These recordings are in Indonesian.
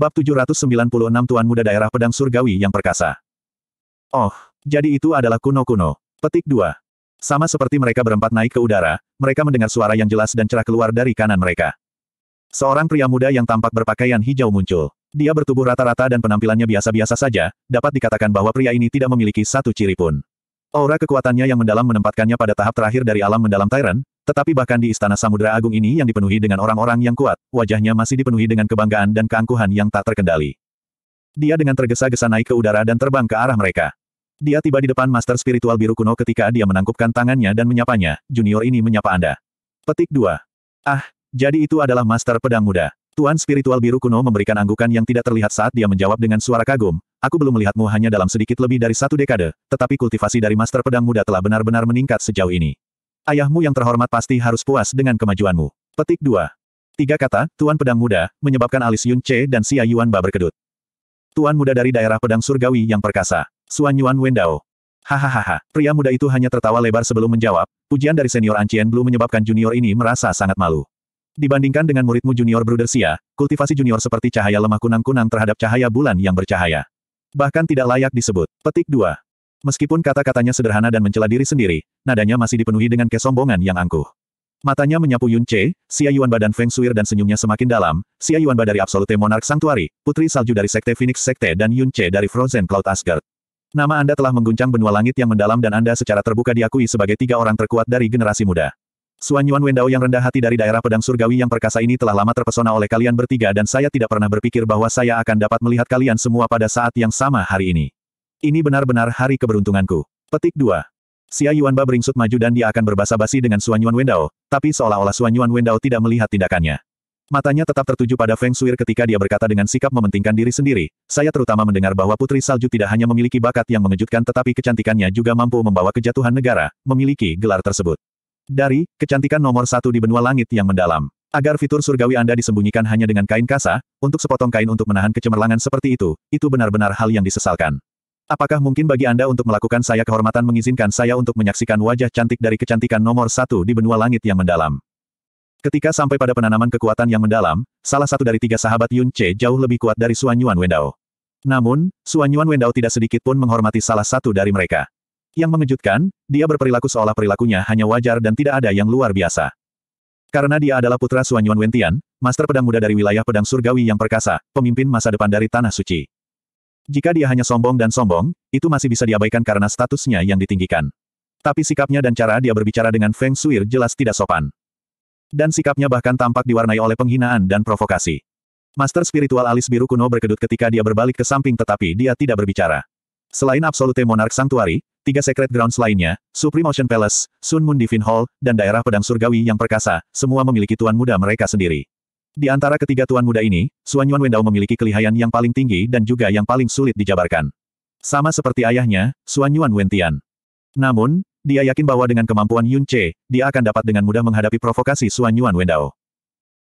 Bab 796 Tuan Muda Daerah Pedang Surgawi yang Perkasa. Oh, jadi itu adalah kuno-kuno. Petik 2. Sama seperti mereka berempat naik ke udara, mereka mendengar suara yang jelas dan cerah keluar dari kanan mereka. Seorang pria muda yang tampak berpakaian hijau muncul. Dia bertubuh rata-rata dan penampilannya biasa-biasa saja, dapat dikatakan bahwa pria ini tidak memiliki satu ciri pun. Aura kekuatannya yang mendalam menempatkannya pada tahap terakhir dari alam mendalam Tyrant, tetapi bahkan di istana Samudera Agung ini yang dipenuhi dengan orang-orang yang kuat, wajahnya masih dipenuhi dengan kebanggaan dan keangkuhan yang tak terkendali. Dia dengan tergesa-gesa naik ke udara dan terbang ke arah mereka. Dia tiba di depan Master Spiritual Biru Kuno ketika dia menangkupkan tangannya dan menyapanya, junior ini menyapa Anda. Petik 2. Ah, jadi itu adalah Master Pedang Muda. Tuan Spiritual Biru Kuno memberikan anggukan yang tidak terlihat saat dia menjawab dengan suara kagum, aku belum melihatmu hanya dalam sedikit lebih dari satu dekade, tetapi kultivasi dari Master Pedang Muda telah benar-benar meningkat sejauh ini. Ayahmu yang terhormat pasti harus puas dengan kemajuanmu. Petik 2. Tiga kata, Tuan Pedang Muda, menyebabkan alis Yun Che dan Xia Yuan Ba berkedut. Tuan Muda dari daerah Pedang Surgawi yang perkasa. Suan Yuan Wendao. Hahaha, pria muda itu hanya tertawa lebar sebelum menjawab, pujian dari senior Ancien Blue menyebabkan junior ini merasa sangat malu. Dibandingkan dengan muridmu junior Bruder Xia, kultivasi junior seperti cahaya lemah kunang-kunang terhadap cahaya bulan yang bercahaya. Bahkan tidak layak disebut. Petik 2. Meskipun kata-katanya sederhana dan mencela diri sendiri, nadanya masih dipenuhi dengan kesombongan yang angkuh. Matanya menyapu Yun Che, Xia Yuan dan Feng Suir dan senyumnya semakin dalam, Xia Yuan dari Absolute Monarch Sanctuary, Putri Salju dari Sekte Phoenix Sekte dan Yun Che dari Frozen Cloud Asgard. Nama Anda telah mengguncang benua langit yang mendalam dan Anda secara terbuka diakui sebagai tiga orang terkuat dari generasi muda. Suan Yuan Wendao yang rendah hati dari daerah pedang surgawi yang perkasa ini telah lama terpesona oleh kalian bertiga dan saya tidak pernah berpikir bahwa saya akan dapat melihat kalian semua pada saat yang sama hari ini. Ini benar-benar hari keberuntunganku. Petik 2. Xia Yuanba beringsut maju dan dia akan berbasa-basi dengan Suan Yuan Wendao, tapi seolah-olah Suan Yuan Wendao tidak melihat tindakannya. Matanya tetap tertuju pada Feng Suir ketika dia berkata dengan sikap mementingkan diri sendiri, saya terutama mendengar bahwa Putri Salju tidak hanya memiliki bakat yang mengejutkan tetapi kecantikannya juga mampu membawa kejatuhan negara, memiliki gelar tersebut. Dari, kecantikan nomor satu di benua langit yang mendalam. Agar fitur surgawi Anda disembunyikan hanya dengan kain kasa, untuk sepotong kain untuk menahan kecemerlangan seperti itu, itu benar-benar hal yang disesalkan. Apakah mungkin bagi Anda untuk melakukan saya kehormatan mengizinkan saya untuk menyaksikan wajah cantik dari kecantikan nomor satu di benua langit yang mendalam? Ketika sampai pada penanaman kekuatan yang mendalam, salah satu dari tiga sahabat Yun Che jauh lebih kuat dari Suan Yuan Wendao. Namun, Suan Yuan Wendao tidak sedikit pun menghormati salah satu dari mereka. Yang mengejutkan, dia berperilaku seolah perilakunya hanya wajar dan tidak ada yang luar biasa. Karena dia adalah putra Suan Yuan Wentian, master pedang muda dari wilayah pedang surgawi yang perkasa, pemimpin masa depan dari Tanah Suci. Jika dia hanya sombong dan sombong, itu masih bisa diabaikan karena statusnya yang ditinggikan. Tapi sikapnya dan cara dia berbicara dengan Feng Shuir jelas tidak sopan. Dan sikapnya bahkan tampak diwarnai oleh penghinaan dan provokasi. Master spiritual alis biru kuno berkedut ketika dia berbalik ke samping tetapi dia tidak berbicara. Selain Absolute Monarch Sanctuary, tiga Secret Grounds lainnya, Supreme Ocean Palace, Sun Moon Divine Hall, dan daerah pedang surgawi yang perkasa, semua memiliki tuan muda mereka sendiri. Di antara ketiga tuan muda ini, Suan Yuan Wendao memiliki kelihayan yang paling tinggi dan juga yang paling sulit dijabarkan. Sama seperti ayahnya, Suan Yuan Wentian. Namun, dia yakin bahwa dengan kemampuan Yun Che, dia akan dapat dengan mudah menghadapi provokasi Suan Yuan Wendao.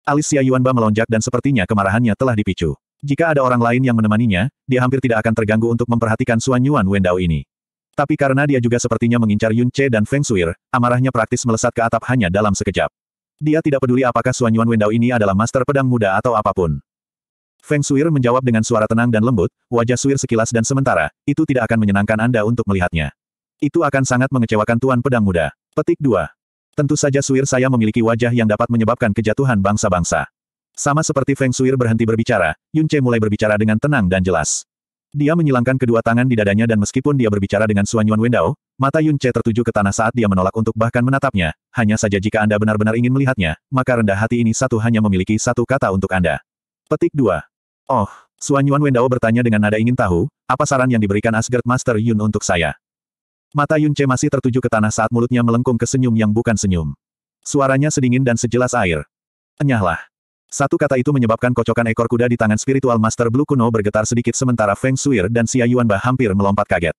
Alis Xia Yuan Ba melonjak dan sepertinya kemarahannya telah dipicu. Jika ada orang lain yang menemaninya, dia hampir tidak akan terganggu untuk memperhatikan Suan Yuan Wendao ini. Tapi karena dia juga sepertinya mengincar Yun Che dan Feng Shuir, amarahnya praktis melesat ke atap hanya dalam sekejap. Dia tidak peduli apakah Suan Yuan Wendao ini adalah master pedang muda atau apapun. Feng Suir menjawab dengan suara tenang dan lembut, wajah Suir sekilas dan sementara, itu tidak akan menyenangkan Anda untuk melihatnya. Itu akan sangat mengecewakan Tuan Pedang Muda. Petik 2. Tentu saja Suir saya memiliki wajah yang dapat menyebabkan kejatuhan bangsa-bangsa. Sama seperti Feng Suir berhenti berbicara, Yun Che mulai berbicara dengan tenang dan jelas. Dia menyilangkan kedua tangan di dadanya dan meskipun dia berbicara dengan Suan Yuan Wendao, Mata Yun Che tertuju ke tanah saat dia menolak untuk bahkan menatapnya, hanya saja jika Anda benar-benar ingin melihatnya, maka rendah hati ini satu hanya memiliki satu kata untuk Anda. Petik 2. Oh, Suan Yuan Wendao bertanya dengan nada ingin tahu, apa saran yang diberikan Asgard Master Yun untuk saya? Mata Yun Che masih tertuju ke tanah saat mulutnya melengkung ke senyum yang bukan senyum. Suaranya sedingin dan sejelas air. Enyahlah. Satu kata itu menyebabkan kocokan ekor kuda di tangan spiritual Master Blue kuno bergetar sedikit sementara Feng Suir dan Xia Yuanba hampir melompat kaget.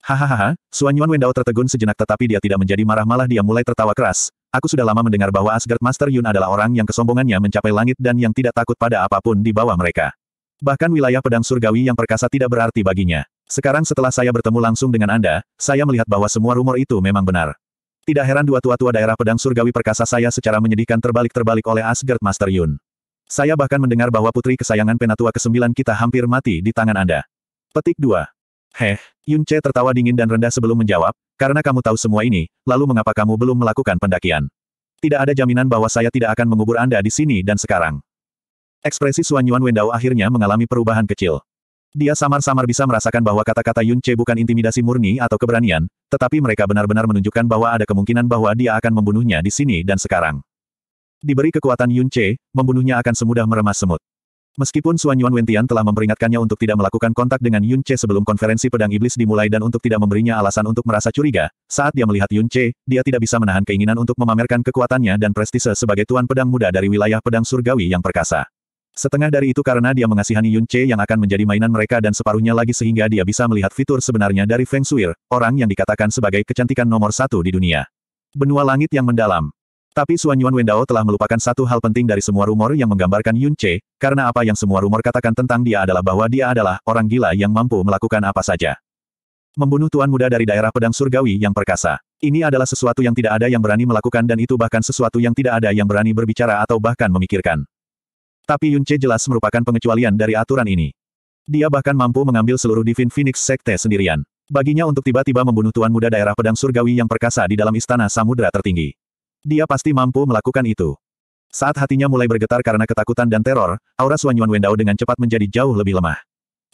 Hahaha, Suan Yuan Wendao tertegun sejenak tetapi dia tidak menjadi marah malah dia mulai tertawa keras. Aku sudah lama mendengar bahwa Asgard Master Yun adalah orang yang kesombongannya mencapai langit dan yang tidak takut pada apapun di bawah mereka. Bahkan wilayah pedang surgawi yang perkasa tidak berarti baginya. Sekarang setelah saya bertemu langsung dengan Anda, saya melihat bahwa semua rumor itu memang benar. Tidak heran dua tua-tua daerah pedang surgawi perkasa saya secara menyedihkan terbalik-terbalik oleh Asgard Master Yun. Saya bahkan mendengar bahwa putri kesayangan penatua ke-9 kita hampir mati di tangan Anda. Petik 2. Heh, Yun Che tertawa dingin dan rendah sebelum menjawab, karena kamu tahu semua ini, lalu mengapa kamu belum melakukan pendakian? Tidak ada jaminan bahwa saya tidak akan mengubur Anda di sini dan sekarang. Ekspresi Suan Yuan Wendao akhirnya mengalami perubahan kecil. Dia samar-samar bisa merasakan bahwa kata-kata Yun Che bukan intimidasi murni atau keberanian, tetapi mereka benar-benar menunjukkan bahwa ada kemungkinan bahwa dia akan membunuhnya di sini dan sekarang. Diberi kekuatan Yun Che, membunuhnya akan semudah meremas semut. Meskipun Xuan Yuan Wentian telah memperingatkannya untuk tidak melakukan kontak dengan Yun Che sebelum konferensi pedang iblis dimulai dan untuk tidak memberinya alasan untuk merasa curiga, saat dia melihat Yun Che, dia tidak bisa menahan keinginan untuk memamerkan kekuatannya dan prestise sebagai tuan pedang muda dari wilayah pedang surgawi yang perkasa. Setengah dari itu karena dia mengasihani Yun Che yang akan menjadi mainan mereka dan separuhnya lagi sehingga dia bisa melihat fitur sebenarnya dari Feng Shui, orang yang dikatakan sebagai kecantikan nomor satu di dunia. Benua langit yang mendalam. Tapi Suan Yuan Wendao telah melupakan satu hal penting dari semua rumor yang menggambarkan Yun Che, karena apa yang semua rumor katakan tentang dia adalah bahwa dia adalah orang gila yang mampu melakukan apa saja. Membunuh tuan muda dari daerah pedang surgawi yang perkasa. Ini adalah sesuatu yang tidak ada yang berani melakukan dan itu bahkan sesuatu yang tidak ada yang berani berbicara atau bahkan memikirkan. Tapi Yun Che jelas merupakan pengecualian dari aturan ini. Dia bahkan mampu mengambil seluruh Divin Phoenix Sekte sendirian. Baginya untuk tiba-tiba membunuh tuan muda daerah pedang surgawi yang perkasa di dalam istana samudera tertinggi. Dia pasti mampu melakukan itu. Saat hatinya mulai bergetar karena ketakutan dan teror, aura Suan Yuan Wendao dengan cepat menjadi jauh lebih lemah.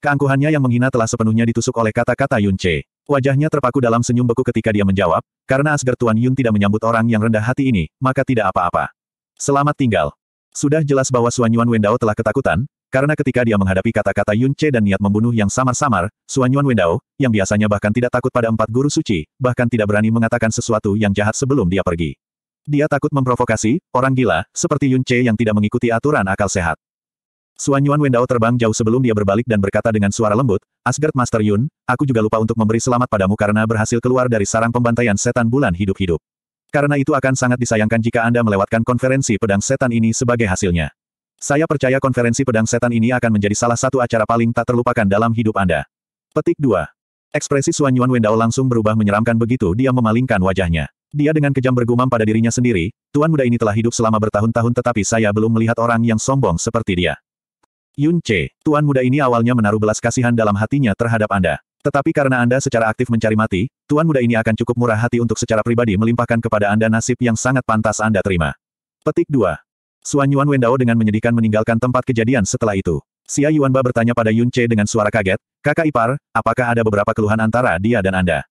Keangkuhannya yang menghina telah sepenuhnya ditusuk oleh kata-kata Yun Che. Wajahnya terpaku dalam senyum beku ketika dia menjawab, karena Asgar Tuan Yun tidak menyambut orang yang rendah hati ini, maka tidak apa-apa. Selamat tinggal. Sudah jelas bahwa Suan Yuan Wendao telah ketakutan, karena ketika dia menghadapi kata-kata Yun Che dan niat membunuh yang samar-samar, Suan Yuan Wendao, yang biasanya bahkan tidak takut pada empat guru suci, bahkan tidak berani mengatakan sesuatu yang jahat sebelum dia pergi. Dia takut memprovokasi, orang gila, seperti Yun Che yang tidak mengikuti aturan akal sehat. Suan Yuan Wendao terbang jauh sebelum dia berbalik dan berkata dengan suara lembut, Asgard Master Yun, aku juga lupa untuk memberi selamat padamu karena berhasil keluar dari sarang pembantaian setan bulan hidup-hidup. Karena itu akan sangat disayangkan jika Anda melewatkan konferensi pedang setan ini sebagai hasilnya. Saya percaya konferensi pedang setan ini akan menjadi salah satu acara paling tak terlupakan dalam hidup Anda. Petik 2. Ekspresi Suan Yuan Wendao langsung berubah menyeramkan begitu dia memalingkan wajahnya. Dia dengan kejam bergumam pada dirinya sendiri, tuan muda ini telah hidup selama bertahun-tahun tetapi saya belum melihat orang yang sombong seperti dia. Yun Che, tuan muda ini awalnya menaruh belas kasihan dalam hatinya terhadap Anda. Tetapi karena Anda secara aktif mencari mati, tuan muda ini akan cukup murah hati untuk secara pribadi melimpahkan kepada Anda nasib yang sangat pantas Anda terima. Petik 2. Suan Yuan Wendao dengan menyedihkan meninggalkan tempat kejadian setelah itu. Xia Yuanba bertanya pada Yun Che dengan suara kaget, kakak ipar, apakah ada beberapa keluhan antara dia dan Anda?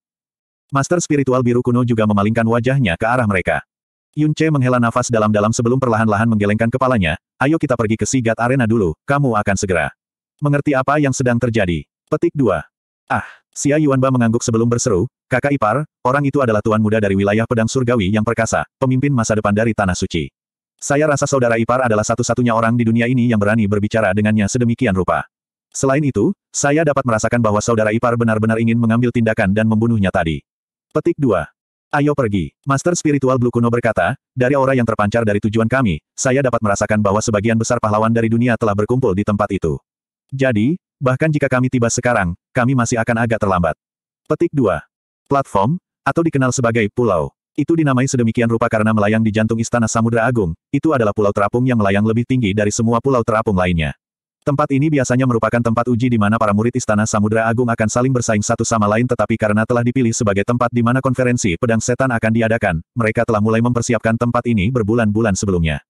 Master spiritual biru kuno juga memalingkan wajahnya ke arah mereka. Yun Che menghela nafas dalam-dalam sebelum perlahan-lahan menggelengkan kepalanya, ayo kita pergi ke Sigat Arena dulu, kamu akan segera. Mengerti apa yang sedang terjadi. Petik 2. Ah, Xia Yuanba mengangguk sebelum berseru, kakak ipar, orang itu adalah tuan muda dari wilayah pedang surgawi yang perkasa, pemimpin masa depan dari Tanah Suci. Saya rasa saudara ipar adalah satu-satunya orang di dunia ini yang berani berbicara dengannya sedemikian rupa. Selain itu, saya dapat merasakan bahwa saudara ipar benar-benar ingin mengambil tindakan dan membunuhnya tadi. Petik 2. Ayo pergi. Master spiritual Blue Kuno berkata, dari aura yang terpancar dari tujuan kami, saya dapat merasakan bahwa sebagian besar pahlawan dari dunia telah berkumpul di tempat itu. Jadi, bahkan jika kami tiba sekarang, kami masih akan agak terlambat. Petik 2. Platform, atau dikenal sebagai pulau. Itu dinamai sedemikian rupa karena melayang di jantung Istana Samudra Agung, itu adalah pulau terapung yang melayang lebih tinggi dari semua pulau terapung lainnya. Tempat ini biasanya merupakan tempat uji di mana para murid Istana Samudra Agung akan saling bersaing satu sama lain tetapi karena telah dipilih sebagai tempat di mana konferensi pedang setan akan diadakan, mereka telah mulai mempersiapkan tempat ini berbulan-bulan sebelumnya.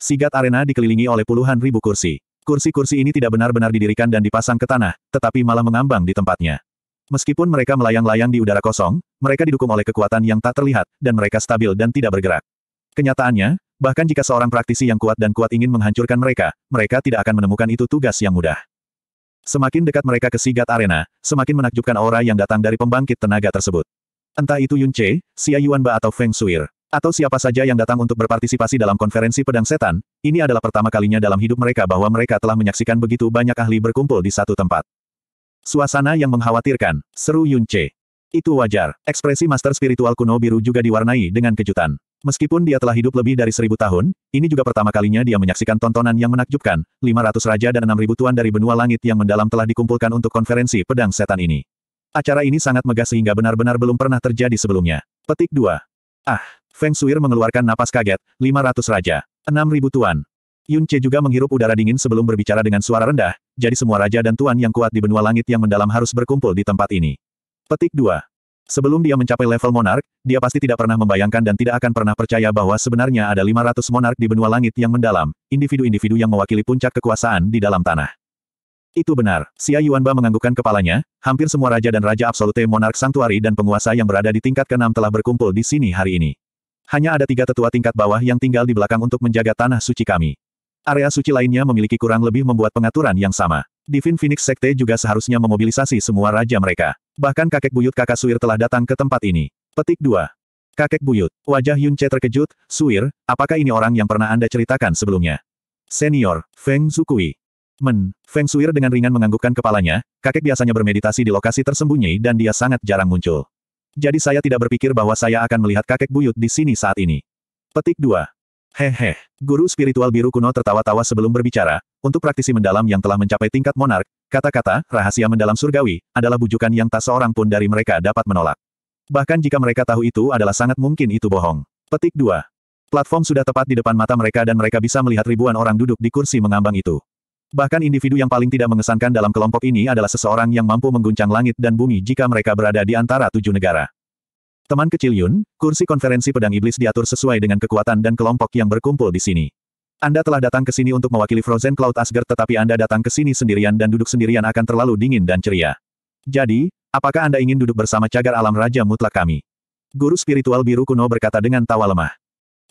Sigat arena dikelilingi oleh puluhan ribu kursi. Kursi-kursi ini tidak benar-benar didirikan dan dipasang ke tanah, tetapi malah mengambang di tempatnya. Meskipun mereka melayang-layang di udara kosong, mereka didukung oleh kekuatan yang tak terlihat, dan mereka stabil dan tidak bergerak. Kenyataannya, Bahkan jika seorang praktisi yang kuat dan kuat ingin menghancurkan mereka, mereka tidak akan menemukan itu tugas yang mudah. Semakin dekat mereka ke Sigat Arena, semakin menakjubkan aura yang datang dari pembangkit tenaga tersebut. Entah itu Yun Che, Xia Yuanba atau Feng Suir, atau siapa saja yang datang untuk berpartisipasi dalam konferensi pedang setan, ini adalah pertama kalinya dalam hidup mereka bahwa mereka telah menyaksikan begitu banyak ahli berkumpul di satu tempat. Suasana yang mengkhawatirkan, seru Yun Che. Itu wajar, ekspresi master spiritual kuno biru juga diwarnai dengan kejutan. Meskipun dia telah hidup lebih dari seribu tahun, ini juga pertama kalinya dia menyaksikan tontonan yang menakjubkan, 500 raja dan 6.000 tuan dari benua langit yang mendalam telah dikumpulkan untuk konferensi pedang setan ini. Acara ini sangat megah sehingga benar-benar belum pernah terjadi sebelumnya. Petik 2. Ah, Feng Shuir mengeluarkan napas kaget, 500 raja, 6.000 tuan. Yun Che juga menghirup udara dingin sebelum berbicara dengan suara rendah, jadi semua raja dan tuan yang kuat di benua langit yang mendalam harus berkumpul di tempat ini. Petik 2. Sebelum dia mencapai level monark, dia pasti tidak pernah membayangkan dan tidak akan pernah percaya bahwa sebenarnya ada 500 monark di benua langit yang mendalam, individu-individu yang mewakili puncak kekuasaan di dalam tanah. Itu benar, Xia Yuanba menganggukkan kepalanya, hampir semua raja dan raja absolute monark santuari dan penguasa yang berada di tingkat keenam telah berkumpul di sini hari ini. Hanya ada tiga tetua tingkat bawah yang tinggal di belakang untuk menjaga tanah suci kami. Area suci lainnya memiliki kurang lebih membuat pengaturan yang sama. Divine Phoenix Sekte juga seharusnya memobilisasi semua raja mereka. Bahkan kakek buyut kakak Suir telah datang ke tempat ini. Petik 2. Kakek buyut, wajah Yunce terkejut, Suir, apakah ini orang yang pernah Anda ceritakan sebelumnya? Senior, Feng Zukui. Men, Feng Suir dengan ringan menganggukkan kepalanya, kakek biasanya bermeditasi di lokasi tersembunyi dan dia sangat jarang muncul. Jadi saya tidak berpikir bahwa saya akan melihat kakek buyut di sini saat ini. Petik 2. Hehe, guru spiritual biru kuno tertawa-tawa sebelum berbicara, untuk praktisi mendalam yang telah mencapai tingkat monark, Kata-kata, rahasia mendalam surgawi, adalah bujukan yang tak seorang pun dari mereka dapat menolak. Bahkan jika mereka tahu itu adalah sangat mungkin itu bohong. Petik 2. Platform sudah tepat di depan mata mereka dan mereka bisa melihat ribuan orang duduk di kursi mengambang itu. Bahkan individu yang paling tidak mengesankan dalam kelompok ini adalah seseorang yang mampu mengguncang langit dan bumi jika mereka berada di antara tujuh negara. Teman kecil Yun, kursi konferensi pedang iblis diatur sesuai dengan kekuatan dan kelompok yang berkumpul di sini. Anda telah datang ke sini untuk mewakili Frozen Cloud Asgard tetapi Anda datang ke sini sendirian dan duduk sendirian akan terlalu dingin dan ceria. Jadi, apakah Anda ingin duduk bersama cagar alam Raja Mutlak kami? Guru spiritual biru kuno berkata dengan tawa lemah.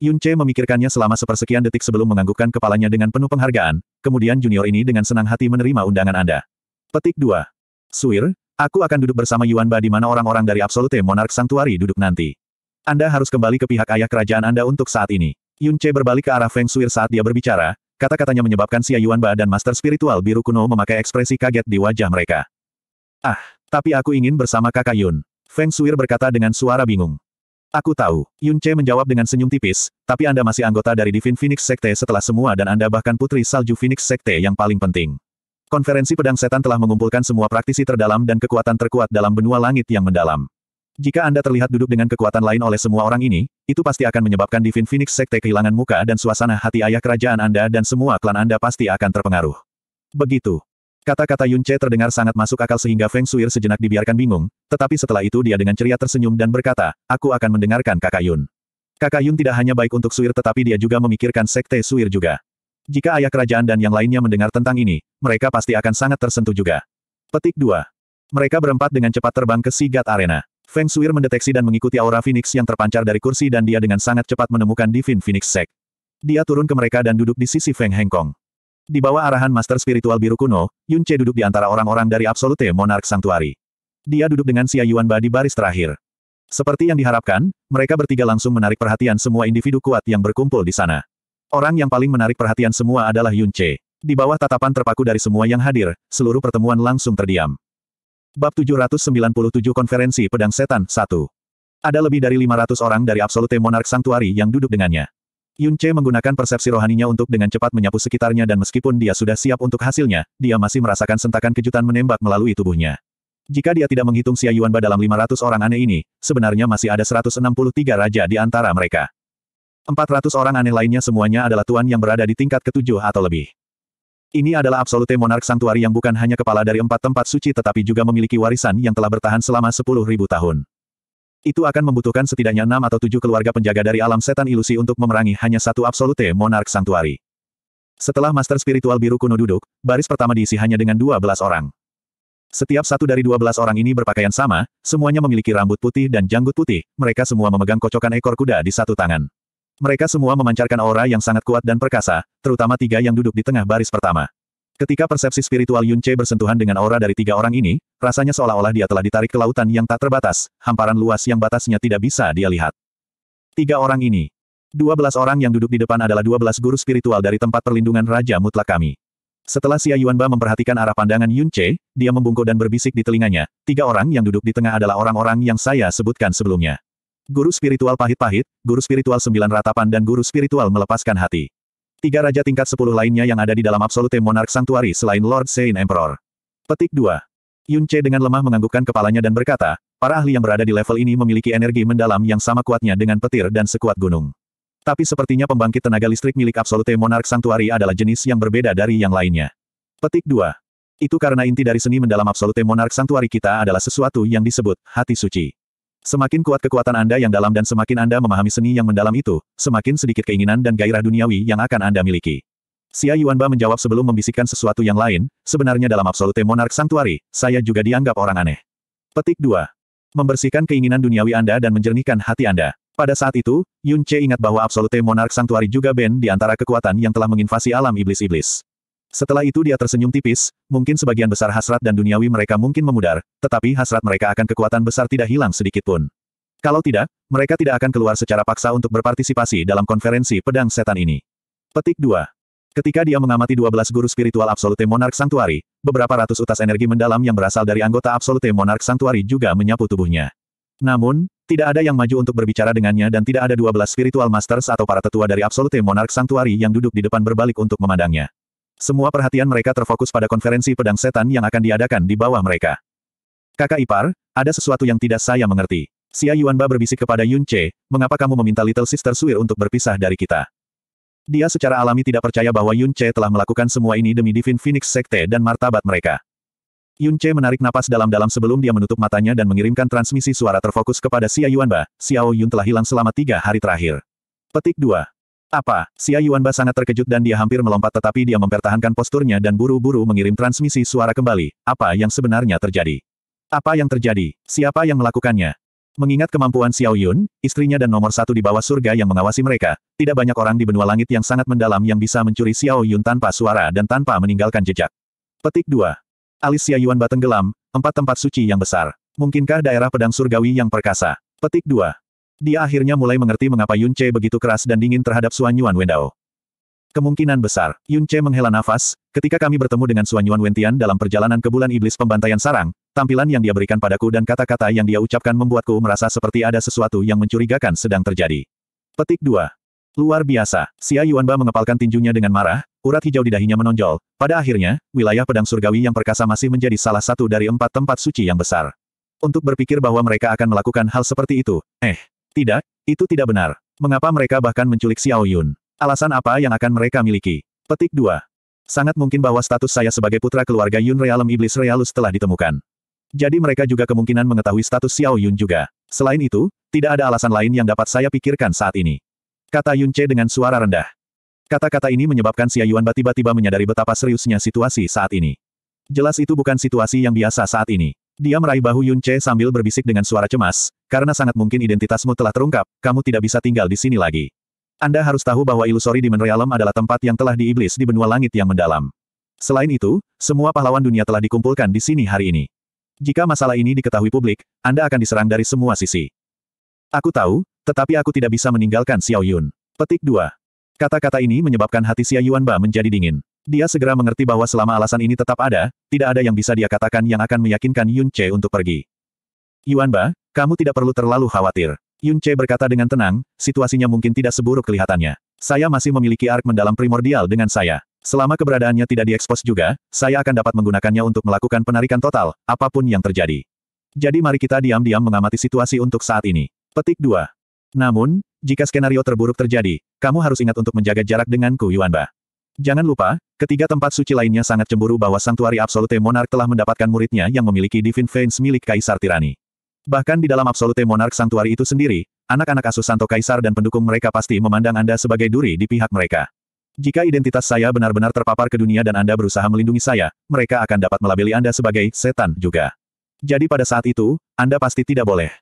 Yun Che memikirkannya selama sepersekian detik sebelum menganggukkan kepalanya dengan penuh penghargaan, kemudian junior ini dengan senang hati menerima undangan Anda. Petik 2. Suir, aku akan duduk bersama Yuan Ba di mana orang-orang dari Absolute Monarch Sanctuary duduk nanti. Anda harus kembali ke pihak ayah kerajaan Anda untuk saat ini. Yun Che berbalik ke arah Feng Shuir saat dia berbicara, kata-katanya menyebabkan Xia Yuan Ba dan Master Spiritual Biru Kuno memakai ekspresi kaget di wajah mereka. Ah, tapi aku ingin bersama kakak Yun. Feng Shuir berkata dengan suara bingung. Aku tahu, Yun Che menjawab dengan senyum tipis, tapi Anda masih anggota dari Divine Phoenix Sekte setelah semua dan Anda bahkan Putri Salju Phoenix Sekte yang paling penting. Konferensi Pedang Setan telah mengumpulkan semua praktisi terdalam dan kekuatan terkuat dalam benua langit yang mendalam. Jika Anda terlihat duduk dengan kekuatan lain oleh semua orang ini, itu pasti akan menyebabkan Divin Phoenix Sekte kehilangan muka dan suasana hati ayah kerajaan Anda dan semua klan Anda pasti akan terpengaruh. Begitu. Kata-kata Yun Che terdengar sangat masuk akal sehingga Feng Suir sejenak dibiarkan bingung, tetapi setelah itu dia dengan ceria tersenyum dan berkata, aku akan mendengarkan kakak Yun. Kakak Yun tidak hanya baik untuk Suir tetapi dia juga memikirkan Sekte Suir juga. Jika ayah kerajaan dan yang lainnya mendengar tentang ini, mereka pasti akan sangat tersentuh juga. Petik 2. Mereka berempat dengan cepat terbang ke Sigat Arena. Feng Shuir mendeteksi dan mengikuti aura Phoenix yang terpancar dari kursi dan dia dengan sangat cepat menemukan Divine Phoenix Sect. Dia turun ke mereka dan duduk di sisi Feng Hengkong. Di bawah arahan Master Spiritual Biru Kuno, Yun Che duduk di antara orang-orang dari Absolute Monarch Sanctuary. Dia duduk dengan Xia Yuan Ba di baris terakhir. Seperti yang diharapkan, mereka bertiga langsung menarik perhatian semua individu kuat yang berkumpul di sana. Orang yang paling menarik perhatian semua adalah Yun Che. Di bawah tatapan terpaku dari semua yang hadir, seluruh pertemuan langsung terdiam. Bab 797 Konferensi Pedang Setan 1. Ada lebih dari 500 orang dari Absolute Monarch Sanctuary yang duduk dengannya. Yun Che menggunakan persepsi rohaninya untuk dengan cepat menyapu sekitarnya dan meskipun dia sudah siap untuk hasilnya, dia masih merasakan sentakan kejutan menembak melalui tubuhnya. Jika dia tidak menghitung Xia Yuanba dalam 500 orang aneh ini, sebenarnya masih ada 163 raja di antara mereka. 400 orang aneh lainnya semuanya adalah tuan yang berada di tingkat ketujuh atau lebih. Ini adalah absolute monark santuari yang bukan hanya kepala dari empat tempat suci tetapi juga memiliki warisan yang telah bertahan selama sepuluh ribu tahun. Itu akan membutuhkan setidaknya enam atau tujuh keluarga penjaga dari alam setan ilusi untuk memerangi hanya satu absolute monark santuari. Setelah Master Spiritual Biru kuno duduk, baris pertama diisi hanya dengan dua belas orang. Setiap satu dari dua belas orang ini berpakaian sama, semuanya memiliki rambut putih dan janggut putih, mereka semua memegang kocokan ekor kuda di satu tangan. Mereka semua memancarkan aura yang sangat kuat dan perkasa, terutama tiga yang duduk di tengah baris pertama. Ketika persepsi spiritual Yun bersentuhan dengan aura dari tiga orang ini, rasanya seolah-olah dia telah ditarik ke lautan yang tak terbatas, hamparan luas yang batasnya tidak bisa dia lihat. Tiga orang ini. Dua belas orang yang duduk di depan adalah dua belas guru spiritual dari tempat perlindungan Raja Mutlak kami. Setelah Xia Yuanba memperhatikan arah pandangan Yun dia membungkuk dan berbisik di telinganya, tiga orang yang duduk di tengah adalah orang-orang yang saya sebutkan sebelumnya. Guru spiritual pahit-pahit, guru spiritual sembilan ratapan dan guru spiritual melepaskan hati. Tiga raja tingkat sepuluh lainnya yang ada di dalam Absolute Monarch Sanctuary selain Lord Saint Emperor. Petik 2. Yun Che dengan lemah menganggukkan kepalanya dan berkata, para ahli yang berada di level ini memiliki energi mendalam yang sama kuatnya dengan petir dan sekuat gunung. Tapi sepertinya pembangkit tenaga listrik milik Absolute Monarch Sanctuary adalah jenis yang berbeda dari yang lainnya. Petik 2. Itu karena inti dari seni mendalam Absolute Monarch Sanctuary kita adalah sesuatu yang disebut hati suci. Semakin kuat kekuatan Anda yang dalam dan semakin Anda memahami seni yang mendalam itu, semakin sedikit keinginan dan gairah duniawi yang akan Anda miliki. Xia Yuanba menjawab sebelum membisikkan sesuatu yang lain, sebenarnya dalam Absolute Monark Santuari, saya juga dianggap orang aneh. Petik 2. Membersihkan keinginan duniawi Anda dan menjernihkan hati Anda. Pada saat itu, Yun Che ingat bahwa Absolute Monark Santuari juga ben di antara kekuatan yang telah menginvasi alam iblis-iblis. Setelah itu dia tersenyum tipis, mungkin sebagian besar hasrat dan duniawi mereka mungkin memudar, tetapi hasrat mereka akan kekuatan besar tidak hilang sedikitpun. Kalau tidak, mereka tidak akan keluar secara paksa untuk berpartisipasi dalam konferensi pedang setan ini. Petik 2. Ketika dia mengamati 12 guru spiritual Absolute Monarch Sanctuary, beberapa ratus utas energi mendalam yang berasal dari anggota Absolute Monarch Sanctuary juga menyapu tubuhnya. Namun, tidak ada yang maju untuk berbicara dengannya dan tidak ada 12 spiritual masters atau para tetua dari Absolute Monarch Sanctuary yang duduk di depan berbalik untuk memandangnya. Semua perhatian mereka terfokus pada konferensi pedang setan yang akan diadakan di bawah mereka. Kakak ipar, ada sesuatu yang tidak saya mengerti. Xia Yuanba berbisik kepada Yun Che, mengapa kamu meminta Little Sister Suir untuk berpisah dari kita? Dia secara alami tidak percaya bahwa Yun Che telah melakukan semua ini demi Divine Phoenix Sekte dan martabat mereka. Yun Che menarik napas dalam-dalam sebelum dia menutup matanya dan mengirimkan transmisi suara terfokus kepada Xia Yuanba, Xiao Yun telah hilang selama tiga hari terakhir. Petik 2. Apa? Xia Yuanba sangat terkejut dan dia hampir melompat tetapi dia mempertahankan posturnya dan buru-buru mengirim transmisi suara kembali. Apa yang sebenarnya terjadi? Apa yang terjadi? Siapa yang melakukannya? Mengingat kemampuan Xiao Yun, istrinya dan nomor satu di bawah surga yang mengawasi mereka, tidak banyak orang di benua langit yang sangat mendalam yang bisa mencuri Xiao Yun tanpa suara dan tanpa meninggalkan jejak. Petik 2. Alis Xia Yuan tenggelam. empat tempat suci yang besar. Mungkinkah daerah pedang surgawi yang perkasa? Petik 2. Dia akhirnya mulai mengerti mengapa Yun Che begitu keras dan dingin terhadap Suan Yuan Wendao. Kemungkinan besar, Yun Che menghela nafas, ketika kami bertemu dengan Suan Yuan Wentian dalam perjalanan ke bulan iblis pembantaian sarang, tampilan yang dia berikan padaku dan kata-kata yang dia ucapkan membuatku merasa seperti ada sesuatu yang mencurigakan sedang terjadi. Petik 2. Luar biasa, Xia Yuanba mengepalkan tinjunya dengan marah, urat hijau di dahinya menonjol. Pada akhirnya, wilayah pedang surgawi yang perkasa masih menjadi salah satu dari empat tempat suci yang besar. Untuk berpikir bahwa mereka akan melakukan hal seperti itu, eh, tidak, itu tidak benar. Mengapa mereka bahkan menculik Xiao Yun? Alasan apa yang akan mereka miliki? Petik 2. Sangat mungkin bahwa status saya sebagai putra keluarga Yun Realem Iblis Realus telah ditemukan. Jadi mereka juga kemungkinan mengetahui status Xiao Yun juga. Selain itu, tidak ada alasan lain yang dapat saya pikirkan saat ini. Kata Yun Che dengan suara rendah. Kata-kata ini menyebabkan Xia Yuan tiba-tiba menyadari betapa seriusnya situasi saat ini. Jelas itu bukan situasi yang biasa saat ini. Dia meraih bahu Yun Che sambil berbisik dengan suara cemas, karena sangat mungkin identitasmu telah terungkap, kamu tidak bisa tinggal di sini lagi. Anda harus tahu bahwa ilusori Demon Realm adalah tempat yang telah diiblis di benua langit yang mendalam. Selain itu, semua pahlawan dunia telah dikumpulkan di sini hari ini. Jika masalah ini diketahui publik, Anda akan diserang dari semua sisi. Aku tahu, tetapi aku tidak bisa meninggalkan Xiao Yun. Petik 2. Kata-kata ini menyebabkan hati Xia Ba menjadi dingin. Dia segera mengerti bahwa selama alasan ini tetap ada, tidak ada yang bisa dia katakan yang akan meyakinkan Yun Che untuk pergi. Yuan Ba, kamu tidak perlu terlalu khawatir. Yun Che berkata dengan tenang, situasinya mungkin tidak seburuk kelihatannya. Saya masih memiliki ark mendalam primordial dengan saya. Selama keberadaannya tidak diekspos juga, saya akan dapat menggunakannya untuk melakukan penarikan total, apapun yang terjadi. Jadi mari kita diam-diam mengamati situasi untuk saat ini. Petik 2. Namun, jika skenario terburuk terjadi, kamu harus ingat untuk menjaga jarak denganku Yuan Ba. Jangan lupa, ketiga tempat suci lainnya sangat cemburu bahwa Sanktuari Absolute Monarch telah mendapatkan muridnya yang memiliki Divine Veins milik Kaisar Tirani. Bahkan di dalam Absolute Monarch Sanktuari itu sendiri, anak-anak asuh Santo Kaisar dan pendukung mereka pasti memandang Anda sebagai duri di pihak mereka. Jika identitas saya benar-benar terpapar ke dunia dan Anda berusaha melindungi saya, mereka akan dapat melabeli Anda sebagai setan juga. Jadi pada saat itu, Anda pasti tidak boleh.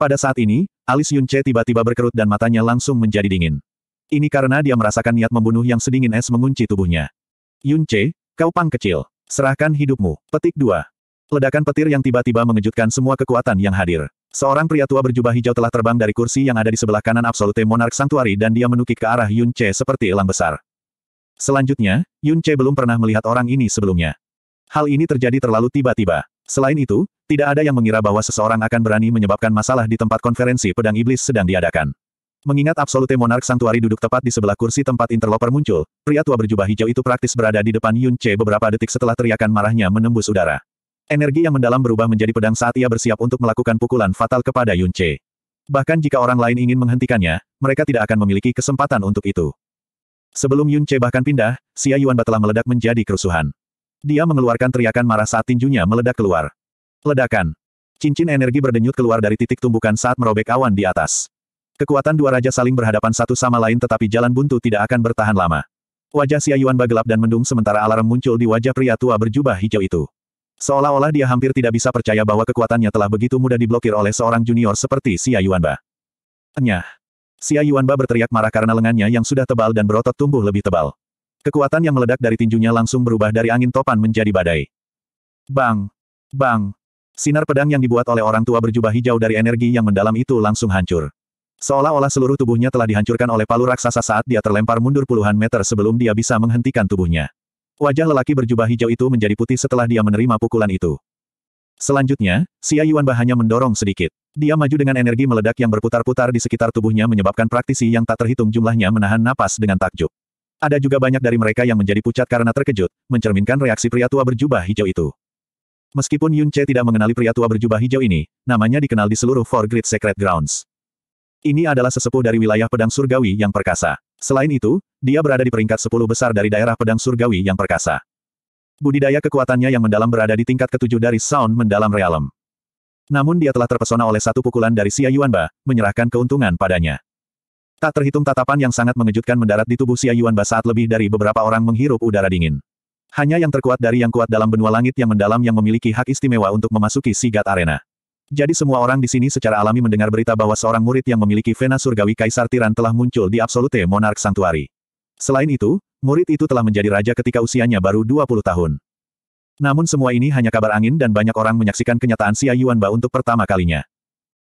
Pada saat ini, alis Yunche tiba-tiba berkerut dan matanya langsung menjadi dingin. Ini karena dia merasakan niat membunuh yang sedingin es mengunci tubuhnya. Yun Che, kau pang kecil. Serahkan hidupmu. Petik 2. Ledakan petir yang tiba-tiba mengejutkan semua kekuatan yang hadir. Seorang pria tua berjubah hijau telah terbang dari kursi yang ada di sebelah kanan Absolute Monarch Sanctuary dan dia menukik ke arah Yun Che seperti elang besar. Selanjutnya, Yun Che belum pernah melihat orang ini sebelumnya. Hal ini terjadi terlalu tiba-tiba. Selain itu, tidak ada yang mengira bahwa seseorang akan berani menyebabkan masalah di tempat konferensi pedang iblis sedang diadakan. Mengingat absolute monark santuari duduk tepat di sebelah kursi tempat interloper muncul, pria tua berjubah hijau itu praktis berada di depan Yun Che beberapa detik setelah teriakan marahnya menembus udara. Energi yang mendalam berubah menjadi pedang saat ia bersiap untuk melakukan pukulan fatal kepada Yun Che. Bahkan jika orang lain ingin menghentikannya, mereka tidak akan memiliki kesempatan untuk itu. Sebelum Yun Che bahkan pindah, Xia Yuan telah meledak menjadi kerusuhan. Dia mengeluarkan teriakan marah saat tinjunya meledak keluar. Ledakan. Cincin energi berdenyut keluar dari titik tumbukan saat merobek awan di atas. Kekuatan dua raja saling berhadapan satu sama lain tetapi jalan buntu tidak akan bertahan lama. Wajah Xia Yuan bagelap dan mendung sementara alarm muncul di wajah pria tua berjubah hijau itu. Seolah-olah dia hampir tidak bisa percaya bahwa kekuatannya telah begitu mudah diblokir oleh seorang junior seperti Xia Ba. Nyah. Xia Yuan Ba berteriak marah karena lengannya yang sudah tebal dan berotot tumbuh lebih tebal. Kekuatan yang meledak dari tinjunya langsung berubah dari angin topan menjadi badai. Bang! Bang! Sinar pedang yang dibuat oleh orang tua berjubah hijau dari energi yang mendalam itu langsung hancur. Seolah-olah seluruh tubuhnya telah dihancurkan oleh palu raksasa saat dia terlempar mundur puluhan meter sebelum dia bisa menghentikan tubuhnya. Wajah lelaki berjubah hijau itu menjadi putih setelah dia menerima pukulan itu. Selanjutnya, Xia Yuanba bahannya mendorong sedikit. Dia maju dengan energi meledak yang berputar-putar di sekitar tubuhnya menyebabkan praktisi yang tak terhitung jumlahnya menahan napas dengan takjub. Ada juga banyak dari mereka yang menjadi pucat karena terkejut, mencerminkan reaksi pria tua berjubah hijau itu. Meskipun Yun Che tidak mengenali pria tua berjubah hijau ini, namanya dikenal di seluruh Four Great Secret Grounds. Ini adalah sesepuh dari wilayah pedang surgawi yang perkasa. Selain itu, dia berada di peringkat 10 besar dari daerah pedang surgawi yang perkasa. Budidaya kekuatannya yang mendalam berada di tingkat ketujuh dari Sound Mendalam Realm. Namun dia telah terpesona oleh satu pukulan dari Xia Yuanba, menyerahkan keuntungan padanya. Tak terhitung tatapan yang sangat mengejutkan mendarat di tubuh Xia Yuanba saat lebih dari beberapa orang menghirup udara dingin. Hanya yang terkuat dari yang kuat dalam benua langit yang mendalam yang memiliki hak istimewa untuk memasuki Sigat Arena. Jadi semua orang di sini secara alami mendengar berita bahwa seorang murid yang memiliki vena surgawi Kaisar Tiran telah muncul di Absolute Monarch Sanctuary. Selain itu, murid itu telah menjadi raja ketika usianya baru 20 tahun. Namun semua ini hanya kabar angin dan banyak orang menyaksikan kenyataan Xia Yuanba untuk pertama kalinya.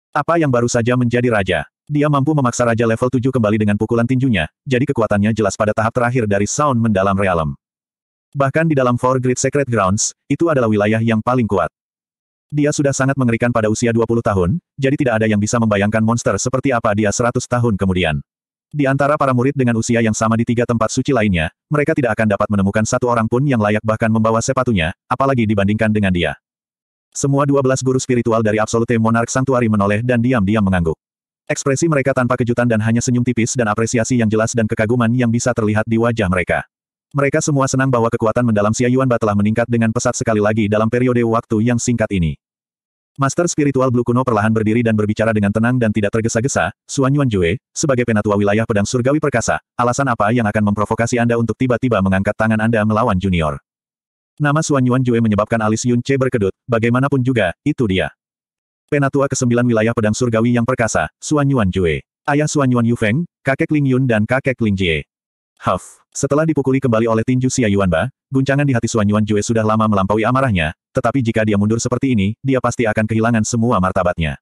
Apa yang baru saja menjadi raja? Dia mampu memaksa Raja level 7 kembali dengan pukulan tinjunya, jadi kekuatannya jelas pada tahap terakhir dari Sound Mendalam Realm. Bahkan di dalam Four Great Secret Grounds, itu adalah wilayah yang paling kuat. Dia sudah sangat mengerikan pada usia 20 tahun, jadi tidak ada yang bisa membayangkan monster seperti apa dia 100 tahun kemudian. Di antara para murid dengan usia yang sama di tiga tempat suci lainnya, mereka tidak akan dapat menemukan satu orang pun yang layak bahkan membawa sepatunya, apalagi dibandingkan dengan dia. Semua dua belas guru spiritual dari Absolute Monarch Sanctuary menoleh dan diam-diam mengangguk. Ekspresi mereka tanpa kejutan dan hanya senyum tipis dan apresiasi yang jelas dan kekaguman yang bisa terlihat di wajah mereka. Mereka semua senang bahwa kekuatan mendalam Yuan Ba telah meningkat dengan pesat sekali lagi dalam periode waktu yang singkat ini. Master spiritual Blue Kuno perlahan berdiri dan berbicara dengan tenang dan tidak tergesa-gesa, Suan Yuan Jue, sebagai penatua wilayah pedang surgawi perkasa, alasan apa yang akan memprovokasi Anda untuk tiba-tiba mengangkat tangan Anda melawan junior? Nama Suan Yuan Jue menyebabkan alis Yun Che berkedut, bagaimanapun juga, itu dia. Penatua kesembilan wilayah pedang surgawi yang perkasa, Suan Yuan Jue. Ayah Suan Yuan Yufeng, kakek Ling Yun dan kakek Ling Jie. Huff. Setelah dipukuli kembali oleh tinju Xia Yuanba, guncangan di hati Xuan Yuan Jue sudah lama melampaui amarahnya, tetapi jika dia mundur seperti ini, dia pasti akan kehilangan semua martabatnya.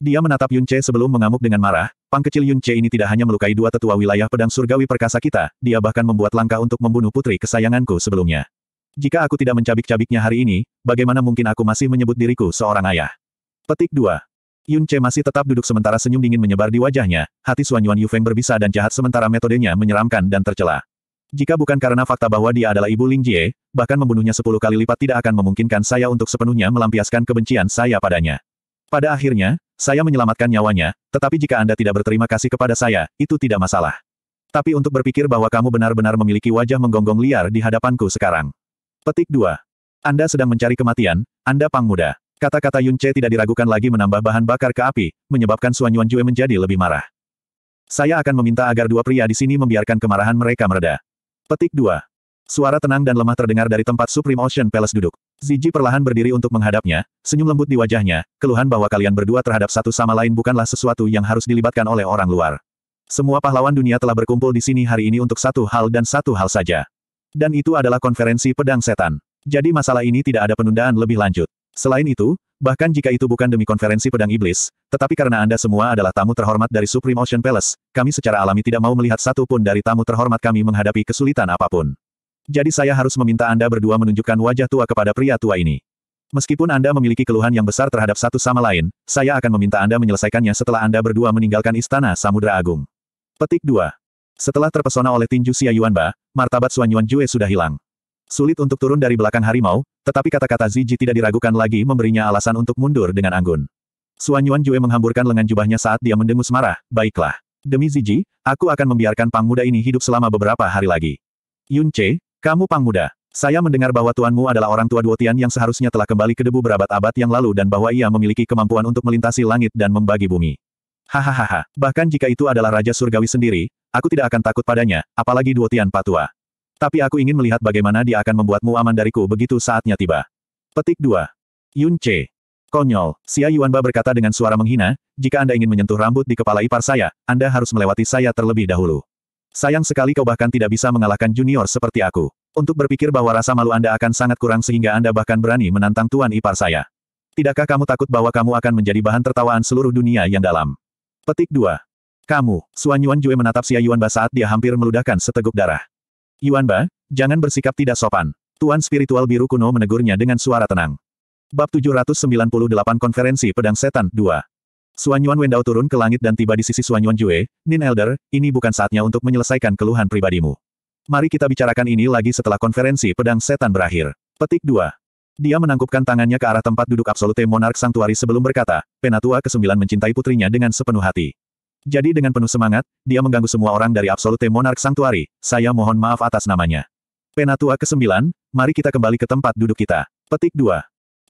Dia menatap Yun Che sebelum mengamuk dengan marah, pang kecil Yun Che ini tidak hanya melukai dua tetua wilayah pedang surgawi perkasa kita, dia bahkan membuat langkah untuk membunuh putri kesayanganku sebelumnya. Jika aku tidak mencabik-cabiknya hari ini, bagaimana mungkin aku masih menyebut diriku seorang ayah? Petik 2. Yun Che masih tetap duduk sementara senyum dingin menyebar di wajahnya, hati Suan Yuan Yu Feng berbisa dan jahat sementara metodenya menyeramkan dan tercela. Jika bukan karena fakta bahwa dia adalah ibu Ling Jie, bahkan membunuhnya sepuluh kali lipat tidak akan memungkinkan saya untuk sepenuhnya melampiaskan kebencian saya padanya. Pada akhirnya, saya menyelamatkan nyawanya, tetapi jika Anda tidak berterima kasih kepada saya, itu tidak masalah. Tapi untuk berpikir bahwa kamu benar-benar memiliki wajah menggonggong liar di hadapanku sekarang. Petik 2. Anda sedang mencari kematian, Anda pang muda. Kata-kata Yun Che tidak diragukan lagi menambah bahan bakar ke api, menyebabkan Suan Yuan Jue menjadi lebih marah. Saya akan meminta agar dua pria di sini membiarkan kemarahan mereka mereda. Petik 2. Suara tenang dan lemah terdengar dari tempat Supreme Ocean Palace duduk. Ziji perlahan berdiri untuk menghadapnya, senyum lembut di wajahnya, keluhan bahwa kalian berdua terhadap satu sama lain bukanlah sesuatu yang harus dilibatkan oleh orang luar. Semua pahlawan dunia telah berkumpul di sini hari ini untuk satu hal dan satu hal saja. Dan itu adalah konferensi pedang setan. Jadi masalah ini tidak ada penundaan lebih lanjut. Selain itu, bahkan jika itu bukan demi konferensi pedang iblis, tetapi karena Anda semua adalah tamu terhormat dari Supreme Ocean Palace, kami secara alami tidak mau melihat satu pun dari tamu terhormat kami menghadapi kesulitan apapun. Jadi saya harus meminta Anda berdua menunjukkan wajah tua kepada pria tua ini. Meskipun Anda memiliki keluhan yang besar terhadap satu sama lain, saya akan meminta Anda menyelesaikannya setelah Anda berdua meninggalkan Istana Samudra Agung. Petik 2. Setelah terpesona oleh tinju Xia Yuanba, martabat Suan Yuan Jue sudah hilang. Sulit untuk turun dari belakang harimau, tetapi kata-kata Ziji tidak diragukan lagi memberinya alasan untuk mundur dengan anggun. Suan Yuan Jue menghamburkan lengan jubahnya saat dia mendengus marah, baiklah. Demi Ziji, aku akan membiarkan Pang Muda ini hidup selama beberapa hari lagi. Yun Che, kamu Pang Muda. Saya mendengar bahwa tuanmu adalah orang tua Duotian yang seharusnya telah kembali ke debu berabad-abad yang lalu dan bahwa ia memiliki kemampuan untuk melintasi langit dan membagi bumi. Hahaha, bahkan jika itu adalah Raja Surgawi sendiri, aku tidak akan takut padanya, apalagi Duotian Patua. Tapi aku ingin melihat bagaimana dia akan membuatmu aman dariku begitu saatnya tiba. Petik 2. Yun C. Konyol, Xia Yuanba berkata dengan suara menghina, jika Anda ingin menyentuh rambut di kepala ipar saya, Anda harus melewati saya terlebih dahulu. Sayang sekali kau bahkan tidak bisa mengalahkan junior seperti aku. Untuk berpikir bahwa rasa malu Anda akan sangat kurang sehingga Anda bahkan berani menantang tuan ipar saya. Tidakkah kamu takut bahwa kamu akan menjadi bahan tertawaan seluruh dunia yang dalam? Petik 2. Kamu, Suan Yuan Jue menatap Xia Yuanba saat dia hampir meludahkan seteguk darah. Yuan Ba, jangan bersikap tidak sopan. Tuan spiritual biru kuno menegurnya dengan suara tenang. Bab 798 Konferensi Pedang Setan 2 Suan Yuan Wendao turun ke langit dan tiba di sisi Suan Yuan Jue, Nin Elder, ini bukan saatnya untuk menyelesaikan keluhan pribadimu. Mari kita bicarakan ini lagi setelah konferensi Pedang Setan berakhir. Petik 2. Dia menangkupkan tangannya ke arah tempat duduk absolute monark Sanktuari sebelum berkata, Penatua ke-9 mencintai putrinya dengan sepenuh hati. Jadi dengan penuh semangat, dia mengganggu semua orang dari Absolute Monarch Sanctuary, saya mohon maaf atas namanya. Penatua ke-9, mari kita kembali ke tempat duduk kita. Petik 2.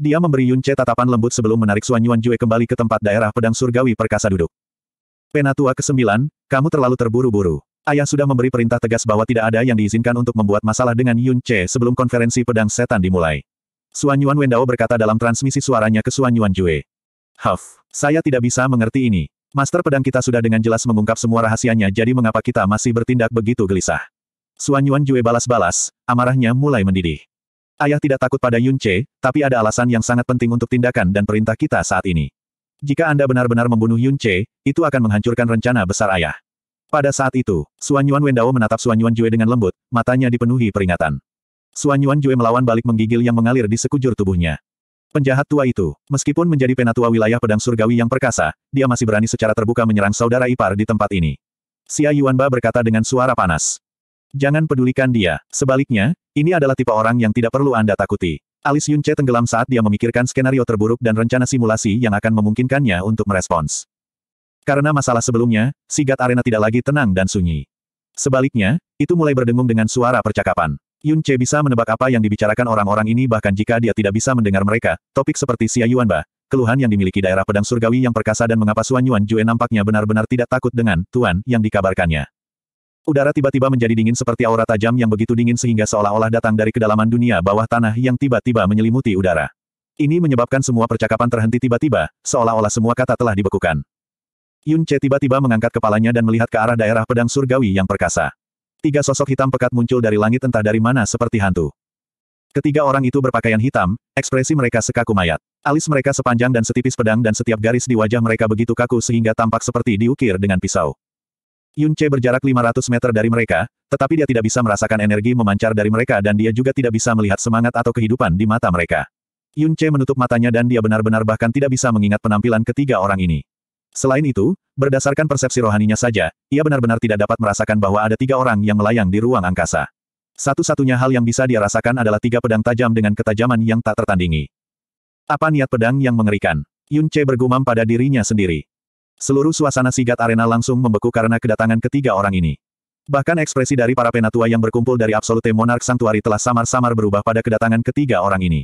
Dia memberi Yunce tatapan lembut sebelum menarik Suan Yuan Jue kembali ke tempat daerah pedang surgawi perkasa duduk. Penatua ke-9, kamu terlalu terburu-buru. Ayah sudah memberi perintah tegas bahwa tidak ada yang diizinkan untuk membuat masalah dengan Yun Che sebelum konferensi pedang setan dimulai. Suan Yuan Wendao berkata dalam transmisi suaranya ke Suan Yuan Jue. Huff, saya tidak bisa mengerti ini. Master pedang kita sudah dengan jelas mengungkap semua rahasianya jadi mengapa kita masih bertindak begitu gelisah. Suan Yuan Jue balas-balas, amarahnya mulai mendidih. Ayah tidak takut pada Yun Che, tapi ada alasan yang sangat penting untuk tindakan dan perintah kita saat ini. Jika Anda benar-benar membunuh Yun Che, itu akan menghancurkan rencana besar ayah. Pada saat itu, Suan Yuan Wendao menatap Suan Yuan Jue dengan lembut, matanya dipenuhi peringatan. Suan Yuan Jue melawan balik menggigil yang mengalir di sekujur tubuhnya. Penjahat tua itu, meskipun menjadi penatua wilayah pedang surgawi yang perkasa, dia masih berani secara terbuka menyerang saudara ipar di tempat ini. Xia Yuanba berkata dengan suara panas. Jangan pedulikan dia, sebaliknya, ini adalah tipe orang yang tidak perlu Anda takuti. Alis Yunce tenggelam saat dia memikirkan skenario terburuk dan rencana simulasi yang akan memungkinkannya untuk merespons. Karena masalah sebelumnya, Sigat Arena tidak lagi tenang dan sunyi. Sebaliknya, itu mulai berdengung dengan suara percakapan. Yun Che bisa menebak apa yang dibicarakan orang-orang ini bahkan jika dia tidak bisa mendengar mereka. Topik seperti Xia Yuan Ba, keluhan yang dimiliki daerah pedang surgawi yang perkasa dan mengapa Suan Yuan Jue nampaknya benar-benar tidak takut dengan Tuan yang dikabarkannya. Udara tiba-tiba menjadi dingin seperti aura tajam yang begitu dingin sehingga seolah-olah datang dari kedalaman dunia bawah tanah yang tiba-tiba menyelimuti udara. Ini menyebabkan semua percakapan terhenti tiba-tiba, seolah-olah semua kata telah dibekukan. Yun Che tiba-tiba mengangkat kepalanya dan melihat ke arah daerah pedang surgawi yang perkasa. Tiga sosok hitam pekat muncul dari langit entah dari mana seperti hantu. Ketiga orang itu berpakaian hitam, ekspresi mereka sekaku mayat. Alis mereka sepanjang dan setipis pedang dan setiap garis di wajah mereka begitu kaku sehingga tampak seperti diukir dengan pisau. Yun Che berjarak 500 meter dari mereka, tetapi dia tidak bisa merasakan energi memancar dari mereka dan dia juga tidak bisa melihat semangat atau kehidupan di mata mereka. Yun Che menutup matanya dan dia benar-benar bahkan tidak bisa mengingat penampilan ketiga orang ini. Selain itu, berdasarkan persepsi rohaninya saja, ia benar-benar tidak dapat merasakan bahwa ada tiga orang yang melayang di ruang angkasa. Satu-satunya hal yang bisa dia rasakan adalah tiga pedang tajam dengan ketajaman yang tak tertandingi. Apa niat pedang yang mengerikan? Yun Che bergumam pada dirinya sendiri. Seluruh suasana sigat arena langsung membeku karena kedatangan ketiga orang ini. Bahkan ekspresi dari para penatua yang berkumpul dari Absolute Monarch Sanctuary telah samar-samar berubah pada kedatangan ketiga orang ini.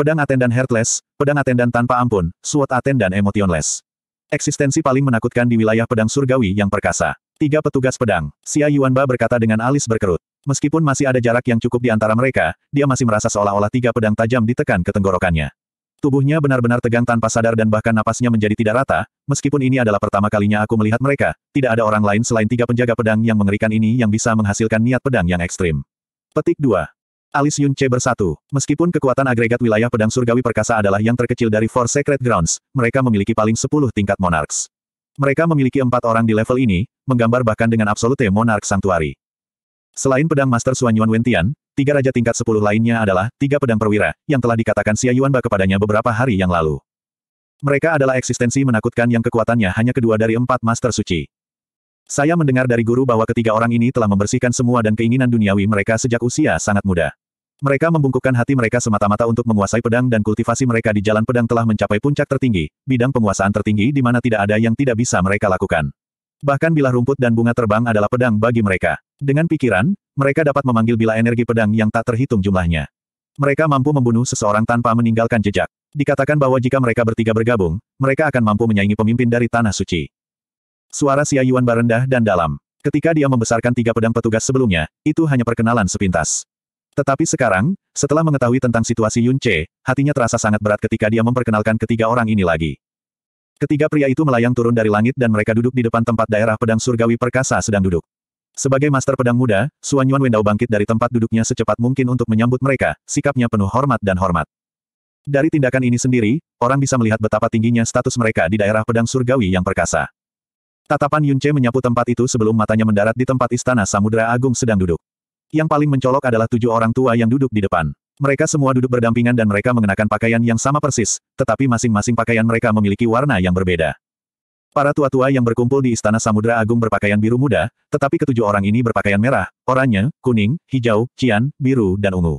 Pedang Atendan Heartless, Pedang Atendan Tanpa Ampun, aten Atendan Emotionless. Eksistensi paling menakutkan di wilayah pedang surgawi yang perkasa. Tiga petugas pedang, Xia Yuanba berkata dengan alis berkerut. Meskipun masih ada jarak yang cukup di antara mereka, dia masih merasa seolah-olah tiga pedang tajam ditekan ke tenggorokannya. Tubuhnya benar-benar tegang tanpa sadar dan bahkan napasnya menjadi tidak rata, meskipun ini adalah pertama kalinya aku melihat mereka, tidak ada orang lain selain tiga penjaga pedang yang mengerikan ini yang bisa menghasilkan niat pedang yang ekstrim. Petik 2. Alis Yun Che bersatu. Meskipun kekuatan agregat wilayah pedang surgawi perkasa adalah yang terkecil dari Four Sacred Grounds, mereka memiliki paling 10 tingkat monarchs. Mereka memiliki empat orang di level ini, menggambar bahkan dengan absolute monark sanctuary. Selain pedang Master Xuan Yuan Wentian, tiga raja tingkat 10 lainnya adalah tiga pedang perwira, yang telah dikatakan Xia Yuan Ba kepadanya beberapa hari yang lalu. Mereka adalah eksistensi menakutkan yang kekuatannya hanya kedua dari empat Master Suci. Saya mendengar dari guru bahwa ketiga orang ini telah membersihkan semua dan keinginan duniawi mereka sejak usia sangat muda. Mereka membungkukkan hati mereka semata-mata untuk menguasai pedang dan kultivasi mereka di jalan pedang telah mencapai puncak tertinggi, bidang penguasaan tertinggi di mana tidak ada yang tidak bisa mereka lakukan. Bahkan bila rumput dan bunga terbang adalah pedang bagi mereka. Dengan pikiran, mereka dapat memanggil bila energi pedang yang tak terhitung jumlahnya. Mereka mampu membunuh seseorang tanpa meninggalkan jejak. Dikatakan bahwa jika mereka bertiga bergabung, mereka akan mampu menyaingi pemimpin dari Tanah Suci. Suara Xia Yuan dan dalam. Ketika dia membesarkan tiga pedang petugas sebelumnya, itu hanya perkenalan sepintas. Tetapi sekarang, setelah mengetahui tentang situasi Yun Che, hatinya terasa sangat berat ketika dia memperkenalkan ketiga orang ini lagi. Ketiga pria itu melayang turun dari langit dan mereka duduk di depan tempat daerah pedang surgawi perkasa sedang duduk. Sebagai master pedang muda, Suan Yuan Wendao bangkit dari tempat duduknya secepat mungkin untuk menyambut mereka, sikapnya penuh hormat dan hormat. Dari tindakan ini sendiri, orang bisa melihat betapa tingginya status mereka di daerah pedang surgawi yang perkasa. Tatapan Yun Che menyapu tempat itu sebelum matanya mendarat di tempat istana Samudra Agung sedang duduk. Yang paling mencolok adalah tujuh orang tua yang duduk di depan. Mereka semua duduk berdampingan dan mereka mengenakan pakaian yang sama persis, tetapi masing-masing pakaian mereka memiliki warna yang berbeda. Para tua-tua yang berkumpul di Istana Samudra Agung berpakaian biru muda, tetapi ketujuh orang ini berpakaian merah, oranye, kuning, hijau, cian, biru dan ungu.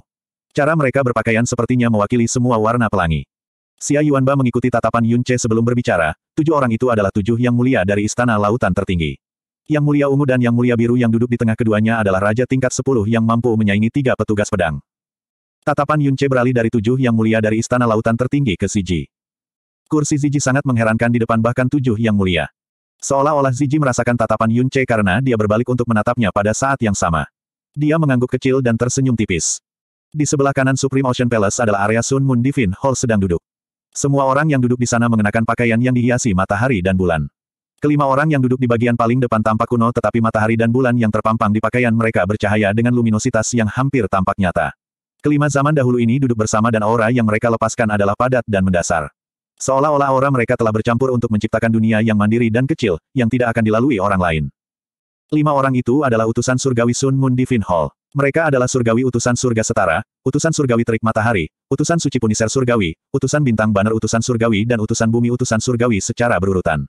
Cara mereka berpakaian sepertinya mewakili semua warna pelangi. Xia Yuanba mengikuti tatapan Yunche sebelum berbicara, tujuh orang itu adalah tujuh yang mulia dari Istana Lautan Tertinggi. Yang mulia ungu dan yang mulia biru yang duduk di tengah keduanya adalah raja tingkat 10 yang mampu menyaingi tiga petugas pedang. Tatapan Yunce beralih dari tujuh yang mulia dari istana lautan tertinggi ke Siji. Kursi Ziji sangat mengherankan di depan bahkan tujuh yang mulia. Seolah-olah Ziji merasakan tatapan Yunce karena dia berbalik untuk menatapnya pada saat yang sama. Dia mengangguk kecil dan tersenyum tipis. Di sebelah kanan Supreme Ocean Palace adalah area Sun Moon Divine Hall sedang duduk. Semua orang yang duduk di sana mengenakan pakaian yang dihiasi matahari dan bulan. Kelima orang yang duduk di bagian paling depan tampak kuno tetapi matahari dan bulan yang terpampang di pakaian mereka bercahaya dengan luminositas yang hampir tampak nyata. Kelima zaman dahulu ini duduk bersama dan aura yang mereka lepaskan adalah padat dan mendasar. Seolah-olah aura mereka telah bercampur untuk menciptakan dunia yang mandiri dan kecil, yang tidak akan dilalui orang lain. Lima orang itu adalah utusan surgawi Sun Moon Divin Hall. Mereka adalah surgawi utusan surga setara, utusan surgawi terik matahari, utusan suci puniser surgawi, utusan bintang banner utusan surgawi dan utusan bumi utusan surgawi secara berurutan.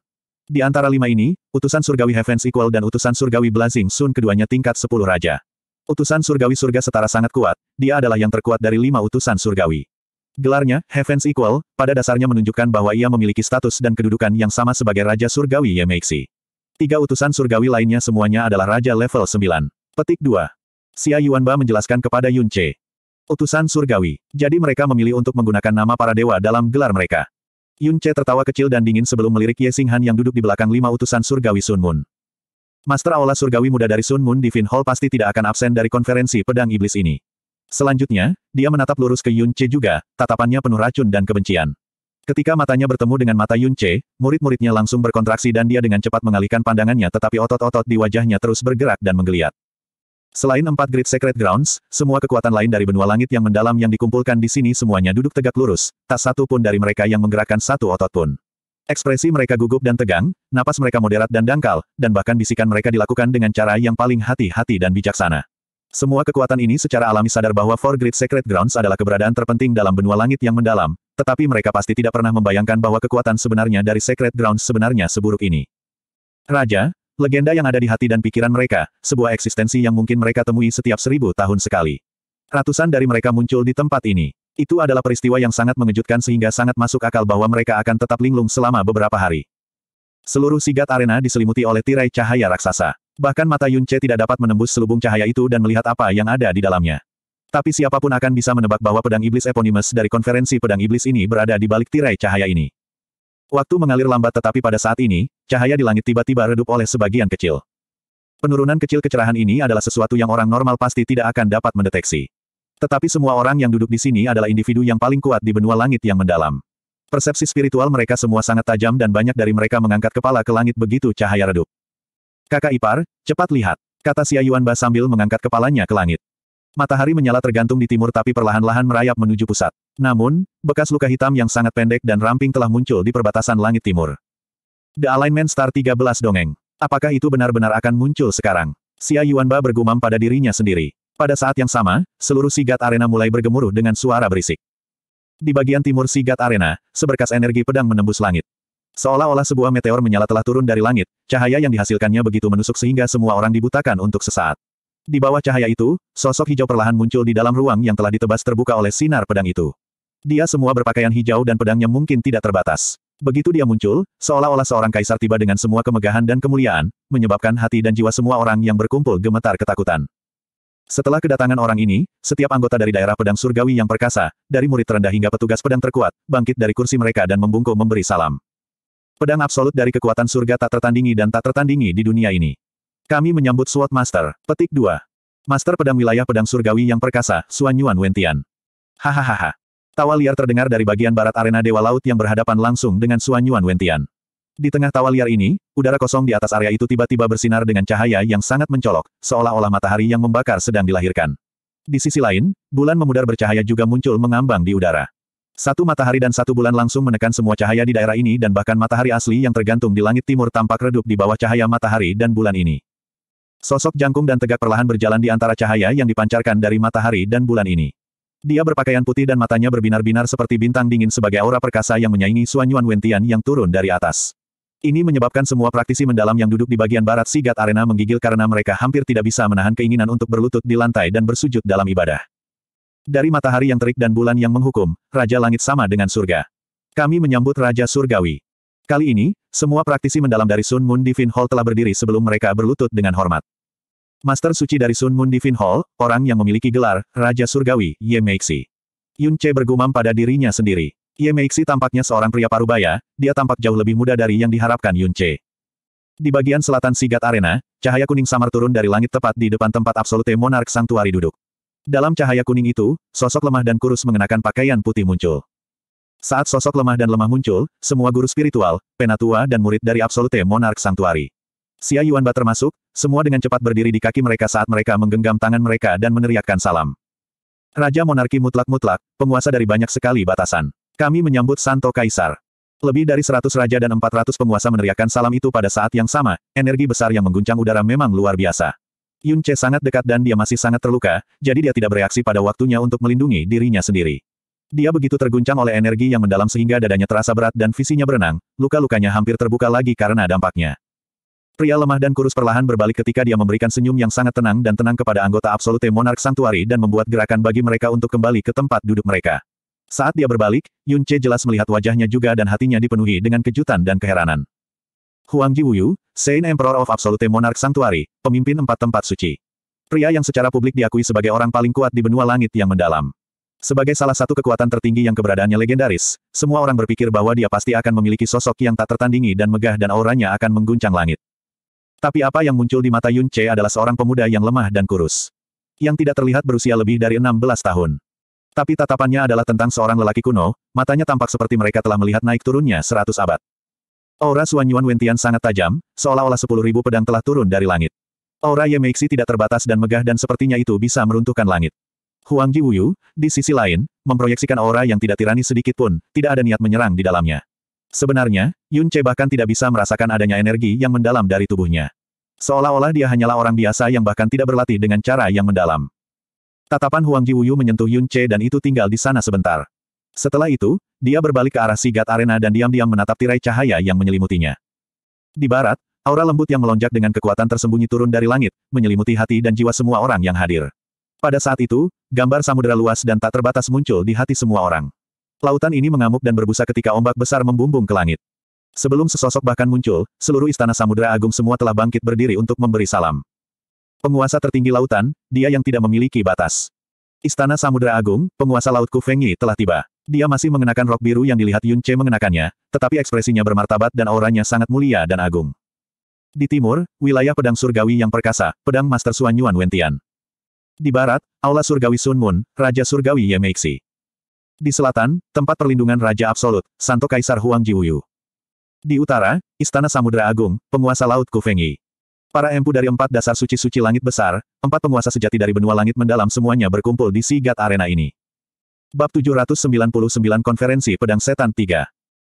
Di antara lima ini, utusan surgawi Heavens Equal dan utusan surgawi Blazing Sun keduanya tingkat sepuluh raja. Utusan surgawi surga setara sangat kuat, dia adalah yang terkuat dari lima utusan surgawi. Gelarnya, Heavens Equal, pada dasarnya menunjukkan bahwa ia memiliki status dan kedudukan yang sama sebagai Raja Surgawi Yemexi. Tiga utusan surgawi lainnya semuanya adalah Raja level 9. Petik 2. Xia Yuanba menjelaskan kepada Yun Utusan surgawi. Jadi mereka memilih untuk menggunakan nama para dewa dalam gelar mereka. Yun Che tertawa kecil dan dingin sebelum melirik Ye Sing Han yang duduk di belakang lima utusan surgawi Sun Moon. Master Aula surgawi muda dari Sun Moon di Fin Hall pasti tidak akan absen dari konferensi pedang iblis ini. Selanjutnya, dia menatap lurus ke Yun Che juga, tatapannya penuh racun dan kebencian. Ketika matanya bertemu dengan mata Yun Che, murid-muridnya langsung berkontraksi dan dia dengan cepat mengalihkan pandangannya tetapi otot-otot di wajahnya terus bergerak dan menggeliat. Selain empat grid Secret Grounds, semua kekuatan lain dari benua langit yang mendalam yang dikumpulkan di sini semuanya duduk tegak lurus, tak satu pun dari mereka yang menggerakkan satu otot pun. Ekspresi mereka gugup dan tegang, napas mereka moderat dan dangkal, dan bahkan bisikan mereka dilakukan dengan cara yang paling hati-hati dan bijaksana. Semua kekuatan ini secara alami sadar bahwa Four grid Secret Grounds adalah keberadaan terpenting dalam benua langit yang mendalam, tetapi mereka pasti tidak pernah membayangkan bahwa kekuatan sebenarnya dari Secret Grounds sebenarnya seburuk ini. Raja, legenda yang ada di hati dan pikiran mereka, sebuah eksistensi yang mungkin mereka temui setiap seribu tahun sekali. Ratusan dari mereka muncul di tempat ini. Itu adalah peristiwa yang sangat mengejutkan sehingga sangat masuk akal bahwa mereka akan tetap linglung selama beberapa hari. Seluruh sigat arena diselimuti oleh tirai cahaya raksasa. Bahkan mata Yunce tidak dapat menembus selubung cahaya itu dan melihat apa yang ada di dalamnya. Tapi siapapun akan bisa menebak bahwa pedang iblis Eponimus dari konferensi pedang iblis ini berada di balik tirai cahaya ini. Waktu mengalir lambat tetapi pada saat ini, cahaya di langit tiba-tiba redup oleh sebagian kecil. Penurunan kecil kecerahan ini adalah sesuatu yang orang normal pasti tidak akan dapat mendeteksi. Tetapi semua orang yang duduk di sini adalah individu yang paling kuat di benua langit yang mendalam. Persepsi spiritual mereka semua sangat tajam dan banyak dari mereka mengangkat kepala ke langit begitu cahaya redup. Kakak ipar, cepat lihat, kata Xia Ba sambil mengangkat kepalanya ke langit. Matahari menyala tergantung di timur tapi perlahan-lahan merayap menuju pusat. Namun, bekas luka hitam yang sangat pendek dan ramping telah muncul di perbatasan langit timur. The Alignment Star 13 dongeng. Apakah itu benar-benar akan muncul sekarang? Xia Yuanba bergumam pada dirinya sendiri. Pada saat yang sama, seluruh sigat arena mulai bergemuruh dengan suara berisik. Di bagian timur sigat arena, seberkas energi pedang menembus langit. Seolah-olah sebuah meteor menyala telah turun dari langit, cahaya yang dihasilkannya begitu menusuk sehingga semua orang dibutakan untuk sesaat. Di bawah cahaya itu, sosok hijau perlahan muncul di dalam ruang yang telah ditebas terbuka oleh sinar pedang itu. Dia semua berpakaian hijau dan pedangnya mungkin tidak terbatas. Begitu dia muncul, seolah-olah seorang kaisar tiba dengan semua kemegahan dan kemuliaan, menyebabkan hati dan jiwa semua orang yang berkumpul gemetar ketakutan. Setelah kedatangan orang ini, setiap anggota dari daerah pedang surgawi yang perkasa, dari murid terendah hingga petugas pedang terkuat, bangkit dari kursi mereka dan membungkuk memberi salam. Pedang absolut dari kekuatan surga tak tertandingi dan tak tertandingi di dunia ini. Kami menyambut Sword Master. Petik 2. Master pedang wilayah pedang surgawi yang perkasa, Suan Yuan Wentian. Hahaha. Tawa liar terdengar dari bagian barat arena Dewa Laut yang berhadapan langsung dengan Suanyuan Wentian. Di tengah tawa liar ini, udara kosong di atas area itu tiba-tiba bersinar dengan cahaya yang sangat mencolok, seolah-olah matahari yang membakar sedang dilahirkan. Di sisi lain, bulan memudar bercahaya juga muncul mengambang di udara. Satu matahari dan satu bulan langsung menekan semua cahaya di daerah ini dan bahkan matahari asli yang tergantung di langit timur tampak redup di bawah cahaya matahari dan bulan ini. Sosok jangkung dan tegak perlahan berjalan di antara cahaya yang dipancarkan dari matahari dan bulan ini. Dia berpakaian putih dan matanya berbinar-binar seperti bintang dingin sebagai aura perkasa yang menyaingi Xuan Yuan Wentian yang turun dari atas. Ini menyebabkan semua praktisi mendalam yang duduk di bagian barat Sigat Arena menggigil karena mereka hampir tidak bisa menahan keinginan untuk berlutut di lantai dan bersujud dalam ibadah. Dari matahari yang terik dan bulan yang menghukum, Raja Langit sama dengan surga. Kami menyambut Raja Surgawi. Kali ini, semua praktisi mendalam dari Sun Moon Divine Hall telah berdiri sebelum mereka berlutut dengan hormat. Master suci dari Sun Moon Divine Hall, orang yang memiliki gelar, Raja Surgawi, Ye Meixi. Yun Che bergumam pada dirinya sendiri. Ye Meixi tampaknya seorang pria parubaya, dia tampak jauh lebih muda dari yang diharapkan Yun Che. Di bagian selatan Sigat Arena, cahaya kuning samar turun dari langit tepat di depan tempat Absolute monark santuari duduk. Dalam cahaya kuning itu, sosok lemah dan kurus mengenakan pakaian putih muncul. Saat sosok lemah dan lemah muncul, semua guru spiritual, penatua dan murid dari Absolute monark santuari. Xia Yuanba termasuk, semua dengan cepat berdiri di kaki mereka saat mereka menggenggam tangan mereka dan meneriakkan salam. Raja Monarki Mutlak-Mutlak, penguasa dari banyak sekali batasan. Kami menyambut Santo Kaisar. Lebih dari seratus raja dan empat ratus penguasa meneriakkan salam itu pada saat yang sama, energi besar yang mengguncang udara memang luar biasa. Yun Che sangat dekat dan dia masih sangat terluka, jadi dia tidak bereaksi pada waktunya untuk melindungi dirinya sendiri. Dia begitu terguncang oleh energi yang mendalam sehingga dadanya terasa berat dan visinya berenang, luka-lukanya hampir terbuka lagi karena dampaknya. Pria lemah dan kurus perlahan berbalik ketika dia memberikan senyum yang sangat tenang dan tenang kepada anggota absolute Monarch Sanctuary dan membuat gerakan bagi mereka untuk kembali ke tempat duduk mereka. Saat dia berbalik, Yun Che jelas melihat wajahnya juga dan hatinya dipenuhi dengan kejutan dan keheranan. Huang Ji Wuyu, Saint Emperor of Absolute Monarch Sanctuary, pemimpin empat tempat suci. Pria yang secara publik diakui sebagai orang paling kuat di benua langit yang mendalam. Sebagai salah satu kekuatan tertinggi yang keberadaannya legendaris, semua orang berpikir bahwa dia pasti akan memiliki sosok yang tak tertandingi dan megah dan auranya akan mengguncang langit. Tapi apa yang muncul di mata Yun Che adalah seorang pemuda yang lemah dan kurus. Yang tidak terlihat berusia lebih dari 16 tahun. Tapi tatapannya adalah tentang seorang lelaki kuno, matanya tampak seperti mereka telah melihat naik turunnya 100 abad. Aura Suan Yuan Wentian sangat tajam, seolah-olah 10.000 pedang telah turun dari langit. Aura Ye Meixi tidak terbatas dan megah dan sepertinya itu bisa meruntuhkan langit. Huang Ji Wuyu, di sisi lain, memproyeksikan aura yang tidak tirani sedikit pun, tidak ada niat menyerang di dalamnya. Sebenarnya, Yun Che bahkan tidak bisa merasakan adanya energi yang mendalam dari tubuhnya. Seolah-olah dia hanyalah orang biasa yang bahkan tidak berlatih dengan cara yang mendalam. Tatapan Huang Ji Wuyu menyentuh Yun Che dan itu tinggal di sana sebentar. Setelah itu, dia berbalik ke arah Sigat Arena dan diam-diam menatap tirai cahaya yang menyelimutinya. Di barat, aura lembut yang melonjak dengan kekuatan tersembunyi turun dari langit, menyelimuti hati dan jiwa semua orang yang hadir. Pada saat itu, gambar samudera luas dan tak terbatas muncul di hati semua orang. Lautan ini mengamuk dan berbusa ketika ombak besar membumbung ke langit. Sebelum sesosok bahkan muncul, seluruh istana samudera Agung semua telah bangkit berdiri untuk memberi salam. Penguasa tertinggi lautan, dia yang tidak memiliki batas. Istana samudera Agung, penguasa laut Kufengi telah tiba. Dia masih mengenakan rok biru yang dilihat Yun Che mengenakannya, tetapi ekspresinya bermartabat dan auranya sangat mulia dan agung. Di timur, wilayah pedang surgawi yang perkasa, pedang Master Suanyuan Wentian. Di barat, Aula Surgawi Sun Moon, Raja Surgawi Ye di selatan, tempat perlindungan Raja Absolut, Santo Kaisar Huang Jiuyu. Di utara, Istana Samudera Agung, penguasa Laut Kufengi. Para empu dari empat dasar suci-suci langit besar, empat penguasa sejati dari benua langit mendalam semuanya berkumpul di Sigat Arena ini. Bab 799 Konferensi Pedang Setan 3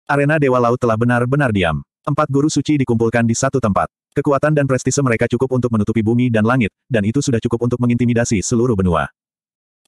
Arena Dewa Laut telah benar-benar diam. Empat guru suci dikumpulkan di satu tempat. Kekuatan dan prestise mereka cukup untuk menutupi bumi dan langit, dan itu sudah cukup untuk mengintimidasi seluruh benua.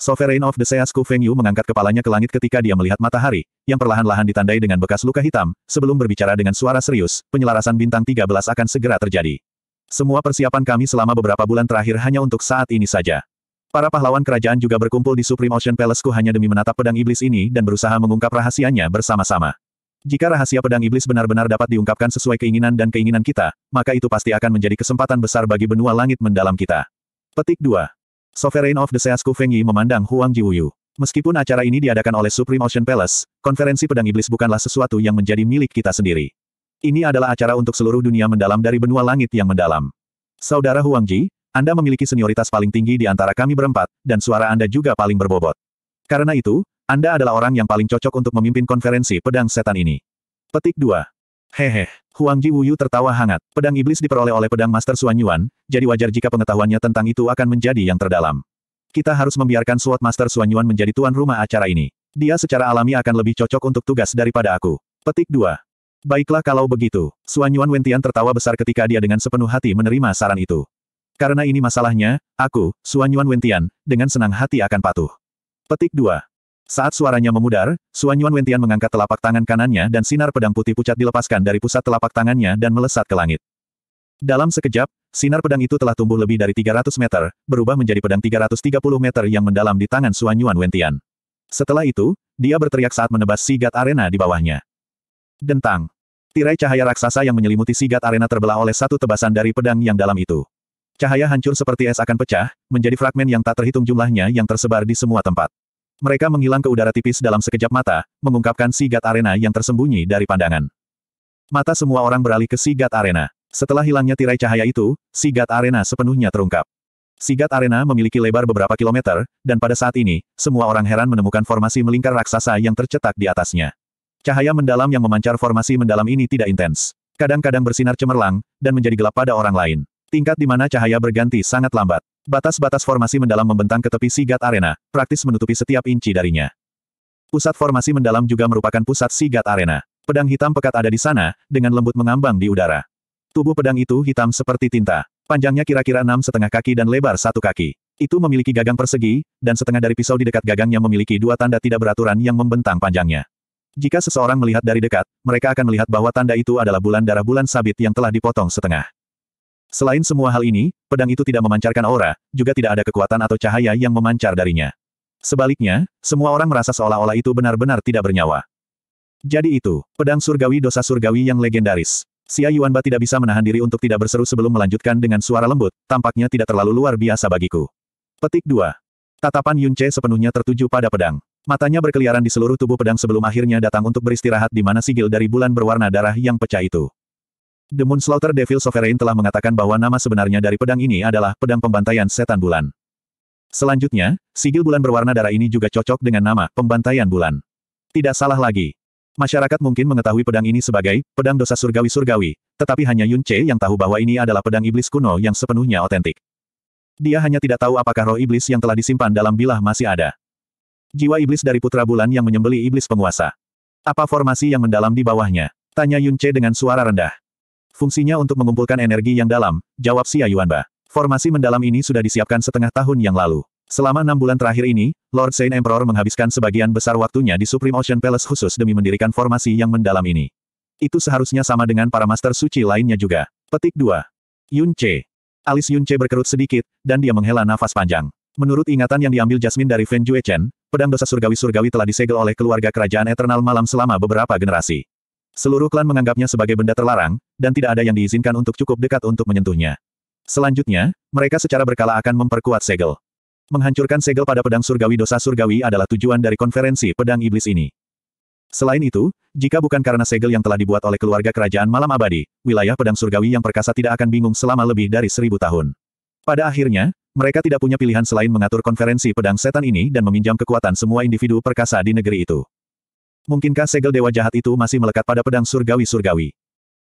Sovereign of the Seasku Feng Yu mengangkat kepalanya ke langit ketika dia melihat matahari, yang perlahan-lahan ditandai dengan bekas luka hitam, sebelum berbicara dengan suara serius, penyelarasan bintang 13 akan segera terjadi. Semua persiapan kami selama beberapa bulan terakhir hanya untuk saat ini saja. Para pahlawan kerajaan juga berkumpul di Supreme Ocean Palace-ku hanya demi menatap pedang iblis ini dan berusaha mengungkap rahasianya bersama-sama. Jika rahasia pedang iblis benar-benar dapat diungkapkan sesuai keinginan dan keinginan kita, maka itu pasti akan menjadi kesempatan besar bagi benua langit mendalam kita. Petik 2. Sovereign of the Seasku Feng memandang Huang Jiuyu. Meskipun acara ini diadakan oleh Supreme Ocean Palace, konferensi pedang iblis bukanlah sesuatu yang menjadi milik kita sendiri. Ini adalah acara untuk seluruh dunia mendalam dari benua langit yang mendalam. Saudara Huang Ji, Anda memiliki senioritas paling tinggi di antara kami berempat, dan suara Anda juga paling berbobot. Karena itu, Anda adalah orang yang paling cocok untuk memimpin konferensi pedang setan ini. Petik 2. Hehe. Huang Ji Wuyu tertawa hangat. Pedang iblis diperoleh oleh pedang Master Xuan Yuan, jadi wajar jika pengetahuannya tentang itu akan menjadi yang terdalam. Kita harus membiarkan Suat Master Xuan Yuan menjadi tuan rumah acara ini. Dia secara alami akan lebih cocok untuk tugas daripada aku. Petik 2. Baiklah kalau begitu. Suanyuan Yuan Wentian tertawa besar ketika dia dengan sepenuh hati menerima saran itu. Karena ini masalahnya, aku, Suanyuan Yuan Wentian, dengan senang hati akan patuh. Petik 2. Saat suaranya memudar, Suan Yuan Wentian mengangkat telapak tangan kanannya dan sinar pedang putih pucat dilepaskan dari pusat telapak tangannya dan melesat ke langit. Dalam sekejap, sinar pedang itu telah tumbuh lebih dari 300 meter, berubah menjadi pedang 330 meter yang mendalam di tangan Suan Yuan Wentian. Setelah itu, dia berteriak saat menebas sigat arena di bawahnya. Dentang. Tirai cahaya raksasa yang menyelimuti sigat arena terbelah oleh satu tebasan dari pedang yang dalam itu. Cahaya hancur seperti es akan pecah, menjadi fragmen yang tak terhitung jumlahnya yang tersebar di semua tempat mereka menghilang ke udara tipis dalam sekejap mata, mengungkapkan sigat arena yang tersembunyi dari pandangan. Mata semua orang beralih ke sigat arena. Setelah hilangnya tirai cahaya itu, sigat arena sepenuhnya terungkap. Sigat arena memiliki lebar beberapa kilometer, dan pada saat ini, semua orang heran menemukan formasi melingkar raksasa yang tercetak di atasnya. Cahaya mendalam yang memancar formasi mendalam ini tidak intens. Kadang-kadang bersinar cemerlang, dan menjadi gelap pada orang lain. Tingkat di mana cahaya berganti sangat lambat. Batas-batas formasi mendalam membentang ke tepi sigat arena, praktis menutupi setiap inci darinya. Pusat formasi mendalam juga merupakan pusat sigat arena. Pedang hitam pekat ada di sana, dengan lembut mengambang di udara. Tubuh pedang itu hitam seperti tinta. Panjangnya kira-kira enam setengah kaki dan lebar satu kaki. Itu memiliki gagang persegi, dan setengah dari pisau di dekat gagangnya memiliki dua tanda tidak beraturan yang membentang panjangnya. Jika seseorang melihat dari dekat, mereka akan melihat bahwa tanda itu adalah bulan darah bulan sabit yang telah dipotong setengah. Selain semua hal ini, pedang itu tidak memancarkan aura, juga tidak ada kekuatan atau cahaya yang memancar darinya. Sebaliknya, semua orang merasa seolah-olah itu benar-benar tidak bernyawa. Jadi itu, pedang surgawi dosa surgawi yang legendaris. Xia Yuanba tidak bisa menahan diri untuk tidak berseru sebelum melanjutkan dengan suara lembut, tampaknya tidak terlalu luar biasa bagiku. Petik 2. Tatapan Yun Che sepenuhnya tertuju pada pedang. Matanya berkeliaran di seluruh tubuh pedang sebelum akhirnya datang untuk beristirahat di mana sigil dari bulan berwarna darah yang pecah itu. The Slaughter Devil Sovereign telah mengatakan bahwa nama sebenarnya dari pedang ini adalah pedang pembantaian setan bulan. Selanjutnya, sigil bulan berwarna darah ini juga cocok dengan nama pembantaian bulan. Tidak salah lagi. Masyarakat mungkin mengetahui pedang ini sebagai pedang dosa surgawi-surgawi, tetapi hanya Yun Che yang tahu bahwa ini adalah pedang iblis kuno yang sepenuhnya otentik. Dia hanya tidak tahu apakah roh iblis yang telah disimpan dalam bilah masih ada. Jiwa iblis dari putra bulan yang menyembeli iblis penguasa. Apa formasi yang mendalam di bawahnya? Tanya Yun Che dengan suara rendah. Fungsinya untuk mengumpulkan energi yang dalam, jawab Xia Yuanba. Formasi mendalam ini sudah disiapkan setengah tahun yang lalu. Selama enam bulan terakhir ini, Lord Saint Emperor menghabiskan sebagian besar waktunya di Supreme Ocean Palace khusus demi mendirikan formasi yang mendalam ini. Itu seharusnya sama dengan para master suci lainnya juga. Petik 2. Yun Che. Alis Yun Che berkerut sedikit, dan dia menghela nafas panjang. Menurut ingatan yang diambil Jasmine dari Fan Juechen, pedang dosa surgawi-surgawi telah disegel oleh keluarga kerajaan Eternal Malam selama beberapa generasi. Seluruh klan menganggapnya sebagai benda terlarang, dan tidak ada yang diizinkan untuk cukup dekat untuk menyentuhnya. Selanjutnya, mereka secara berkala akan memperkuat segel. Menghancurkan segel pada pedang surgawi dosa surgawi adalah tujuan dari konferensi pedang iblis ini. Selain itu, jika bukan karena segel yang telah dibuat oleh keluarga kerajaan malam abadi, wilayah pedang surgawi yang perkasa tidak akan bingung selama lebih dari seribu tahun. Pada akhirnya, mereka tidak punya pilihan selain mengatur konferensi pedang setan ini dan meminjam kekuatan semua individu perkasa di negeri itu. Mungkinkah segel dewa jahat itu masih melekat pada pedang surgawi-surgawi?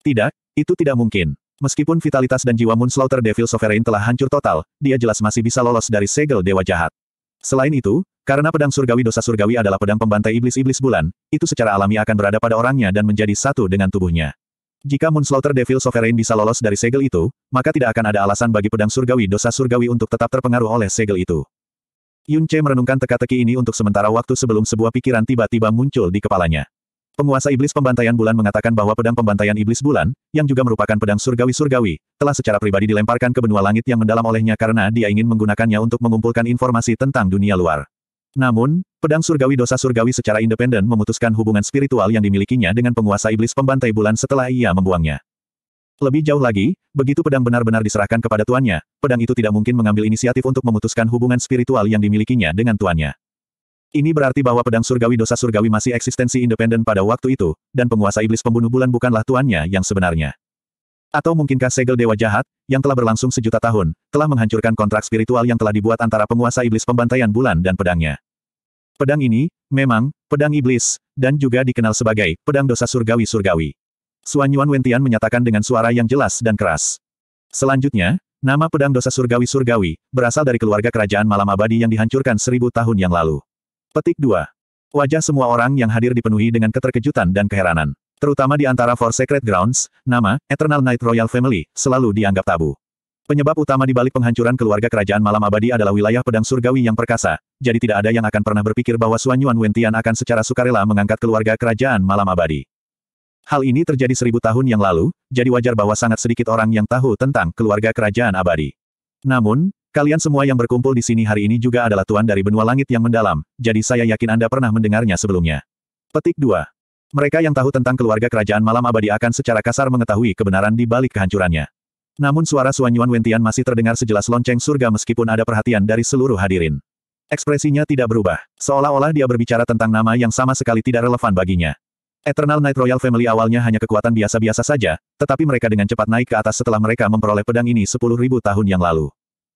Tidak, itu tidak mungkin. Meskipun vitalitas dan jiwa Moonslaughter Devil Sovereign telah hancur total, dia jelas masih bisa lolos dari segel dewa jahat. Selain itu, karena pedang surgawi dosa surgawi adalah pedang pembantai iblis-iblis bulan, itu secara alami akan berada pada orangnya dan menjadi satu dengan tubuhnya. Jika Moonslaughter Devil Sovereign bisa lolos dari segel itu, maka tidak akan ada alasan bagi pedang surgawi dosa surgawi untuk tetap terpengaruh oleh segel itu. Yun Che merenungkan teka-teki ini untuk sementara waktu sebelum sebuah pikiran tiba-tiba muncul di kepalanya. Penguasa iblis pembantaian bulan mengatakan bahwa pedang pembantaian iblis bulan, yang juga merupakan pedang surgawi-surgawi, telah secara pribadi dilemparkan ke benua langit yang mendalam olehnya karena dia ingin menggunakannya untuk mengumpulkan informasi tentang dunia luar. Namun, pedang surgawi dosa surgawi secara independen memutuskan hubungan spiritual yang dimilikinya dengan penguasa iblis pembantai bulan setelah ia membuangnya. Lebih jauh lagi, begitu pedang benar-benar diserahkan kepada tuannya, pedang itu tidak mungkin mengambil inisiatif untuk memutuskan hubungan spiritual yang dimilikinya dengan tuannya. Ini berarti bahwa pedang surgawi dosa surgawi masih eksistensi independen pada waktu itu, dan penguasa iblis pembunuh bulan bukanlah tuannya yang sebenarnya. Atau mungkinkah segel dewa jahat, yang telah berlangsung sejuta tahun, telah menghancurkan kontrak spiritual yang telah dibuat antara penguasa iblis pembantaian bulan dan pedangnya. Pedang ini, memang, pedang iblis, dan juga dikenal sebagai pedang dosa surgawi-surgawi. Suan Yuan Wentian menyatakan dengan suara yang jelas dan keras. Selanjutnya, nama pedang dosa surgawi-surgawi, berasal dari keluarga kerajaan malam abadi yang dihancurkan seribu tahun yang lalu. Petik 2. Wajah semua orang yang hadir dipenuhi dengan keterkejutan dan keheranan. Terutama di antara Four Sacred Grounds, nama, Eternal Night Royal Family, selalu dianggap tabu. Penyebab utama di balik penghancuran keluarga kerajaan malam abadi adalah wilayah pedang surgawi yang perkasa, jadi tidak ada yang akan pernah berpikir bahwa Suanyuan Wentian akan secara sukarela mengangkat keluarga kerajaan malam abadi. Hal ini terjadi seribu tahun yang lalu, jadi wajar bahwa sangat sedikit orang yang tahu tentang keluarga kerajaan abadi. Namun, kalian semua yang berkumpul di sini hari ini juga adalah tuan dari benua langit yang mendalam, jadi saya yakin Anda pernah mendengarnya sebelumnya. Petik 2. Mereka yang tahu tentang keluarga kerajaan malam abadi akan secara kasar mengetahui kebenaran di balik kehancurannya. Namun suara Suan Yuan Wentian masih terdengar sejelas lonceng surga meskipun ada perhatian dari seluruh hadirin. Ekspresinya tidak berubah, seolah-olah dia berbicara tentang nama yang sama sekali tidak relevan baginya. Eternal Knight Royal Family awalnya hanya kekuatan biasa-biasa saja, tetapi mereka dengan cepat naik ke atas setelah mereka memperoleh pedang ini 10.000 tahun yang lalu.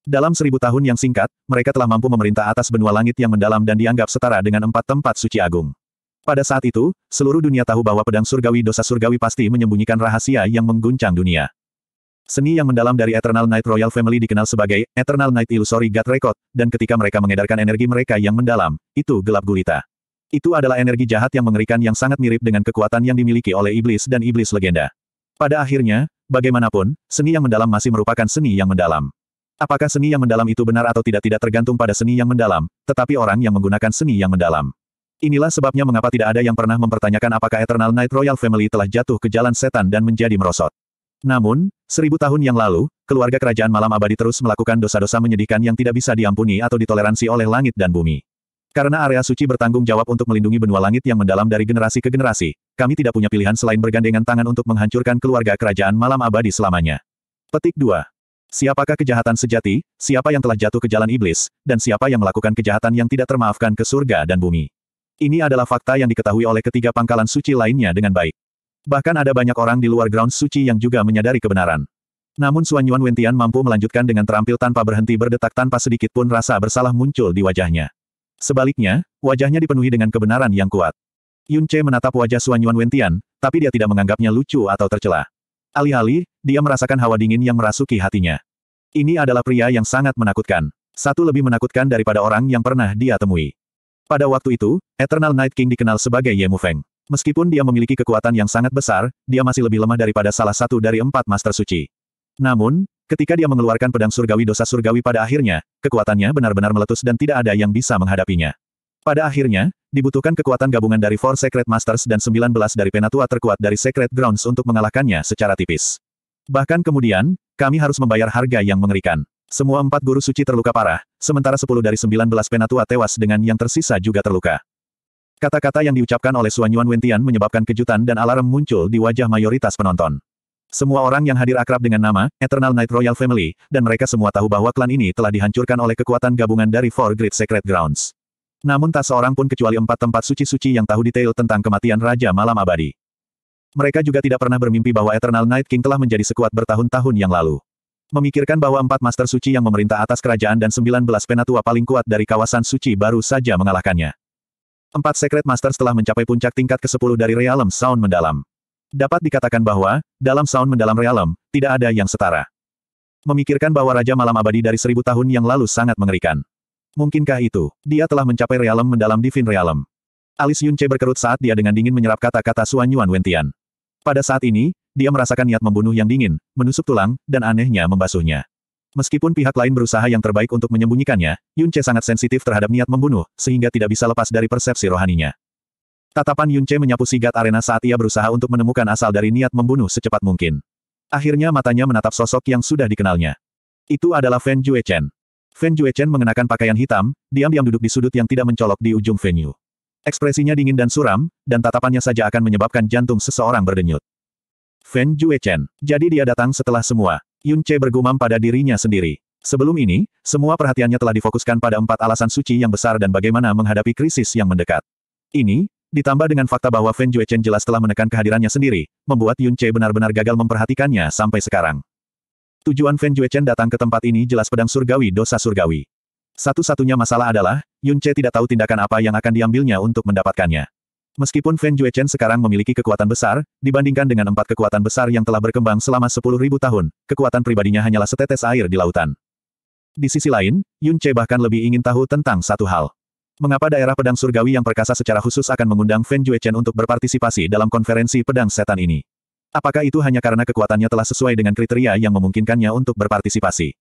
Dalam 1.000 tahun yang singkat, mereka telah mampu memerintah atas benua langit yang mendalam dan dianggap setara dengan empat tempat suci agung. Pada saat itu, seluruh dunia tahu bahwa pedang surgawi dosa surgawi pasti menyembunyikan rahasia yang mengguncang dunia. Seni yang mendalam dari Eternal Knight Royal Family dikenal sebagai Eternal Knight Illusory God Record, dan ketika mereka mengedarkan energi mereka yang mendalam, itu gelap gulita. Itu adalah energi jahat yang mengerikan yang sangat mirip dengan kekuatan yang dimiliki oleh iblis dan iblis legenda. Pada akhirnya, bagaimanapun, seni yang mendalam masih merupakan seni yang mendalam. Apakah seni yang mendalam itu benar atau tidak tidak tergantung pada seni yang mendalam, tetapi orang yang menggunakan seni yang mendalam. Inilah sebabnya mengapa tidak ada yang pernah mempertanyakan apakah Eternal Night Royal Family telah jatuh ke jalan setan dan menjadi merosot. Namun, seribu tahun yang lalu, keluarga kerajaan malam abadi terus melakukan dosa-dosa menyedihkan yang tidak bisa diampuni atau ditoleransi oleh langit dan bumi. Karena area suci bertanggung jawab untuk melindungi benua langit yang mendalam dari generasi ke generasi, kami tidak punya pilihan selain bergandengan tangan untuk menghancurkan keluarga kerajaan malam abadi selamanya. Petik 2. Siapakah kejahatan sejati, siapa yang telah jatuh ke jalan iblis, dan siapa yang melakukan kejahatan yang tidak termaafkan ke surga dan bumi. Ini adalah fakta yang diketahui oleh ketiga pangkalan suci lainnya dengan baik. Bahkan ada banyak orang di luar ground suci yang juga menyadari kebenaran. Namun Suan Yuan Wentian mampu melanjutkan dengan terampil tanpa berhenti berdetak tanpa sedikit pun rasa bersalah muncul di wajahnya. Sebaliknya, wajahnya dipenuhi dengan kebenaran yang kuat. Yun Che menatap wajah Suan Yuan Wentian, tapi dia tidak menganggapnya lucu atau tercela. Alih-alih, dia merasakan hawa dingin yang merasuki hatinya. Ini adalah pria yang sangat menakutkan. Satu lebih menakutkan daripada orang yang pernah dia temui. Pada waktu itu, Eternal Night King dikenal sebagai Ye Mu Feng. Meskipun dia memiliki kekuatan yang sangat besar, dia masih lebih lemah daripada salah satu dari empat master suci. Namun, Ketika dia mengeluarkan pedang surgawi dosa surgawi pada akhirnya, kekuatannya benar-benar meletus dan tidak ada yang bisa menghadapinya. Pada akhirnya, dibutuhkan kekuatan gabungan dari Four Secret Masters dan 19 dari Penatua terkuat dari Secret Grounds untuk mengalahkannya secara tipis. Bahkan kemudian, kami harus membayar harga yang mengerikan. Semua empat guru suci terluka parah, sementara sepuluh dari sembilan belas penatua tewas dengan yang tersisa juga terluka. Kata-kata yang diucapkan oleh Suanyuan Wentian menyebabkan kejutan dan alarm muncul di wajah mayoritas penonton. Semua orang yang hadir akrab dengan nama, Eternal Night Royal Family, dan mereka semua tahu bahwa klan ini telah dihancurkan oleh kekuatan gabungan dari Four Great Secret Grounds. Namun tak seorang pun kecuali empat tempat suci-suci yang tahu detail tentang kematian Raja Malam Abadi. Mereka juga tidak pernah bermimpi bahwa Eternal Night King telah menjadi sekuat bertahun-tahun yang lalu. Memikirkan bahwa empat master suci yang memerintah atas kerajaan dan 19 penatua paling kuat dari kawasan suci baru saja mengalahkannya. Empat Secret Master telah mencapai puncak tingkat ke-10 dari Realm Sound mendalam. Dapat dikatakan bahwa, dalam sound mendalam realem, tidak ada yang setara. Memikirkan bahwa Raja Malam Abadi dari seribu tahun yang lalu sangat mengerikan. Mungkinkah itu, dia telah mencapai realem mendalam Divine Realem? Alis Yunce berkerut saat dia dengan dingin menyerap kata-kata Suan Yuan Wentian. Pada saat ini, dia merasakan niat membunuh yang dingin, menusuk tulang, dan anehnya membasuhnya. Meskipun pihak lain berusaha yang terbaik untuk menyembunyikannya, Yunce sangat sensitif terhadap niat membunuh, sehingga tidak bisa lepas dari persepsi rohaninya. Tatapan Yunce menyapu sigat arena saat ia berusaha untuk menemukan asal dari niat membunuh secepat mungkin. Akhirnya matanya menatap sosok yang sudah dikenalnya. Itu adalah Fan Juechen. Fan Juechen mengenakan pakaian hitam, diam-diam duduk di sudut yang tidak mencolok di ujung venue. Ekspresinya dingin dan suram, dan tatapannya saja akan menyebabkan jantung seseorang berdenyut. Fan Juechen, jadi dia datang setelah semua. Yunce bergumam pada dirinya sendiri. Sebelum ini, semua perhatiannya telah difokuskan pada empat alasan suci yang besar dan bagaimana menghadapi krisis yang mendekat. Ini, Ditambah dengan fakta bahwa Feng Fan Chen jelas telah menekan kehadirannya sendiri, membuat Yun Che benar-benar gagal memperhatikannya sampai sekarang. Tujuan Feng Fan Chen datang ke tempat ini jelas pedang surgawi dosa surgawi. Satu-satunya masalah adalah, Yun Che tidak tahu tindakan apa yang akan diambilnya untuk mendapatkannya. Meskipun Feng Fan Chen sekarang memiliki kekuatan besar, dibandingkan dengan empat kekuatan besar yang telah berkembang selama sepuluh ribu tahun, kekuatan pribadinya hanyalah setetes air di lautan. Di sisi lain, Yun Che bahkan lebih ingin tahu tentang satu hal mengapa daerah pedang surgawi yang perkasa secara khusus akan mengundang Feng Juechen untuk berpartisipasi dalam konferensi pedang setan ini? Apakah itu hanya karena kekuatannya telah sesuai dengan kriteria yang memungkinkannya untuk berpartisipasi?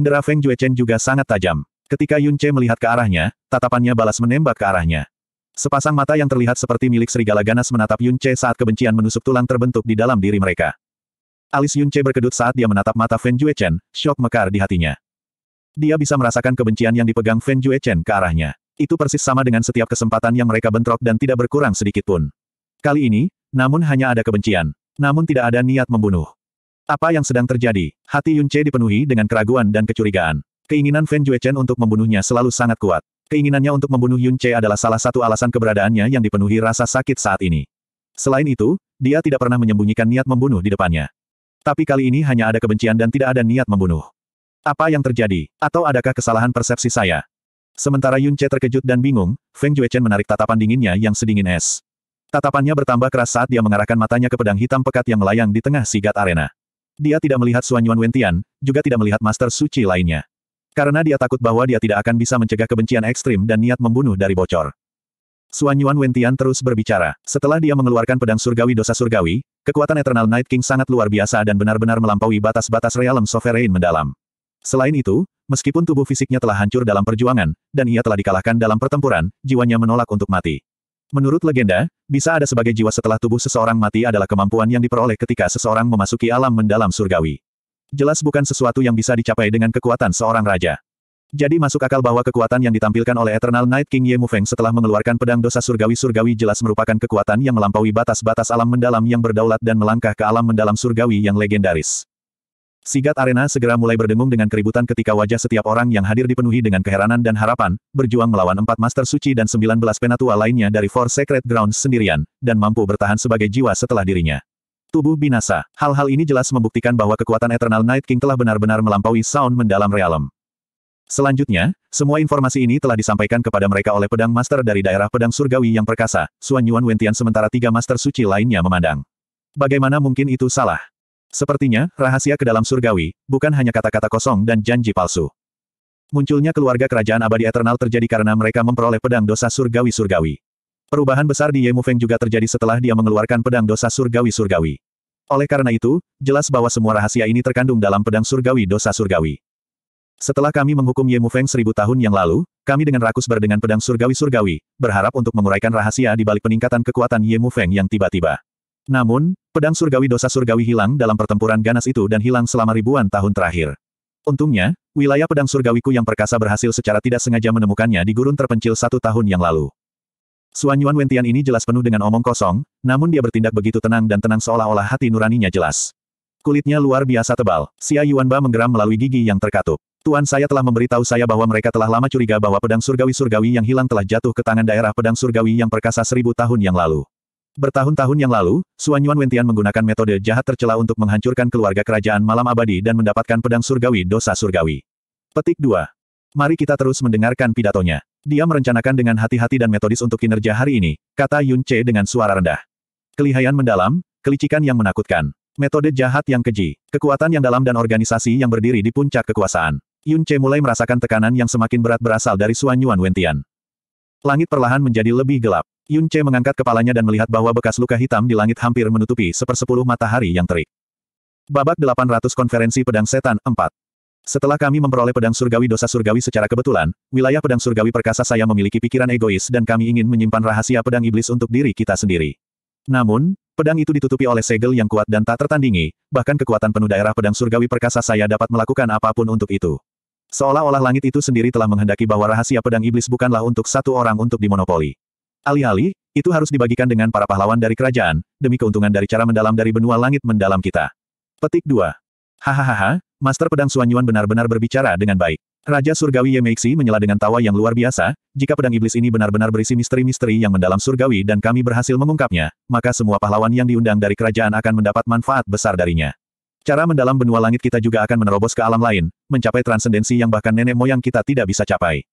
Indra Feng Juechen juga sangat tajam. Ketika Yun Che melihat ke arahnya, tatapannya balas menembak ke arahnya. Sepasang mata yang terlihat seperti milik serigala ganas menatap Yun Che saat kebencian menusuk tulang terbentuk di dalam diri mereka. Alis Yun Che berkedut saat dia menatap mata Feng Juechen, syok mekar di hatinya. Dia bisa merasakan kebencian yang dipegang Feng Juechen ke arahnya. Itu persis sama dengan setiap kesempatan yang mereka bentrok dan tidak berkurang sedikit pun. Kali ini, namun hanya ada kebencian. Namun tidak ada niat membunuh. Apa yang sedang terjadi? Hati Yun Che dipenuhi dengan keraguan dan kecurigaan. Keinginan Fan Juechen untuk membunuhnya selalu sangat kuat. Keinginannya untuk membunuh Yun Che adalah salah satu alasan keberadaannya yang dipenuhi rasa sakit saat ini. Selain itu, dia tidak pernah menyembunyikan niat membunuh di depannya. Tapi kali ini hanya ada kebencian dan tidak ada niat membunuh. Apa yang terjadi? Atau adakah kesalahan persepsi saya? Sementara Yun Che terkejut dan bingung, Feng Juechen menarik tatapan dinginnya yang sedingin es. Tatapannya bertambah keras saat dia mengarahkan matanya ke pedang hitam pekat yang melayang di tengah sigat arena. Dia tidak melihat Suan Yuan Wentian, juga tidak melihat Master Suci lainnya. Karena dia takut bahwa dia tidak akan bisa mencegah kebencian ekstrim dan niat membunuh dari bocor. Suan Yuan Wentian terus berbicara. Setelah dia mengeluarkan pedang surgawi dosa surgawi, kekuatan Eternal Night King sangat luar biasa dan benar-benar melampaui batas-batas realem sovereign mendalam. Selain itu, meskipun tubuh fisiknya telah hancur dalam perjuangan, dan ia telah dikalahkan dalam pertempuran, jiwanya menolak untuk mati. Menurut legenda, bisa ada sebagai jiwa setelah tubuh seseorang mati adalah kemampuan yang diperoleh ketika seseorang memasuki alam mendalam surgawi. Jelas bukan sesuatu yang bisa dicapai dengan kekuatan seorang raja. Jadi masuk akal bahwa kekuatan yang ditampilkan oleh Eternal Night King Ye Mufeng setelah mengeluarkan pedang dosa surgawi-surgawi jelas merupakan kekuatan yang melampaui batas-batas alam mendalam yang berdaulat dan melangkah ke alam mendalam surgawi yang legendaris. Sigat arena segera mulai berdengung dengan keributan ketika wajah setiap orang yang hadir dipenuhi dengan keheranan dan harapan, berjuang melawan empat master suci dan sembilan belas penatua lainnya dari Four Sacred Grounds sendirian, dan mampu bertahan sebagai jiwa setelah dirinya. Tubuh binasa. Hal-hal ini jelas membuktikan bahwa kekuatan Eternal Night King telah benar-benar melampaui sound mendalam realm. Selanjutnya, semua informasi ini telah disampaikan kepada mereka oleh pedang master dari daerah pedang surgawi yang perkasa, Suanyuan Wentian sementara tiga master suci lainnya memandang. Bagaimana mungkin itu salah? Sepertinya, rahasia ke dalam surgawi, bukan hanya kata-kata kosong dan janji palsu. Munculnya keluarga kerajaan abadi eternal terjadi karena mereka memperoleh pedang dosa surgawi-surgawi. Perubahan besar di Yemufeng juga terjadi setelah dia mengeluarkan pedang dosa surgawi-surgawi. Oleh karena itu, jelas bahwa semua rahasia ini terkandung dalam pedang surgawi dosa surgawi. Setelah kami menghukum Yemufeng Feng seribu tahun yang lalu, kami dengan rakus berdengan pedang surgawi-surgawi, berharap untuk menguraikan rahasia di balik peningkatan kekuatan Yemufeng Feng yang tiba-tiba. Namun, pedang surgawi dosa surgawi hilang dalam pertempuran ganas itu dan hilang selama ribuan tahun terakhir. Untungnya, wilayah pedang surgawiku yang perkasa berhasil secara tidak sengaja menemukannya di gurun terpencil satu tahun yang lalu. Suanyuan Wentian ini jelas penuh dengan omong kosong, namun dia bertindak begitu tenang dan tenang seolah-olah hati nuraninya jelas. Kulitnya luar biasa tebal, Xia Yuan Ba menggeram melalui gigi yang terkatup. Tuan saya telah memberitahu saya bahwa mereka telah lama curiga bahwa pedang surgawi-surgawi yang hilang telah jatuh ke tangan daerah pedang surgawi yang perkasa seribu tahun yang lalu. Bertahun-tahun yang lalu, Suan Yuan Wentian menggunakan metode jahat tercela untuk menghancurkan keluarga kerajaan malam abadi dan mendapatkan pedang surgawi dosa surgawi. Petik 2. Mari kita terus mendengarkan pidatonya. Dia merencanakan dengan hati-hati dan metodis untuk kinerja hari ini, kata Yun Che dengan suara rendah. Kelihayan mendalam, kelicikan yang menakutkan. Metode jahat yang keji, kekuatan yang dalam dan organisasi yang berdiri di puncak kekuasaan. Yun Che mulai merasakan tekanan yang semakin berat berasal dari Suan Yuan Wentian. Langit perlahan menjadi lebih gelap. Yun Che mengangkat kepalanya dan melihat bahwa bekas luka hitam di langit hampir menutupi sepersepuluh matahari yang terik. Babak 800 Konferensi Pedang Setan 4 Setelah kami memperoleh pedang surgawi dosa surgawi secara kebetulan, wilayah pedang surgawi perkasa saya memiliki pikiran egois dan kami ingin menyimpan rahasia pedang iblis untuk diri kita sendiri. Namun, pedang itu ditutupi oleh segel yang kuat dan tak tertandingi, bahkan kekuatan penuh daerah pedang surgawi perkasa saya dapat melakukan apapun untuk itu. Seolah-olah langit itu sendiri telah menghendaki bahwa rahasia pedang iblis bukanlah untuk satu orang untuk dimonopoli. Alih-alih, itu harus dibagikan dengan para pahlawan dari kerajaan, demi keuntungan dari cara mendalam dari benua langit mendalam kita. Petik 2. Hahaha, Master Pedang Suanyuan benar-benar berbicara dengan baik. Raja Surgawi Yemeixi menyela dengan tawa yang luar biasa, jika pedang iblis ini benar-benar berisi misteri-misteri yang mendalam surgawi dan kami berhasil mengungkapnya, maka semua pahlawan yang diundang dari kerajaan akan mendapat manfaat besar darinya. Cara mendalam benua langit kita juga akan menerobos ke alam lain, mencapai transendensi yang bahkan nenek moyang kita tidak bisa capai.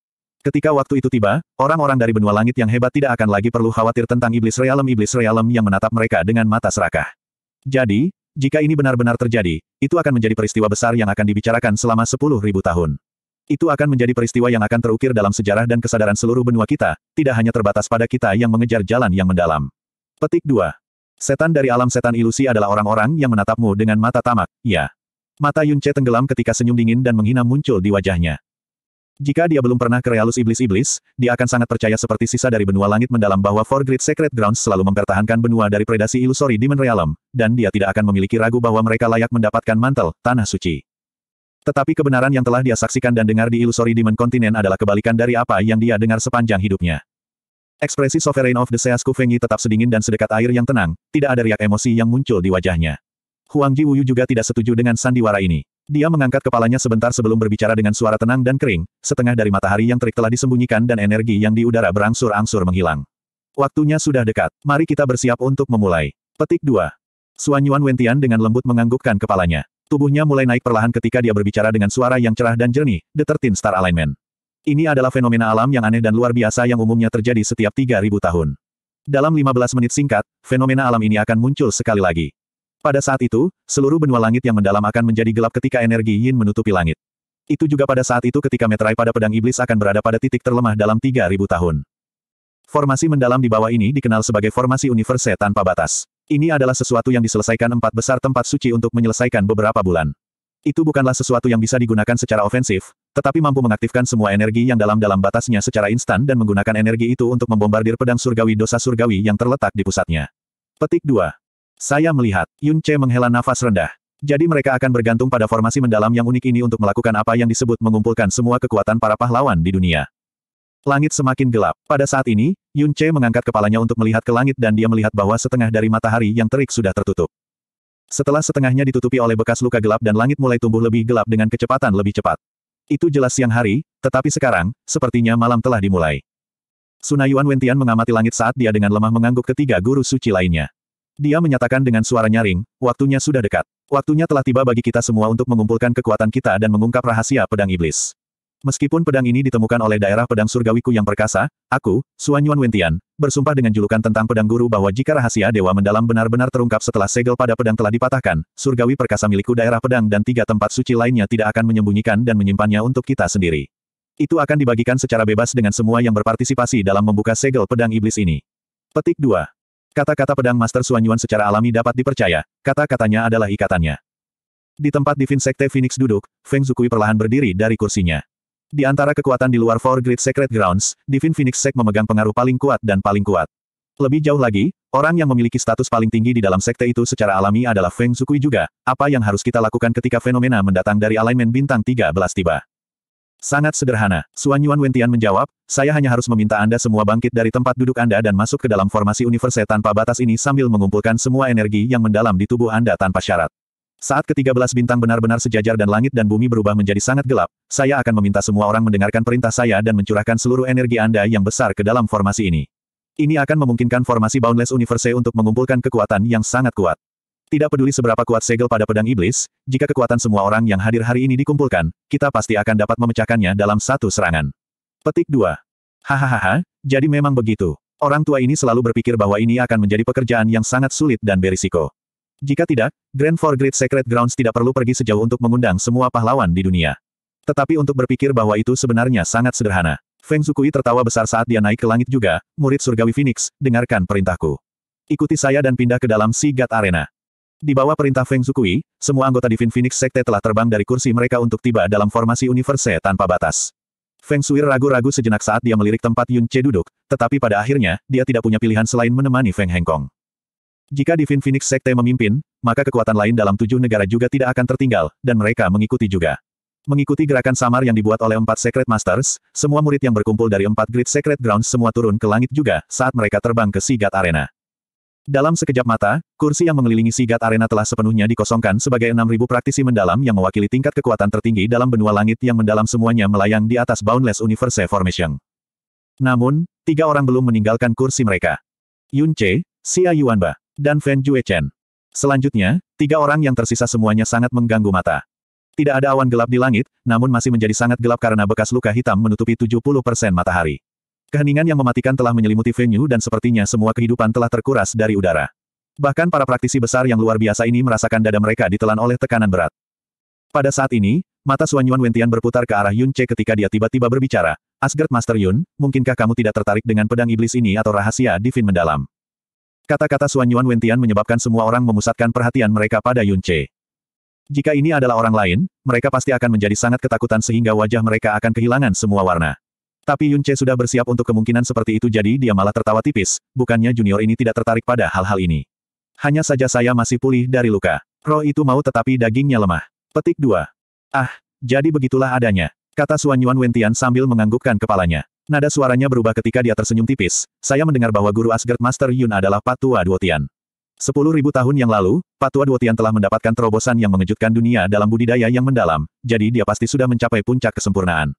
Ketika waktu itu tiba, orang-orang dari benua langit yang hebat tidak akan lagi perlu khawatir tentang iblis realem-iblis realem yang menatap mereka dengan mata serakah. Jadi, jika ini benar-benar terjadi, itu akan menjadi peristiwa besar yang akan dibicarakan selama sepuluh ribu tahun. Itu akan menjadi peristiwa yang akan terukir dalam sejarah dan kesadaran seluruh benua kita, tidak hanya terbatas pada kita yang mengejar jalan yang mendalam. Petik 2. Setan dari alam setan ilusi adalah orang-orang yang menatapmu dengan mata tamak, ya. Mata Yunce tenggelam ketika senyum dingin dan menghina muncul di wajahnya. Jika dia belum pernah ke realus iblis-iblis, dia akan sangat percaya seperti sisa dari benua langit mendalam bahwa Four Great Secret Grounds selalu mempertahankan benua dari predasi ilusori Demon Realm, dan dia tidak akan memiliki ragu bahwa mereka layak mendapatkan mantel, tanah suci. Tetapi kebenaran yang telah dia saksikan dan dengar di ilusori Demon Continent adalah kebalikan dari apa yang dia dengar sepanjang hidupnya. Ekspresi Sovereign of the Seas Fengyi tetap sedingin dan sedekat air yang tenang, tidak ada riak emosi yang muncul di wajahnya. Huang Ji Wuyu juga tidak setuju dengan sandiwara ini. Dia mengangkat kepalanya sebentar sebelum berbicara dengan suara tenang dan kering, setengah dari matahari yang terik telah disembunyikan dan energi yang di udara berangsur-angsur menghilang. Waktunya sudah dekat, mari kita bersiap untuk memulai. Petik 2. Suan Yuan Wentian dengan lembut menganggukkan kepalanya. Tubuhnya mulai naik perlahan ketika dia berbicara dengan suara yang cerah dan jernih, The Thirteen Star Alignment. Ini adalah fenomena alam yang aneh dan luar biasa yang umumnya terjadi setiap 3.000 tahun. Dalam 15 menit singkat, fenomena alam ini akan muncul sekali lagi. Pada saat itu, seluruh benua langit yang mendalam akan menjadi gelap ketika energi yin menutupi langit. Itu juga pada saat itu ketika meterai pada pedang iblis akan berada pada titik terlemah dalam 3000 tahun. Formasi mendalam di bawah ini dikenal sebagai formasi universe tanpa batas. Ini adalah sesuatu yang diselesaikan empat besar tempat suci untuk menyelesaikan beberapa bulan. Itu bukanlah sesuatu yang bisa digunakan secara ofensif, tetapi mampu mengaktifkan semua energi yang dalam dalam batasnya secara instan dan menggunakan energi itu untuk membombardir pedang surgawi dosa surgawi yang terletak di pusatnya. Petik 2. Saya melihat, Yun Che menghela nafas rendah. Jadi mereka akan bergantung pada formasi mendalam yang unik ini untuk melakukan apa yang disebut mengumpulkan semua kekuatan para pahlawan di dunia. Langit semakin gelap. Pada saat ini, Yun Che mengangkat kepalanya untuk melihat ke langit dan dia melihat bahwa setengah dari matahari yang terik sudah tertutup. Setelah setengahnya ditutupi oleh bekas luka gelap dan langit mulai tumbuh lebih gelap dengan kecepatan lebih cepat. Itu jelas siang hari, tetapi sekarang, sepertinya malam telah dimulai. Sunayuan Wentian mengamati langit saat dia dengan lemah mengangguk ketiga guru suci lainnya. Dia menyatakan dengan suara nyaring, waktunya sudah dekat. Waktunya telah tiba bagi kita semua untuk mengumpulkan kekuatan kita dan mengungkap rahasia pedang iblis. Meskipun pedang ini ditemukan oleh daerah pedang surgawiku yang perkasa, aku, Suanyuan Wentian, bersumpah dengan julukan tentang pedang guru bahwa jika rahasia dewa mendalam benar-benar terungkap setelah segel pada pedang telah dipatahkan, surgawi perkasa milikku daerah pedang dan tiga tempat suci lainnya tidak akan menyembunyikan dan menyimpannya untuk kita sendiri. Itu akan dibagikan secara bebas dengan semua yang berpartisipasi dalam membuka segel pedang iblis ini. Petik 2. Kata-kata pedang Master Suanyuan secara alami dapat dipercaya, kata-katanya adalah ikatannya. Di tempat Divin Sekte Phoenix duduk, Feng Zukui perlahan berdiri dari kursinya. Di antara kekuatan di luar Four Great Secret Grounds, Divin Phoenix Sect memegang pengaruh paling kuat dan paling kuat. Lebih jauh lagi, orang yang memiliki status paling tinggi di dalam sekte itu secara alami adalah Feng Zukui juga, apa yang harus kita lakukan ketika fenomena mendatang dari alignment bintang 13 tiba. Sangat sederhana, Suan Yuan Wentian menjawab, saya hanya harus meminta Anda semua bangkit dari tempat duduk Anda dan masuk ke dalam formasi universe tanpa batas ini sambil mengumpulkan semua energi yang mendalam di tubuh Anda tanpa syarat. Saat ketiga belas bintang benar-benar sejajar dan langit dan bumi berubah menjadi sangat gelap, saya akan meminta semua orang mendengarkan perintah saya dan mencurahkan seluruh energi Anda yang besar ke dalam formasi ini. Ini akan memungkinkan formasi Boundless Universe untuk mengumpulkan kekuatan yang sangat kuat. Tidak peduli seberapa kuat segel pada pedang iblis, jika kekuatan semua orang yang hadir hari ini dikumpulkan, kita pasti akan dapat memecahkannya dalam satu serangan. Petik 2. Hahaha, jadi memang begitu. Orang tua ini selalu berpikir bahwa ini akan menjadi pekerjaan yang sangat sulit dan berisiko. Jika tidak, Grand for Great Secret Grounds tidak perlu pergi sejauh untuk mengundang semua pahlawan di dunia. Tetapi untuk berpikir bahwa itu sebenarnya sangat sederhana. Feng Sukui tertawa besar saat dia naik ke langit juga, murid surgawi Phoenix, dengarkan perintahku. Ikuti saya dan pindah ke dalam Sigat Arena. Di bawah perintah Feng Zukui, semua anggota Divine Phoenix Sekte telah terbang dari kursi mereka untuk tiba dalam formasi universe tanpa batas. Feng Shui ragu-ragu sejenak saat dia melirik tempat Yun Che duduk, tetapi pada akhirnya, dia tidak punya pilihan selain menemani Feng Hengkong. Jika Divine Phoenix Sekte memimpin, maka kekuatan lain dalam tujuh negara juga tidak akan tertinggal, dan mereka mengikuti juga. Mengikuti gerakan samar yang dibuat oleh empat Secret Masters, semua murid yang berkumpul dari empat Great Secret Grounds semua turun ke langit juga, saat mereka terbang ke Sigat Arena. Dalam sekejap mata, kursi yang mengelilingi Sigat Arena telah sepenuhnya dikosongkan sebagai 6.000 praktisi mendalam yang mewakili tingkat kekuatan tertinggi dalam benua langit yang mendalam semuanya melayang di atas Boundless Universe Formation. Namun, tiga orang belum meninggalkan kursi mereka. Yun Che, Xia Yuanba, dan Fan Juechen. Selanjutnya, tiga orang yang tersisa semuanya sangat mengganggu mata. Tidak ada awan gelap di langit, namun masih menjadi sangat gelap karena bekas luka hitam menutupi 70% matahari. Keheningan yang mematikan telah menyelimuti venue dan sepertinya semua kehidupan telah terkuras dari udara. Bahkan para praktisi besar yang luar biasa ini merasakan dada mereka ditelan oleh tekanan berat. Pada saat ini, mata Suanyuan Wentian berputar ke arah Yun Che ketika dia tiba-tiba berbicara, Asgard Master Yun, mungkinkah kamu tidak tertarik dengan pedang iblis ini atau rahasia divin mendalam? Kata-kata Suanyuan Wentian menyebabkan semua orang memusatkan perhatian mereka pada Yun Che. Jika ini adalah orang lain, mereka pasti akan menjadi sangat ketakutan sehingga wajah mereka akan kehilangan semua warna. Tapi Yun Che sudah bersiap untuk kemungkinan seperti itu jadi dia malah tertawa tipis, bukannya junior ini tidak tertarik pada hal-hal ini. Hanya saja saya masih pulih dari luka. Roh itu mau tetapi dagingnya lemah. Petik 2. Ah, jadi begitulah adanya. Kata Suan Yuan Wentian sambil menganggukkan kepalanya. Nada suaranya berubah ketika dia tersenyum tipis. Saya mendengar bahwa guru Asgard Master Yun adalah Patua Duotian. Sepuluh ribu tahun yang lalu, Patua Duotian telah mendapatkan terobosan yang mengejutkan dunia dalam budidaya yang mendalam, jadi dia pasti sudah mencapai puncak kesempurnaan.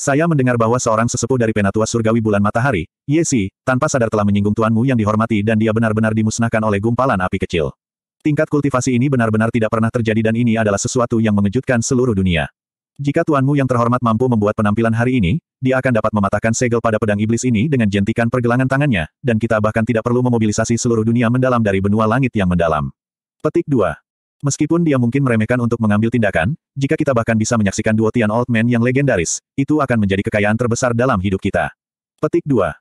Saya mendengar bahwa seorang sesepuh dari Penatua Surgawi Bulan Matahari, Yesi, tanpa sadar telah menyinggung tuanmu yang dihormati dan dia benar-benar dimusnahkan oleh gumpalan api kecil. Tingkat kultivasi ini benar-benar tidak pernah terjadi dan ini adalah sesuatu yang mengejutkan seluruh dunia. Jika tuanmu yang terhormat mampu membuat penampilan hari ini, dia akan dapat mematahkan segel pada pedang iblis ini dengan jentikan pergelangan tangannya, dan kita bahkan tidak perlu memobilisasi seluruh dunia mendalam dari benua langit yang mendalam. Petik 2. Meskipun dia mungkin meremehkan untuk mengambil tindakan, jika kita bahkan bisa menyaksikan duo Tian Old Man yang legendaris, itu akan menjadi kekayaan terbesar dalam hidup kita. Petik 2.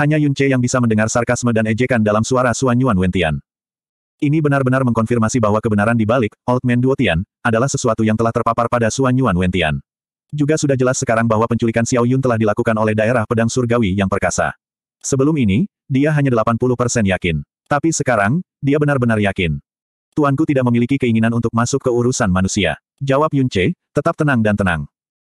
Hanya Yun Che yang bisa mendengar sarkasme dan ejekan dalam suara Suan Yuan Wentian. Ini benar-benar mengkonfirmasi bahwa kebenaran di balik Old Man Duo Tian adalah sesuatu yang telah terpapar pada Suan Yuan Wentian. Juga sudah jelas sekarang bahwa penculikan Xiao Yun telah dilakukan oleh daerah pedang surgawi yang perkasa. Sebelum ini, dia hanya 80% yakin. Tapi sekarang, dia benar-benar yakin. Tuanku tidak memiliki keinginan untuk masuk ke urusan manusia. Jawab Yunce, tetap tenang dan tenang.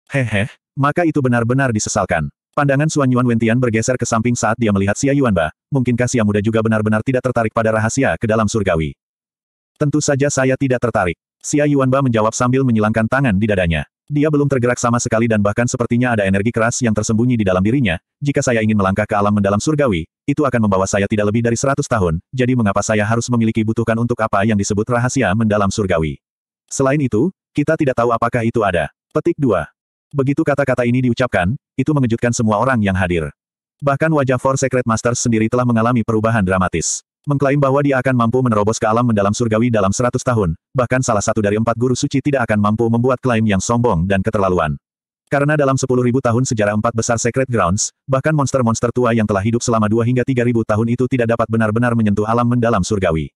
Hehe, maka itu benar-benar disesalkan. Pandangan Suan Yuan Wentian bergeser ke samping saat dia melihat Xia Yuanba. Mungkinkah Xia muda juga benar-benar tidak tertarik pada rahasia ke dalam surgawi? Tentu saja saya tidak tertarik. Xia Yuanba menjawab sambil menyilangkan tangan di dadanya. Dia belum tergerak sama sekali dan bahkan sepertinya ada energi keras yang tersembunyi di dalam dirinya. Jika saya ingin melangkah ke alam mendalam surgawi, itu akan membawa saya tidak lebih dari seratus tahun, jadi mengapa saya harus memiliki butuhkan untuk apa yang disebut rahasia mendalam surgawi. Selain itu, kita tidak tahu apakah itu ada. Petik 2. Begitu kata-kata ini diucapkan, itu mengejutkan semua orang yang hadir. Bahkan wajah Four Secret Masters sendiri telah mengalami perubahan dramatis mengklaim bahwa dia akan mampu menerobos ke alam mendalam surgawi dalam seratus tahun, bahkan salah satu dari empat guru suci tidak akan mampu membuat klaim yang sombong dan keterlaluan. Karena dalam sepuluh ribu tahun sejarah empat besar secret Grounds, bahkan monster-monster tua yang telah hidup selama dua hingga tiga ribu tahun itu tidak dapat benar-benar menyentuh alam mendalam surgawi.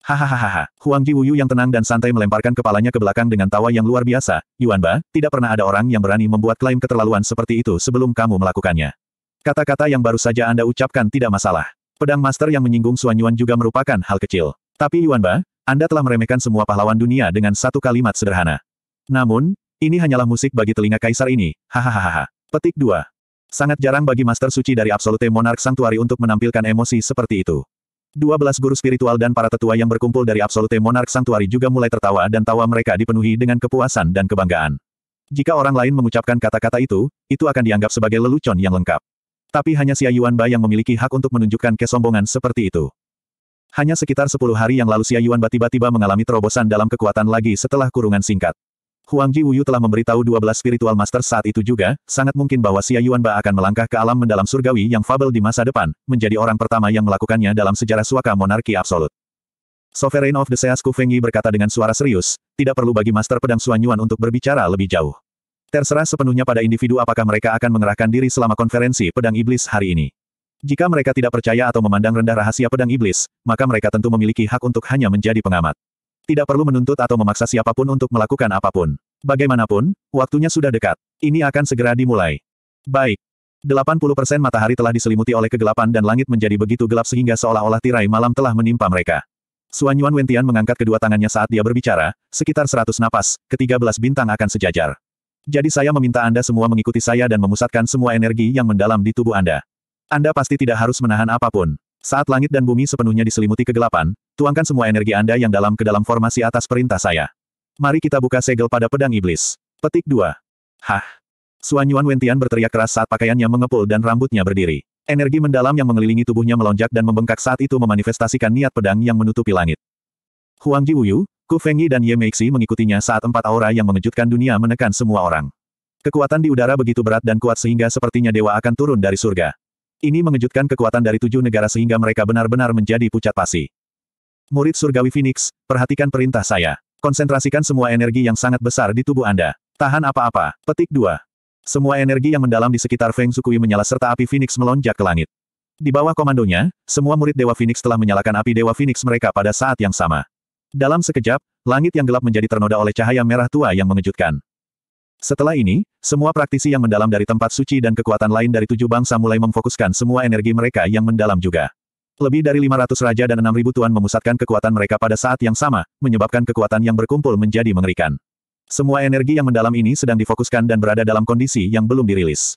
Hahaha, Huang Ji Wuyu yang tenang dan santai melemparkan kepalanya ke belakang dengan tawa yang luar biasa, Yuan Ba, tidak pernah ada orang yang berani membuat klaim keterlaluan seperti itu sebelum kamu melakukannya. Kata-kata yang baru saja Anda ucapkan tidak masalah. Pedang Master yang menyinggung Suan Yuan juga merupakan hal kecil. Tapi Yuan Ba, Anda telah meremehkan semua pahlawan dunia dengan satu kalimat sederhana. Namun, ini hanyalah musik bagi telinga kaisar ini, hahaha. Petik 2. Sangat jarang bagi Master Suci dari Absolute Monarch Sanctuary untuk menampilkan emosi seperti itu. 12 guru spiritual dan para tetua yang berkumpul dari Absolute Monarch Sanctuary juga mulai tertawa dan tawa mereka dipenuhi dengan kepuasan dan kebanggaan. Jika orang lain mengucapkan kata-kata itu, itu akan dianggap sebagai lelucon yang lengkap. Tapi hanya Xia Yuan Ba yang memiliki hak untuk menunjukkan kesombongan seperti itu. Hanya sekitar 10 hari yang lalu Xia Yuan Ba tiba-tiba mengalami terobosan dalam kekuatan lagi setelah kurungan singkat. Huang Ji Wuyu telah memberitahu 12 spiritual master saat itu juga, sangat mungkin bahwa Xia Yuan Ba akan melangkah ke alam mendalam surgawi yang fabel di masa depan, menjadi orang pertama yang melakukannya dalam sejarah suaka monarki absolut. Sovereign of the Seas Fengyi berkata dengan suara serius, tidak perlu bagi Master Pedang Suanyuan untuk berbicara lebih jauh. Terserah sepenuhnya pada individu apakah mereka akan mengerahkan diri selama konferensi pedang iblis hari ini. Jika mereka tidak percaya atau memandang rendah rahasia pedang iblis, maka mereka tentu memiliki hak untuk hanya menjadi pengamat. Tidak perlu menuntut atau memaksa siapapun untuk melakukan apapun. Bagaimanapun, waktunya sudah dekat. Ini akan segera dimulai. Baik. 80% matahari telah diselimuti oleh kegelapan dan langit menjadi begitu gelap sehingga seolah-olah tirai malam telah menimpa mereka. Suan Yuan Wentian mengangkat kedua tangannya saat dia berbicara, sekitar 100 napas, ketiga belas bintang akan sejajar. Jadi saya meminta Anda semua mengikuti saya dan memusatkan semua energi yang mendalam di tubuh Anda. Anda pasti tidak harus menahan apapun. Saat langit dan bumi sepenuhnya diselimuti kegelapan, tuangkan semua energi Anda yang dalam ke dalam formasi atas perintah saya. Mari kita buka segel pada pedang iblis. Petik 2. Hah. Suan Yuan Wentian berteriak keras saat pakaiannya mengepul dan rambutnya berdiri. Energi mendalam yang mengelilingi tubuhnya melonjak dan membengkak saat itu memanifestasikan niat pedang yang menutupi langit. Huang Ji Wuyu, Ku Fengyi dan Ye Meixi mengikutinya saat empat aura yang mengejutkan dunia menekan semua orang. Kekuatan di udara begitu berat dan kuat sehingga sepertinya dewa akan turun dari surga. Ini mengejutkan kekuatan dari tujuh negara sehingga mereka benar-benar menjadi pucat pasi. Murid surgawi Phoenix, perhatikan perintah saya. Konsentrasikan semua energi yang sangat besar di tubuh Anda. Tahan apa-apa. Petik 2. Semua energi yang mendalam di sekitar Feng Sukui menyala serta api Phoenix melonjak ke langit. Di bawah komandonya, semua murid Dewa Phoenix telah menyalakan api Dewa Phoenix mereka pada saat yang sama. Dalam sekejap, langit yang gelap menjadi ternoda oleh cahaya merah tua yang mengejutkan. Setelah ini, semua praktisi yang mendalam dari tempat suci dan kekuatan lain dari tujuh bangsa mulai memfokuskan semua energi mereka yang mendalam juga. Lebih dari 500 raja dan 6.000 tuan memusatkan kekuatan mereka pada saat yang sama, menyebabkan kekuatan yang berkumpul menjadi mengerikan. Semua energi yang mendalam ini sedang difokuskan dan berada dalam kondisi yang belum dirilis.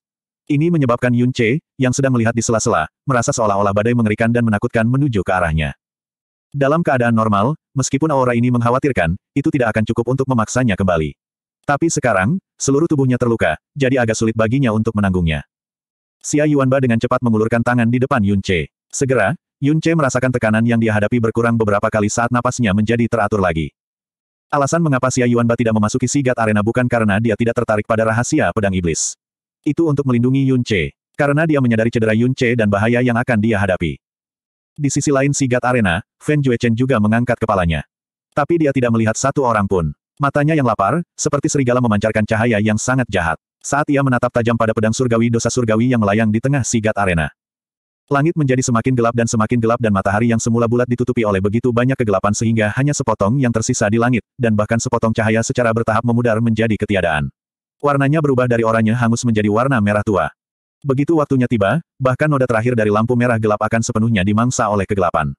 Ini menyebabkan Yun Che, yang sedang melihat di sela-sela, merasa seolah-olah badai mengerikan dan menakutkan menuju ke arahnya. Dalam keadaan normal, meskipun aura ini mengkhawatirkan, itu tidak akan cukup untuk memaksanya kembali. Tapi sekarang, seluruh tubuhnya terluka, jadi agak sulit baginya untuk menanggungnya. Xia Yuanba dengan cepat mengulurkan tangan di depan Yun Che. Segera, Yun Che merasakan tekanan yang dia hadapi berkurang beberapa kali saat napasnya menjadi teratur lagi. Alasan mengapa Xia Yuanba tidak memasuki sigat arena bukan karena dia tidak tertarik pada rahasia pedang iblis. Itu untuk melindungi Yun Che, karena dia menyadari cedera Yun Che dan bahaya yang akan dia hadapi. Di sisi lain Sigat Arena, Fan Juechen juga mengangkat kepalanya. Tapi dia tidak melihat satu orang pun. Matanya yang lapar, seperti serigala memancarkan cahaya yang sangat jahat. Saat ia menatap tajam pada pedang surgawi dosa surgawi yang melayang di tengah Sigat Arena. Langit menjadi semakin gelap dan semakin gelap dan matahari yang semula bulat ditutupi oleh begitu banyak kegelapan sehingga hanya sepotong yang tersisa di langit, dan bahkan sepotong cahaya secara bertahap memudar menjadi ketiadaan. Warnanya berubah dari oranye hangus menjadi warna merah tua. Begitu waktunya tiba, bahkan noda terakhir dari lampu merah gelap akan sepenuhnya dimangsa oleh kegelapan.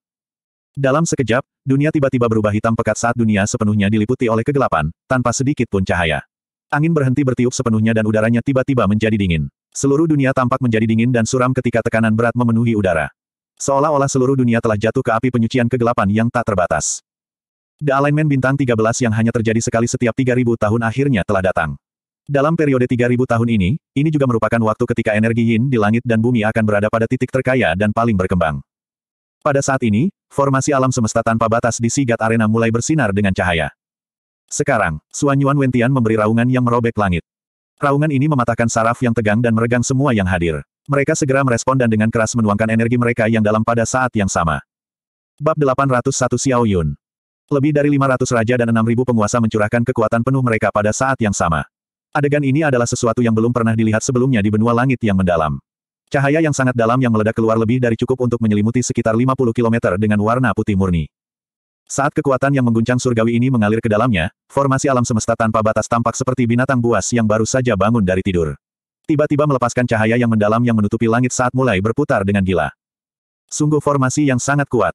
Dalam sekejap, dunia tiba-tiba berubah hitam pekat saat dunia sepenuhnya diliputi oleh kegelapan, tanpa sedikit pun cahaya. Angin berhenti bertiup sepenuhnya dan udaranya tiba-tiba menjadi dingin. Seluruh dunia tampak menjadi dingin dan suram ketika tekanan berat memenuhi udara. Seolah-olah seluruh dunia telah jatuh ke api penyucian kegelapan yang tak terbatas. The Alignment Bintang 13 yang hanya terjadi sekali setiap 3000 tahun akhirnya telah datang. Dalam periode 3000 tahun ini, ini juga merupakan waktu ketika energi yin di langit dan bumi akan berada pada titik terkaya dan paling berkembang. Pada saat ini, formasi alam semesta tanpa batas di Sigat Arena mulai bersinar dengan cahaya. Sekarang, Suan Yuan Wentian memberi raungan yang merobek langit. Raungan ini mematahkan saraf yang tegang dan meregang semua yang hadir. Mereka segera merespon dan dengan keras menuangkan energi mereka yang dalam pada saat yang sama. Bab 801 Xiao Yun Lebih dari 500 raja dan 6000 penguasa mencurahkan kekuatan penuh mereka pada saat yang sama. Adegan ini adalah sesuatu yang belum pernah dilihat sebelumnya di benua langit yang mendalam. Cahaya yang sangat dalam yang meledak keluar lebih dari cukup untuk menyelimuti sekitar 50 km dengan warna putih murni. Saat kekuatan yang mengguncang surgawi ini mengalir ke dalamnya, formasi alam semesta tanpa batas tampak seperti binatang buas yang baru saja bangun dari tidur. Tiba-tiba melepaskan cahaya yang mendalam yang menutupi langit saat mulai berputar dengan gila. Sungguh formasi yang sangat kuat.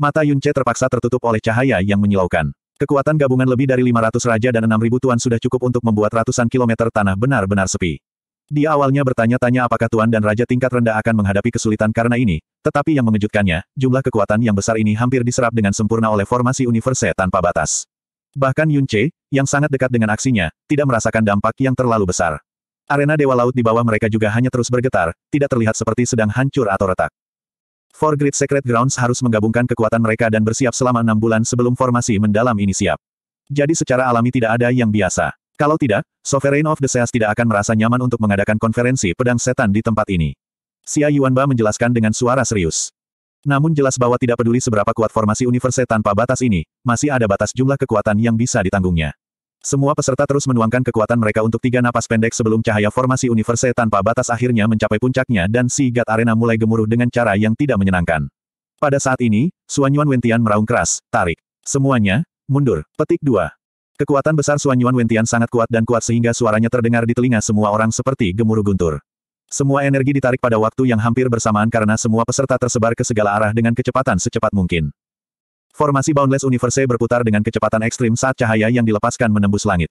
Mata Yunce terpaksa tertutup oleh cahaya yang menyilaukan. Kekuatan gabungan lebih dari 500 raja dan 6.000 tuan sudah cukup untuk membuat ratusan kilometer tanah benar-benar sepi. Dia awalnya bertanya-tanya apakah tuan dan raja tingkat rendah akan menghadapi kesulitan karena ini, tetapi yang mengejutkannya, jumlah kekuatan yang besar ini hampir diserap dengan sempurna oleh formasi universe tanpa batas. Bahkan Yun Che, yang sangat dekat dengan aksinya, tidak merasakan dampak yang terlalu besar. Arena Dewa Laut di bawah mereka juga hanya terus bergetar, tidak terlihat seperti sedang hancur atau retak. Four Great Secret Grounds harus menggabungkan kekuatan mereka dan bersiap selama enam bulan sebelum formasi mendalam ini siap. Jadi secara alami tidak ada yang biasa. Kalau tidak, Sovereign of the Seas tidak akan merasa nyaman untuk mengadakan konferensi pedang setan di tempat ini. Xia Yuanba menjelaskan dengan suara serius. Namun jelas bahwa tidak peduli seberapa kuat formasi universe tanpa batas ini, masih ada batas jumlah kekuatan yang bisa ditanggungnya. Semua peserta terus menuangkan kekuatan mereka untuk tiga napas pendek sebelum cahaya formasi universe tanpa batas akhirnya mencapai puncaknya dan si God Arena mulai gemuruh dengan cara yang tidak menyenangkan. Pada saat ini, Suanyuan Wentian meraung keras, tarik. Semuanya, mundur. Petik dua. Kekuatan besar Suanyuan Wentian sangat kuat dan kuat sehingga suaranya terdengar di telinga semua orang seperti gemuruh guntur. Semua energi ditarik pada waktu yang hampir bersamaan karena semua peserta tersebar ke segala arah dengan kecepatan secepat mungkin. Formasi Boundless Universe berputar dengan kecepatan ekstrim saat cahaya yang dilepaskan menembus langit.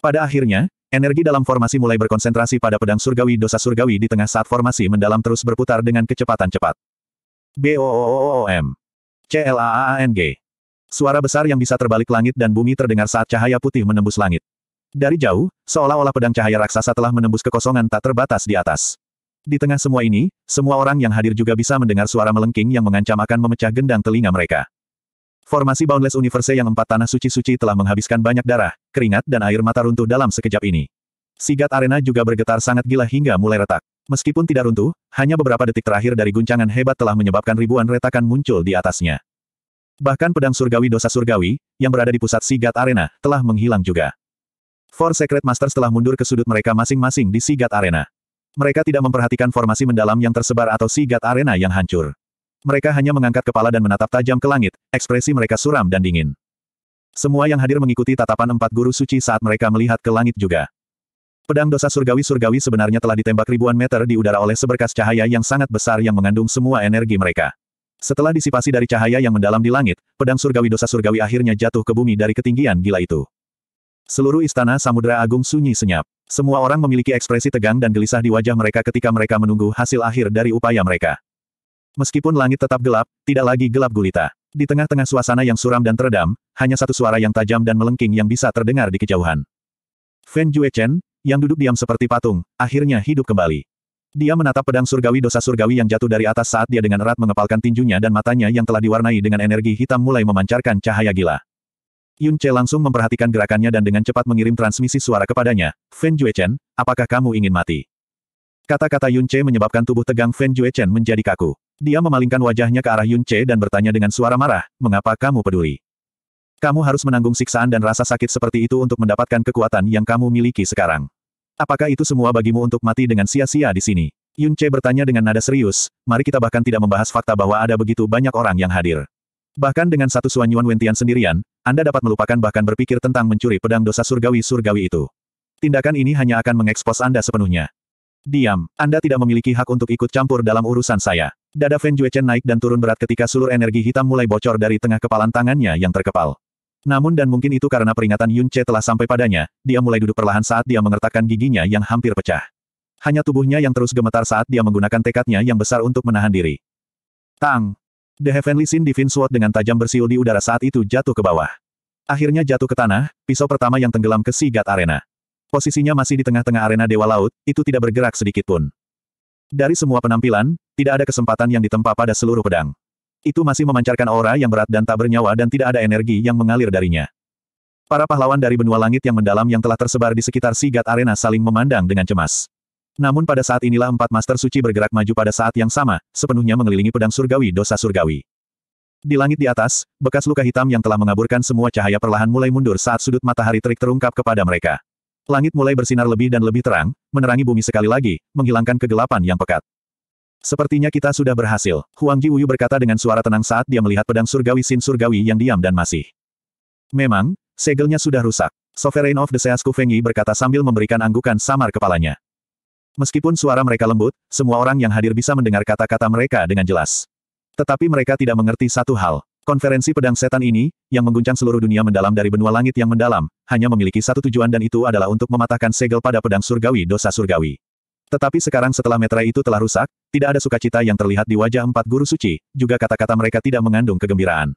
Pada akhirnya, energi dalam formasi mulai berkonsentrasi pada pedang surgawi dosa surgawi di tengah saat formasi mendalam terus berputar dengan kecepatan cepat. C-L-A-A-N-G Suara besar yang bisa terbalik langit dan bumi terdengar saat cahaya putih menembus langit. Dari jauh, seolah-olah pedang cahaya raksasa telah menembus kekosongan tak terbatas di atas. Di tengah semua ini, semua orang yang hadir juga bisa mendengar suara melengking yang mengancam akan memecah gendang telinga mereka. Formasi Boundless Universe yang empat tanah suci-suci telah menghabiskan banyak darah, keringat dan air mata runtuh dalam sekejap ini. Sigat arena juga bergetar sangat gila hingga mulai retak. Meskipun tidak runtuh, hanya beberapa detik terakhir dari guncangan hebat telah menyebabkan ribuan retakan muncul di atasnya. Bahkan pedang surgawi dosa surgawi, yang berada di pusat Sigat Arena, telah menghilang juga. Four Secret Masters telah mundur ke sudut mereka masing-masing di Sigat Arena. Mereka tidak memperhatikan formasi mendalam yang tersebar atau Sigat Arena yang hancur. Mereka hanya mengangkat kepala dan menatap tajam ke langit, ekspresi mereka suram dan dingin. Semua yang hadir mengikuti tatapan empat guru suci saat mereka melihat ke langit juga. Pedang dosa surgawi-surgawi sebenarnya telah ditembak ribuan meter di udara oleh seberkas cahaya yang sangat besar yang mengandung semua energi mereka. Setelah disipasi dari cahaya yang mendalam di langit, pedang surgawi dosa surgawi akhirnya jatuh ke bumi dari ketinggian gila itu. Seluruh istana Samudra Agung sunyi senyap. Semua orang memiliki ekspresi tegang dan gelisah di wajah mereka ketika mereka menunggu hasil akhir dari upaya mereka. Meskipun langit tetap gelap, tidak lagi gelap gulita. Di tengah-tengah suasana yang suram dan teredam, hanya satu suara yang tajam dan melengking yang bisa terdengar di kejauhan. Fan Juechen, yang duduk diam seperti patung, akhirnya hidup kembali. Dia menatap pedang surgawi dosa surgawi yang jatuh dari atas saat dia dengan erat mengepalkan tinjunya dan matanya yang telah diwarnai dengan energi hitam mulai memancarkan cahaya gila. Yun Che langsung memperhatikan gerakannya dan dengan cepat mengirim transmisi suara kepadanya, Fan Juechen, apakah kamu ingin mati? Kata-kata Yun Che menyebabkan tubuh tegang Fan Chen menjadi kaku. Dia memalingkan wajahnya ke arah Yun Che dan bertanya dengan suara marah, mengapa kamu peduli? Kamu harus menanggung siksaan dan rasa sakit seperti itu untuk mendapatkan kekuatan yang kamu miliki sekarang. Apakah itu semua bagimu untuk mati dengan sia-sia di sini? Yun Che bertanya dengan nada serius, mari kita bahkan tidak membahas fakta bahwa ada begitu banyak orang yang hadir. Bahkan dengan satu Suanyuan Wentian sendirian, Anda dapat melupakan bahkan berpikir tentang mencuri pedang dosa surgawi-surgawi itu. Tindakan ini hanya akan mengekspos Anda sepenuhnya. Diam, Anda tidak memiliki hak untuk ikut campur dalam urusan saya. Dada Fan Juechen naik dan turun berat ketika seluruh energi hitam mulai bocor dari tengah kepalan tangannya yang terkepal. Namun dan mungkin itu karena peringatan Yun Che telah sampai padanya, dia mulai duduk perlahan saat dia mengertakkan giginya yang hampir pecah. Hanya tubuhnya yang terus gemetar saat dia menggunakan tekadnya yang besar untuk menahan diri. Tang! The Heavenly Sin Divine Sword dengan tajam bersiul di udara saat itu jatuh ke bawah. Akhirnya jatuh ke tanah, pisau pertama yang tenggelam ke Sigat Arena. Posisinya masih di tengah-tengah arena Dewa Laut, itu tidak bergerak sedikitpun. Dari semua penampilan, tidak ada kesempatan yang ditempa pada seluruh pedang. Itu masih memancarkan aura yang berat dan tak bernyawa dan tidak ada energi yang mengalir darinya. Para pahlawan dari benua langit yang mendalam yang telah tersebar di sekitar sigat arena saling memandang dengan cemas. Namun pada saat inilah empat master suci bergerak maju pada saat yang sama, sepenuhnya mengelilingi pedang surgawi dosa surgawi. Di langit di atas, bekas luka hitam yang telah mengaburkan semua cahaya perlahan mulai mundur saat sudut matahari terik terungkap kepada mereka. Langit mulai bersinar lebih dan lebih terang, menerangi bumi sekali lagi, menghilangkan kegelapan yang pekat. Sepertinya kita sudah berhasil, Huang Ji Uyu berkata dengan suara tenang saat dia melihat pedang surgawi Sin surgawi yang diam dan masih. Memang, segelnya sudah rusak. Sovereign of the Seas Kufengi berkata sambil memberikan anggukan samar kepalanya. Meskipun suara mereka lembut, semua orang yang hadir bisa mendengar kata-kata mereka dengan jelas. Tetapi mereka tidak mengerti satu hal. Konferensi pedang setan ini, yang mengguncang seluruh dunia mendalam dari benua langit yang mendalam, hanya memiliki satu tujuan dan itu adalah untuk mematahkan segel pada pedang surgawi dosa surgawi. Tetapi sekarang setelah meterai itu telah rusak, tidak ada sukacita yang terlihat di wajah empat guru suci, juga kata-kata mereka tidak mengandung kegembiraan.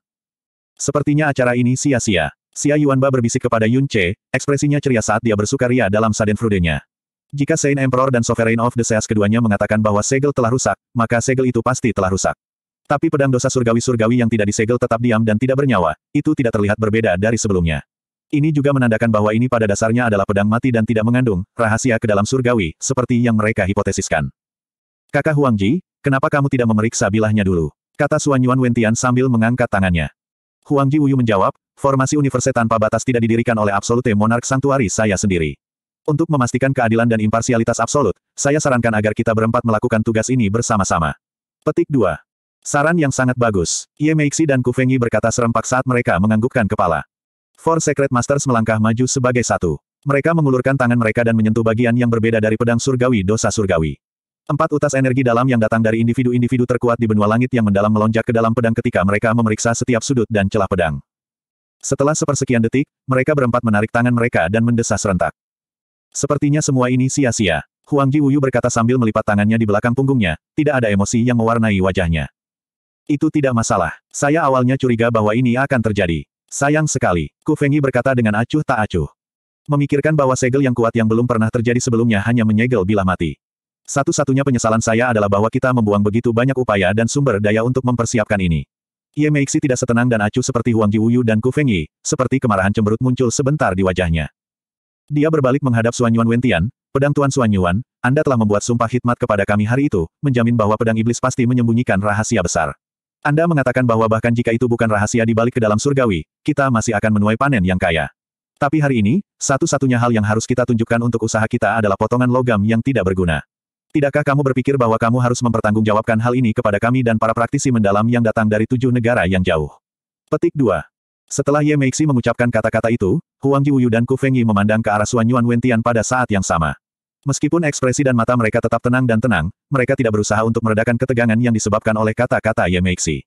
Sepertinya acara ini sia-sia. Xia Yuanba berbisik kepada Yun Che, ekspresinya ceria saat dia bersukaria dalam saden frudenya. Jika Saint Emperor dan Sovereign of the Seas keduanya mengatakan bahwa segel telah rusak, maka segel itu pasti telah rusak. Tapi pedang dosa surgawi-surgawi yang tidak disegel tetap diam dan tidak bernyawa, itu tidak terlihat berbeda dari sebelumnya. Ini juga menandakan bahwa ini pada dasarnya adalah pedang mati dan tidak mengandung rahasia ke dalam surgawi, seperti yang mereka hipotesiskan. Kakak Huang Ji, kenapa kamu tidak memeriksa bilahnya dulu? Kata Suan Yuan Wentian sambil mengangkat tangannya. Huang Ji Wuyu menjawab, formasi universe tanpa batas tidak didirikan oleh Absolute Monark Santuari saya sendiri. Untuk memastikan keadilan dan imparsialitas absolut, saya sarankan agar kita berempat melakukan tugas ini bersama-sama. Petik 2. Saran yang sangat bagus. Ye Meixi dan Kufengi berkata serempak saat mereka menganggukkan kepala. Four Secret Masters melangkah maju sebagai satu. Mereka mengulurkan tangan mereka dan menyentuh bagian yang berbeda dari pedang surgawi dosa surgawi. Empat utas energi dalam yang datang dari individu-individu terkuat di benua langit yang mendalam melonjak ke dalam pedang ketika mereka memeriksa setiap sudut dan celah pedang. Setelah sepersekian detik, mereka berempat menarik tangan mereka dan mendesah serentak. Sepertinya semua ini sia-sia. Huang Ji Wuyu berkata sambil melipat tangannya di belakang punggungnya, tidak ada emosi yang mewarnai wajahnya. Itu tidak masalah. Saya awalnya curiga bahwa ini akan terjadi. Sayang sekali. Ku Fengyi berkata dengan acuh tak acuh. Memikirkan bahwa segel yang kuat yang belum pernah terjadi sebelumnya hanya menyegel bila mati. Satu-satunya penyesalan saya adalah bahwa kita membuang begitu banyak upaya dan sumber daya untuk mempersiapkan ini. Ye Meixi tidak setenang dan acuh seperti Huang Jiwuyu dan Ku Fengyi, seperti kemarahan cemberut muncul sebentar di wajahnya. Dia berbalik menghadap Suan Yuan Wentian, Pedang Tuan Suan Yuan, Anda telah membuat sumpah khidmat kepada kami hari itu, menjamin bahwa pedang iblis pasti menyembunyikan rahasia besar. Anda mengatakan bahwa bahkan jika itu bukan rahasia di balik ke dalam surgawi, kita masih akan menuai panen yang kaya. Tapi hari ini, satu-satunya hal yang harus kita tunjukkan untuk usaha kita adalah potongan logam yang tidak berguna. Tidakkah kamu berpikir bahwa kamu harus mempertanggungjawabkan hal ini kepada kami dan para praktisi mendalam yang datang dari tujuh negara yang jauh? Petik 2. Setelah Ye Meixi mengucapkan kata-kata itu, Huang Jiuyu dan Ku Fengyi memandang ke arah Suanyuan Yuan Wentian pada saat yang sama. Meskipun ekspresi dan mata mereka tetap tenang dan tenang, mereka tidak berusaha untuk meredakan ketegangan yang disebabkan oleh kata-kata Ye Meixi.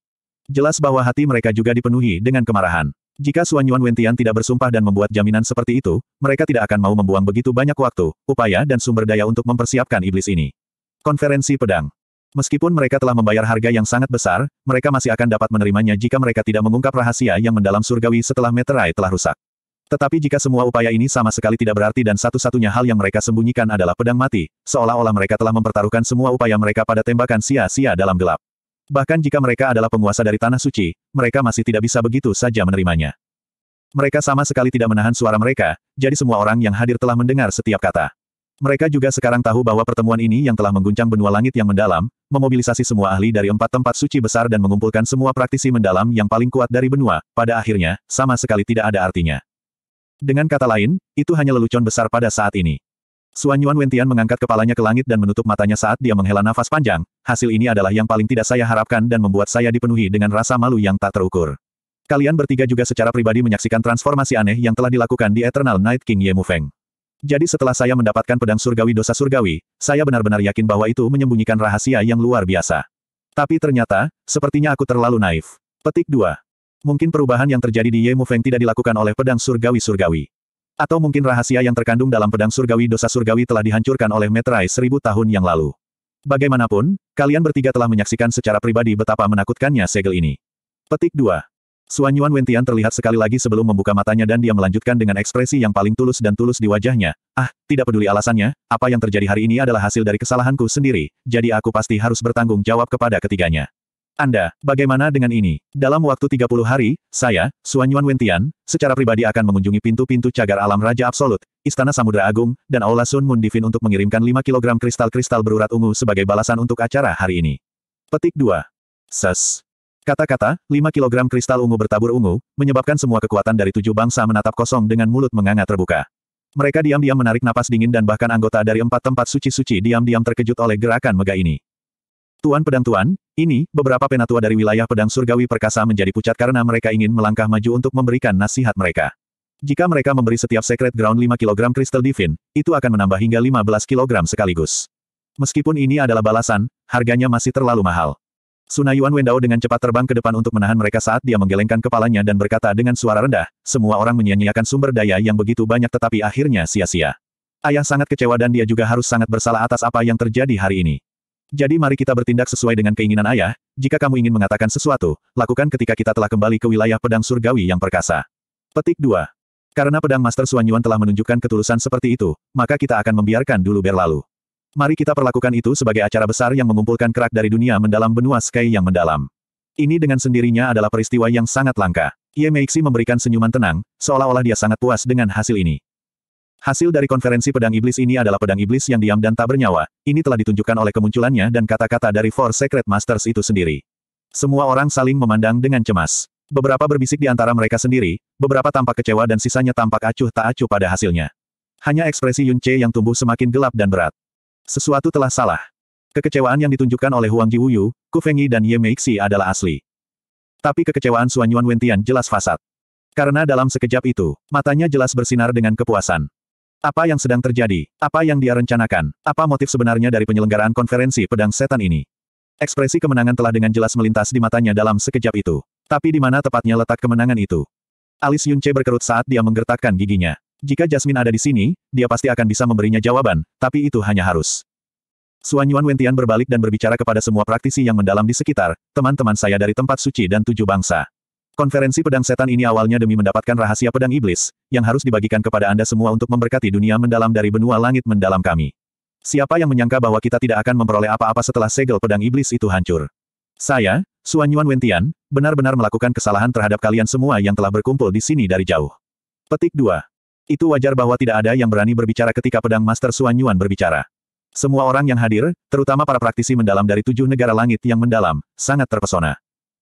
Jelas bahwa hati mereka juga dipenuhi dengan kemarahan. Jika Suan Yuan Wentian tidak bersumpah dan membuat jaminan seperti itu, mereka tidak akan mau membuang begitu banyak waktu, upaya dan sumber daya untuk mempersiapkan iblis ini. Konferensi Pedang Meskipun mereka telah membayar harga yang sangat besar, mereka masih akan dapat menerimanya jika mereka tidak mengungkap rahasia yang mendalam surgawi setelah meterai telah rusak. Tetapi jika semua upaya ini sama sekali tidak berarti dan satu-satunya hal yang mereka sembunyikan adalah pedang mati, seolah-olah mereka telah mempertaruhkan semua upaya mereka pada tembakan sia-sia dalam gelap. Bahkan jika mereka adalah penguasa dari Tanah Suci, mereka masih tidak bisa begitu saja menerimanya. Mereka sama sekali tidak menahan suara mereka, jadi semua orang yang hadir telah mendengar setiap kata. Mereka juga sekarang tahu bahwa pertemuan ini yang telah mengguncang benua langit yang mendalam, memobilisasi semua ahli dari empat tempat suci besar dan mengumpulkan semua praktisi mendalam yang paling kuat dari benua, pada akhirnya, sama sekali tidak ada artinya. Dengan kata lain, itu hanya lelucon besar pada saat ini. Suan Yuan Wentian mengangkat kepalanya ke langit dan menutup matanya saat dia menghela nafas panjang, hasil ini adalah yang paling tidak saya harapkan dan membuat saya dipenuhi dengan rasa malu yang tak terukur. Kalian bertiga juga secara pribadi menyaksikan transformasi aneh yang telah dilakukan di Eternal Night King Ye Feng. Jadi setelah saya mendapatkan pedang surgawi dosa surgawi, saya benar-benar yakin bahwa itu menyembunyikan rahasia yang luar biasa. Tapi ternyata, sepertinya aku terlalu naif. Petik 2. Mungkin perubahan yang terjadi di Ye Mu Feng tidak dilakukan oleh pedang surgawi-surgawi. Atau mungkin rahasia yang terkandung dalam pedang surgawi dosa surgawi telah dihancurkan oleh meterai seribu tahun yang lalu. Bagaimanapun, kalian bertiga telah menyaksikan secara pribadi betapa menakutkannya segel ini. Petik 2. Suan Yuan Wentian terlihat sekali lagi sebelum membuka matanya dan dia melanjutkan dengan ekspresi yang paling tulus dan tulus di wajahnya. Ah, tidak peduli alasannya, apa yang terjadi hari ini adalah hasil dari kesalahanku sendiri, jadi aku pasti harus bertanggung jawab kepada ketiganya. Anda, bagaimana dengan ini? Dalam waktu 30 hari, saya, Suanyuan Wentian, secara pribadi akan mengunjungi pintu-pintu cagar alam Raja Absolut, Istana Samudra Agung, dan Aula Sun Moon Divin untuk mengirimkan 5 kg kristal-kristal berurat ungu sebagai balasan untuk acara hari ini. Petik 2. Ses. Kata-kata, 5 kg kristal ungu bertabur ungu, menyebabkan semua kekuatan dari tujuh bangsa menatap kosong dengan mulut menganga terbuka. Mereka diam-diam menarik napas dingin dan bahkan anggota dari empat tempat suci-suci diam-diam terkejut oleh gerakan mega ini. Tuan Pedang Tuan, ini, beberapa penatua dari wilayah pedang surgawi perkasa menjadi pucat karena mereka ingin melangkah maju untuk memberikan nasihat mereka. Jika mereka memberi setiap secret ground 5 kg kristal divin, itu akan menambah hingga 15 kg sekaligus. Meskipun ini adalah balasan, harganya masih terlalu mahal. Sunayuan Wendao dengan cepat terbang ke depan untuk menahan mereka saat dia menggelengkan kepalanya dan berkata dengan suara rendah, semua orang menyia-nyiakan sumber daya yang begitu banyak tetapi akhirnya sia-sia. Ayah sangat kecewa dan dia juga harus sangat bersalah atas apa yang terjadi hari ini. Jadi mari kita bertindak sesuai dengan keinginan ayah, jika kamu ingin mengatakan sesuatu, lakukan ketika kita telah kembali ke wilayah pedang surgawi yang perkasa. Petik 2. Karena pedang Master Suanyuan telah menunjukkan ketulusan seperti itu, maka kita akan membiarkan dulu berlalu. Mari kita perlakukan itu sebagai acara besar yang mengumpulkan kerak dari dunia mendalam benua Sky yang mendalam. Ini dengan sendirinya adalah peristiwa yang sangat langka. Ye Meixi memberikan senyuman tenang, seolah-olah dia sangat puas dengan hasil ini. Hasil dari konferensi pedang iblis ini adalah pedang iblis yang diam dan tak bernyawa. Ini telah ditunjukkan oleh kemunculannya dan kata-kata dari Four Secret Masters itu sendiri. Semua orang saling memandang dengan cemas. Beberapa berbisik di antara mereka sendiri, beberapa tampak kecewa dan sisanya tampak acuh tak acuh pada hasilnya. Hanya ekspresi Yun Che yang tumbuh semakin gelap dan berat. Sesuatu telah salah. Kekecewaan yang ditunjukkan oleh Huang Jiwuyu, Ku Fengyi dan Ye Meixi adalah asli. Tapi kekecewaan Suanyuan Wentian jelas fasad. Karena dalam sekejap itu, matanya jelas bersinar dengan kepuasan. Apa yang sedang terjadi? Apa yang dia rencanakan? Apa motif sebenarnya dari penyelenggaraan konferensi pedang setan ini? Ekspresi kemenangan telah dengan jelas melintas di matanya dalam sekejap itu. Tapi di mana tepatnya letak kemenangan itu? Alis Yunce berkerut saat dia menggertakkan giginya. Jika Jasmine ada di sini, dia pasti akan bisa memberinya jawaban, tapi itu hanya harus. Suanyuan Wentian berbalik dan berbicara kepada semua praktisi yang mendalam di sekitar, teman-teman saya dari tempat suci dan tujuh bangsa. Konferensi pedang setan ini awalnya demi mendapatkan rahasia pedang iblis, yang harus dibagikan kepada Anda semua untuk memberkati dunia mendalam dari benua langit mendalam kami. Siapa yang menyangka bahwa kita tidak akan memperoleh apa-apa setelah segel pedang iblis itu hancur? Saya, Suan Yuan Wentian, benar-benar melakukan kesalahan terhadap kalian semua yang telah berkumpul di sini dari jauh. Petik 2. Itu wajar bahwa tidak ada yang berani berbicara ketika pedang Master Suan Yuan berbicara. Semua orang yang hadir, terutama para praktisi mendalam dari tujuh negara langit yang mendalam, sangat terpesona.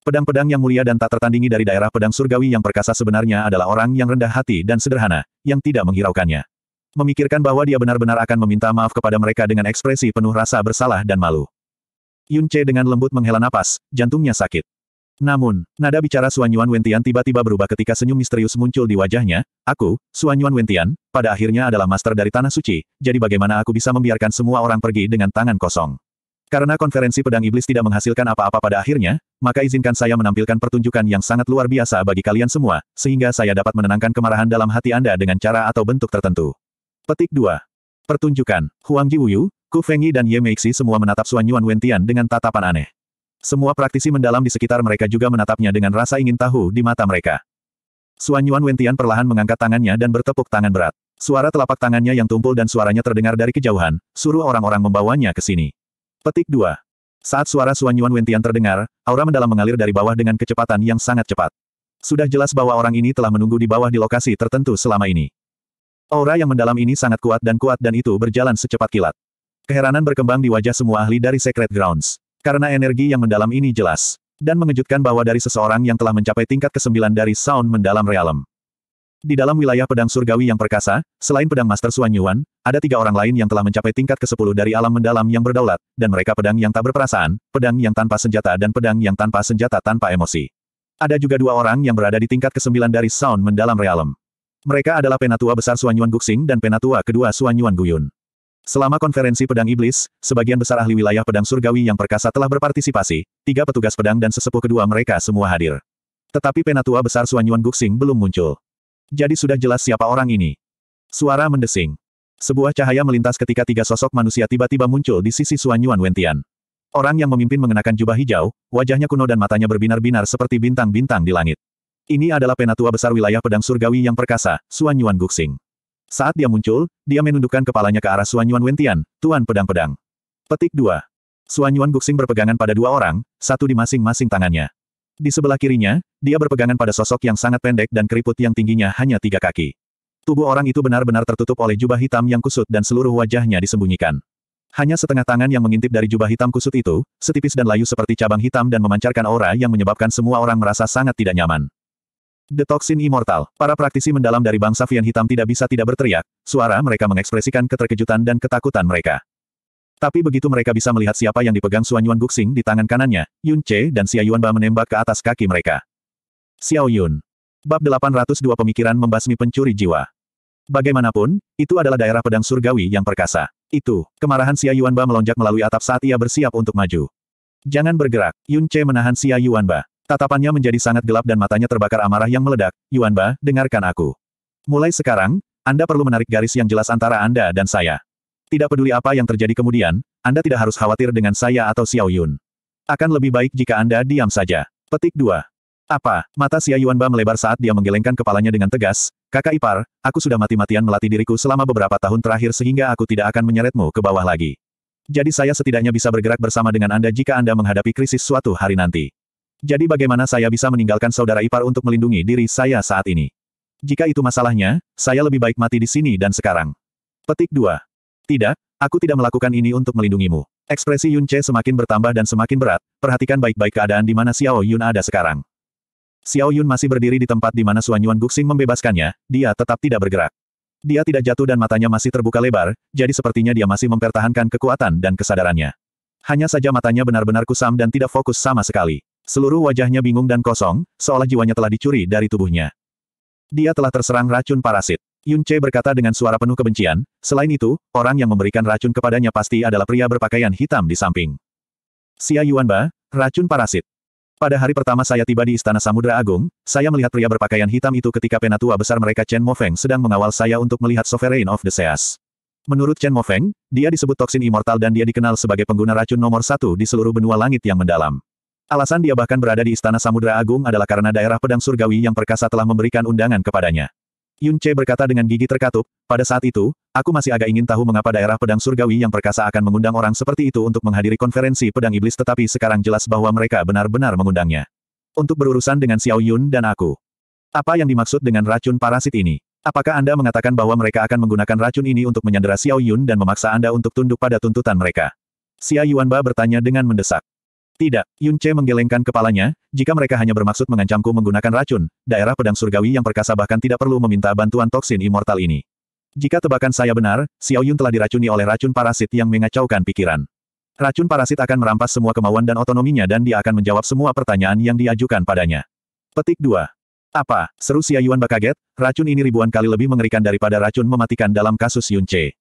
Pedang-pedang yang mulia dan tak tertandingi dari daerah pedang surgawi yang perkasa sebenarnya adalah orang yang rendah hati dan sederhana, yang tidak menghiraukannya. Memikirkan bahwa dia benar-benar akan meminta maaf kepada mereka dengan ekspresi penuh rasa bersalah dan malu. Yun Che dengan lembut menghela napas, jantungnya sakit. Namun, nada bicara Suan Yuan Wentian tiba-tiba berubah ketika senyum misterius muncul di wajahnya. Aku, Suan Yuan Wentian, pada akhirnya adalah master dari Tanah Suci, jadi bagaimana aku bisa membiarkan semua orang pergi dengan tangan kosong? Karena konferensi pedang iblis tidak menghasilkan apa-apa pada akhirnya, maka izinkan saya menampilkan pertunjukan yang sangat luar biasa bagi kalian semua, sehingga saya dapat menenangkan kemarahan dalam hati Anda dengan cara atau bentuk tertentu. Petik 2. Pertunjukan, Huang Jiuyu, Ku Fengyi dan Ye Meixi semua menatap Suan Yuan Wentian dengan tatapan aneh. Semua praktisi mendalam di sekitar mereka juga menatapnya dengan rasa ingin tahu di mata mereka. Suan Yuan Wentian perlahan mengangkat tangannya dan bertepuk tangan berat. Suara telapak tangannya yang tumpul dan suaranya terdengar dari kejauhan, suruh orang-orang membawanya ke sini. Petik 2. Saat suara Suan Yuan Wentian terdengar, aura mendalam mengalir dari bawah dengan kecepatan yang sangat cepat. Sudah jelas bahwa orang ini telah menunggu di bawah di lokasi tertentu selama ini. Aura yang mendalam ini sangat kuat dan kuat dan itu berjalan secepat kilat. Keheranan berkembang di wajah semua ahli dari Secret Grounds. Karena energi yang mendalam ini jelas. Dan mengejutkan bahwa dari seseorang yang telah mencapai tingkat ke-9 dari Sound Mendalam Realm. Di dalam wilayah pedang surgawi yang perkasa, selain pedang Master Suan Yuan, ada tiga orang lain yang telah mencapai tingkat ke-10 dari alam mendalam yang berdaulat, dan mereka pedang yang tak berperasaan, pedang yang tanpa senjata dan pedang yang tanpa senjata tanpa emosi. Ada juga dua orang yang berada di tingkat ke-9 dari Sound Mendalam Realm. Mereka adalah penatua besar Suan Yuan Guxing dan penatua kedua Suan Yuan Guyun. Selama konferensi pedang iblis, sebagian besar ahli wilayah pedang surgawi yang perkasa telah berpartisipasi, tiga petugas pedang dan sesepuh kedua mereka semua hadir. Tetapi penatua besar Suan Yuan Guxing belum muncul. Jadi sudah jelas siapa orang ini. Suara mendesing. Sebuah cahaya melintas ketika tiga sosok manusia tiba-tiba muncul di sisi Suan Yuan Wentian. Orang yang memimpin mengenakan jubah hijau, wajahnya kuno dan matanya berbinar-binar seperti bintang-bintang di langit. Ini adalah penatua besar wilayah pedang surgawi yang perkasa, Suan Yuan Guxing. Saat dia muncul, dia menundukkan kepalanya ke arah Suan Yuan Wentian, Tuan Pedang-Pedang. Petik 2. Suan Yuan Guxing berpegangan pada dua orang, satu di masing-masing tangannya. Di sebelah kirinya, dia berpegangan pada sosok yang sangat pendek dan keriput yang tingginya hanya tiga kaki. Tubuh orang itu benar-benar tertutup oleh jubah hitam yang kusut dan seluruh wajahnya disembunyikan. Hanya setengah tangan yang mengintip dari jubah hitam kusut itu, setipis dan layu seperti cabang hitam dan memancarkan aura yang menyebabkan semua orang merasa sangat tidak nyaman. Detoksin Immortal, para praktisi mendalam dari bangsa Fian Hitam tidak bisa tidak berteriak, suara mereka mengekspresikan keterkejutan dan ketakutan mereka. Tapi begitu mereka bisa melihat siapa yang dipegang Xuan Yuan Guxing di tangan kanannya, Yun Che dan Xia Yuan Ba menembak ke atas kaki mereka. Xiao Yun. Bab 802 Pemikiran Membasmi Pencuri Jiwa. Bagaimanapun, itu adalah daerah pedang surgawi yang perkasa. Itu, kemarahan Xia Yuan Ba melonjak melalui atap saat ia bersiap untuk maju. Jangan bergerak, Yun Che menahan Xia Yuan Ba. Tatapannya menjadi sangat gelap dan matanya terbakar amarah yang meledak, Yuan Ba, dengarkan aku. Mulai sekarang, Anda perlu menarik garis yang jelas antara Anda dan saya. Tidak peduli apa yang terjadi kemudian, Anda tidak harus khawatir dengan saya atau Xiao Yun. Akan lebih baik jika Anda diam saja. Petik 2. Apa? Mata Xia Yuanba melebar saat dia menggelengkan kepalanya dengan tegas, Kakak Ipar, aku sudah mati-matian melatih diriku selama beberapa tahun terakhir sehingga aku tidak akan menyeretmu ke bawah lagi. Jadi saya setidaknya bisa bergerak bersama dengan Anda jika Anda menghadapi krisis suatu hari nanti. Jadi bagaimana saya bisa meninggalkan saudara ipar untuk melindungi diri saya saat ini? Jika itu masalahnya, saya lebih baik mati di sini dan sekarang. Petik 2. Tidak, aku tidak melakukan ini untuk melindungimu. Ekspresi Yun Che semakin bertambah dan semakin berat, perhatikan baik-baik keadaan di mana Xiao Yun ada sekarang. Xiao Yun masih berdiri di tempat di mana Suan Yuan Guxing membebaskannya, dia tetap tidak bergerak. Dia tidak jatuh dan matanya masih terbuka lebar, jadi sepertinya dia masih mempertahankan kekuatan dan kesadarannya. Hanya saja matanya benar-benar kusam dan tidak fokus sama sekali. Seluruh wajahnya bingung dan kosong, seolah jiwanya telah dicuri dari tubuhnya. Dia telah terserang racun parasit. Yun Che berkata dengan suara penuh kebencian, selain itu, orang yang memberikan racun kepadanya pasti adalah pria berpakaian hitam di samping. Xia Yuanba, racun parasit. Pada hari pertama saya tiba di Istana Samudra Agung, saya melihat pria berpakaian hitam itu ketika penatua besar mereka Chen Mofeng sedang mengawal saya untuk melihat Sovereign of the Seas. Menurut Chen Mofeng, dia disebut toksin immortal dan dia dikenal sebagai pengguna racun nomor satu di seluruh benua langit yang mendalam. Alasan dia bahkan berada di Istana Samudra Agung adalah karena daerah pedang surgawi yang perkasa telah memberikan undangan kepadanya. Yun Che berkata dengan gigi terkatup, pada saat itu, aku masih agak ingin tahu mengapa daerah pedang surgawi yang perkasa akan mengundang orang seperti itu untuk menghadiri konferensi pedang iblis tetapi sekarang jelas bahwa mereka benar-benar mengundangnya. Untuk berurusan dengan Xiao Yun dan aku. Apa yang dimaksud dengan racun parasit ini? Apakah Anda mengatakan bahwa mereka akan menggunakan racun ini untuk menyandera Xiao Yun dan memaksa Anda untuk tunduk pada tuntutan mereka? Xia Yuanba bertanya dengan mendesak. Tidak, Yun Che menggelengkan kepalanya, jika mereka hanya bermaksud mengancamku menggunakan racun, daerah pedang surgawi yang perkasa bahkan tidak perlu meminta bantuan toksin immortal ini. Jika tebakan saya benar, Xiao Yun telah diracuni oleh racun parasit yang mengacaukan pikiran. Racun parasit akan merampas semua kemauan dan otonominya dan dia akan menjawab semua pertanyaan yang diajukan padanya. Petik 2. Apa, seru Xiao Yuan bakaget, racun ini ribuan kali lebih mengerikan daripada racun mematikan dalam kasus Yun Che.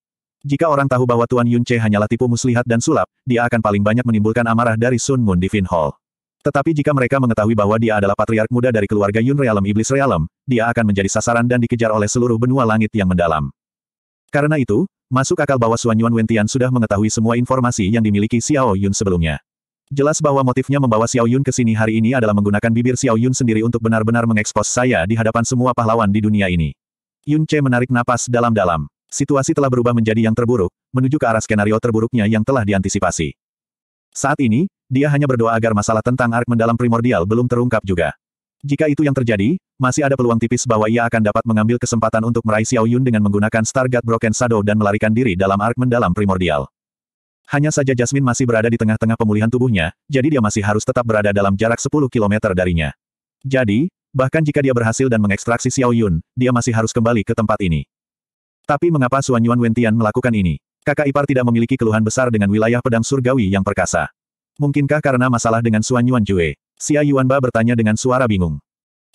Jika orang tahu bahwa Tuan Yun hanyalah tipu muslihat dan sulap, dia akan paling banyak menimbulkan amarah dari Sun Moon Divin Hall. Tetapi jika mereka mengetahui bahwa dia adalah patriark muda dari keluarga Yun Realem Iblis Realem, dia akan menjadi sasaran dan dikejar oleh seluruh benua langit yang mendalam. Karena itu, masuk akal bahwa Suan Yuan Wentian sudah mengetahui semua informasi yang dimiliki Xiao Yun sebelumnya. Jelas bahwa motifnya membawa Xiao Yun ke sini hari ini adalah menggunakan bibir Xiao Yun sendiri untuk benar-benar mengekspos saya di hadapan semua pahlawan di dunia ini. Yun Che menarik napas dalam-dalam. Situasi telah berubah menjadi yang terburuk, menuju ke arah skenario terburuknya yang telah diantisipasi. Saat ini, dia hanya berdoa agar masalah tentang ark mendalam primordial belum terungkap juga. Jika itu yang terjadi, masih ada peluang tipis bahwa ia akan dapat mengambil kesempatan untuk meraih Xiao Yun dengan menggunakan Stargate Broken Shadow dan melarikan diri dalam ark mendalam primordial. Hanya saja Jasmine masih berada di tengah-tengah pemulihan tubuhnya, jadi dia masih harus tetap berada dalam jarak 10 km darinya. Jadi, Bahkan jika dia berhasil dan mengekstraksi Xiao Yun, dia masih harus kembali ke tempat ini. Tapi mengapa Suan Yuan Wentian melakukan ini? Kakak ipar tidak memiliki keluhan besar dengan wilayah pedang surgawi yang perkasa. Mungkinkah karena masalah dengan Suan Yuan Jue? Xia Yuan Ba bertanya dengan suara bingung.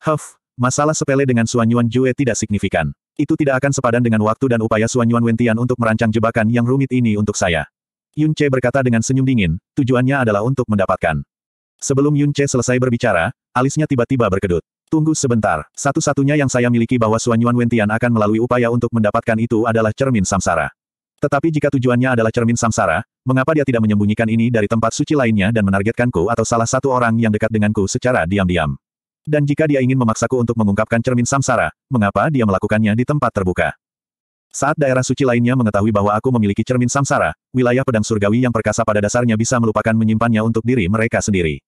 Huff, masalah sepele dengan Suan Yuan Jue tidak signifikan. Itu tidak akan sepadan dengan waktu dan upaya Suan Yuan Wentian untuk merancang jebakan yang rumit ini untuk saya. Yun Che berkata dengan senyum dingin, tujuannya adalah untuk mendapatkan. Sebelum Yun Che selesai berbicara, alisnya tiba-tiba berkedut. Tunggu sebentar, satu-satunya yang saya miliki bahwa Suanyuan Wentian akan melalui upaya untuk mendapatkan itu adalah cermin samsara. Tetapi jika tujuannya adalah cermin samsara, mengapa dia tidak menyembunyikan ini dari tempat suci lainnya dan menargetkanku atau salah satu orang yang dekat denganku secara diam-diam? Dan jika dia ingin memaksaku untuk mengungkapkan cermin samsara, mengapa dia melakukannya di tempat terbuka? Saat daerah suci lainnya mengetahui bahwa aku memiliki cermin samsara, wilayah pedang surgawi yang perkasa pada dasarnya bisa melupakan menyimpannya untuk diri mereka sendiri.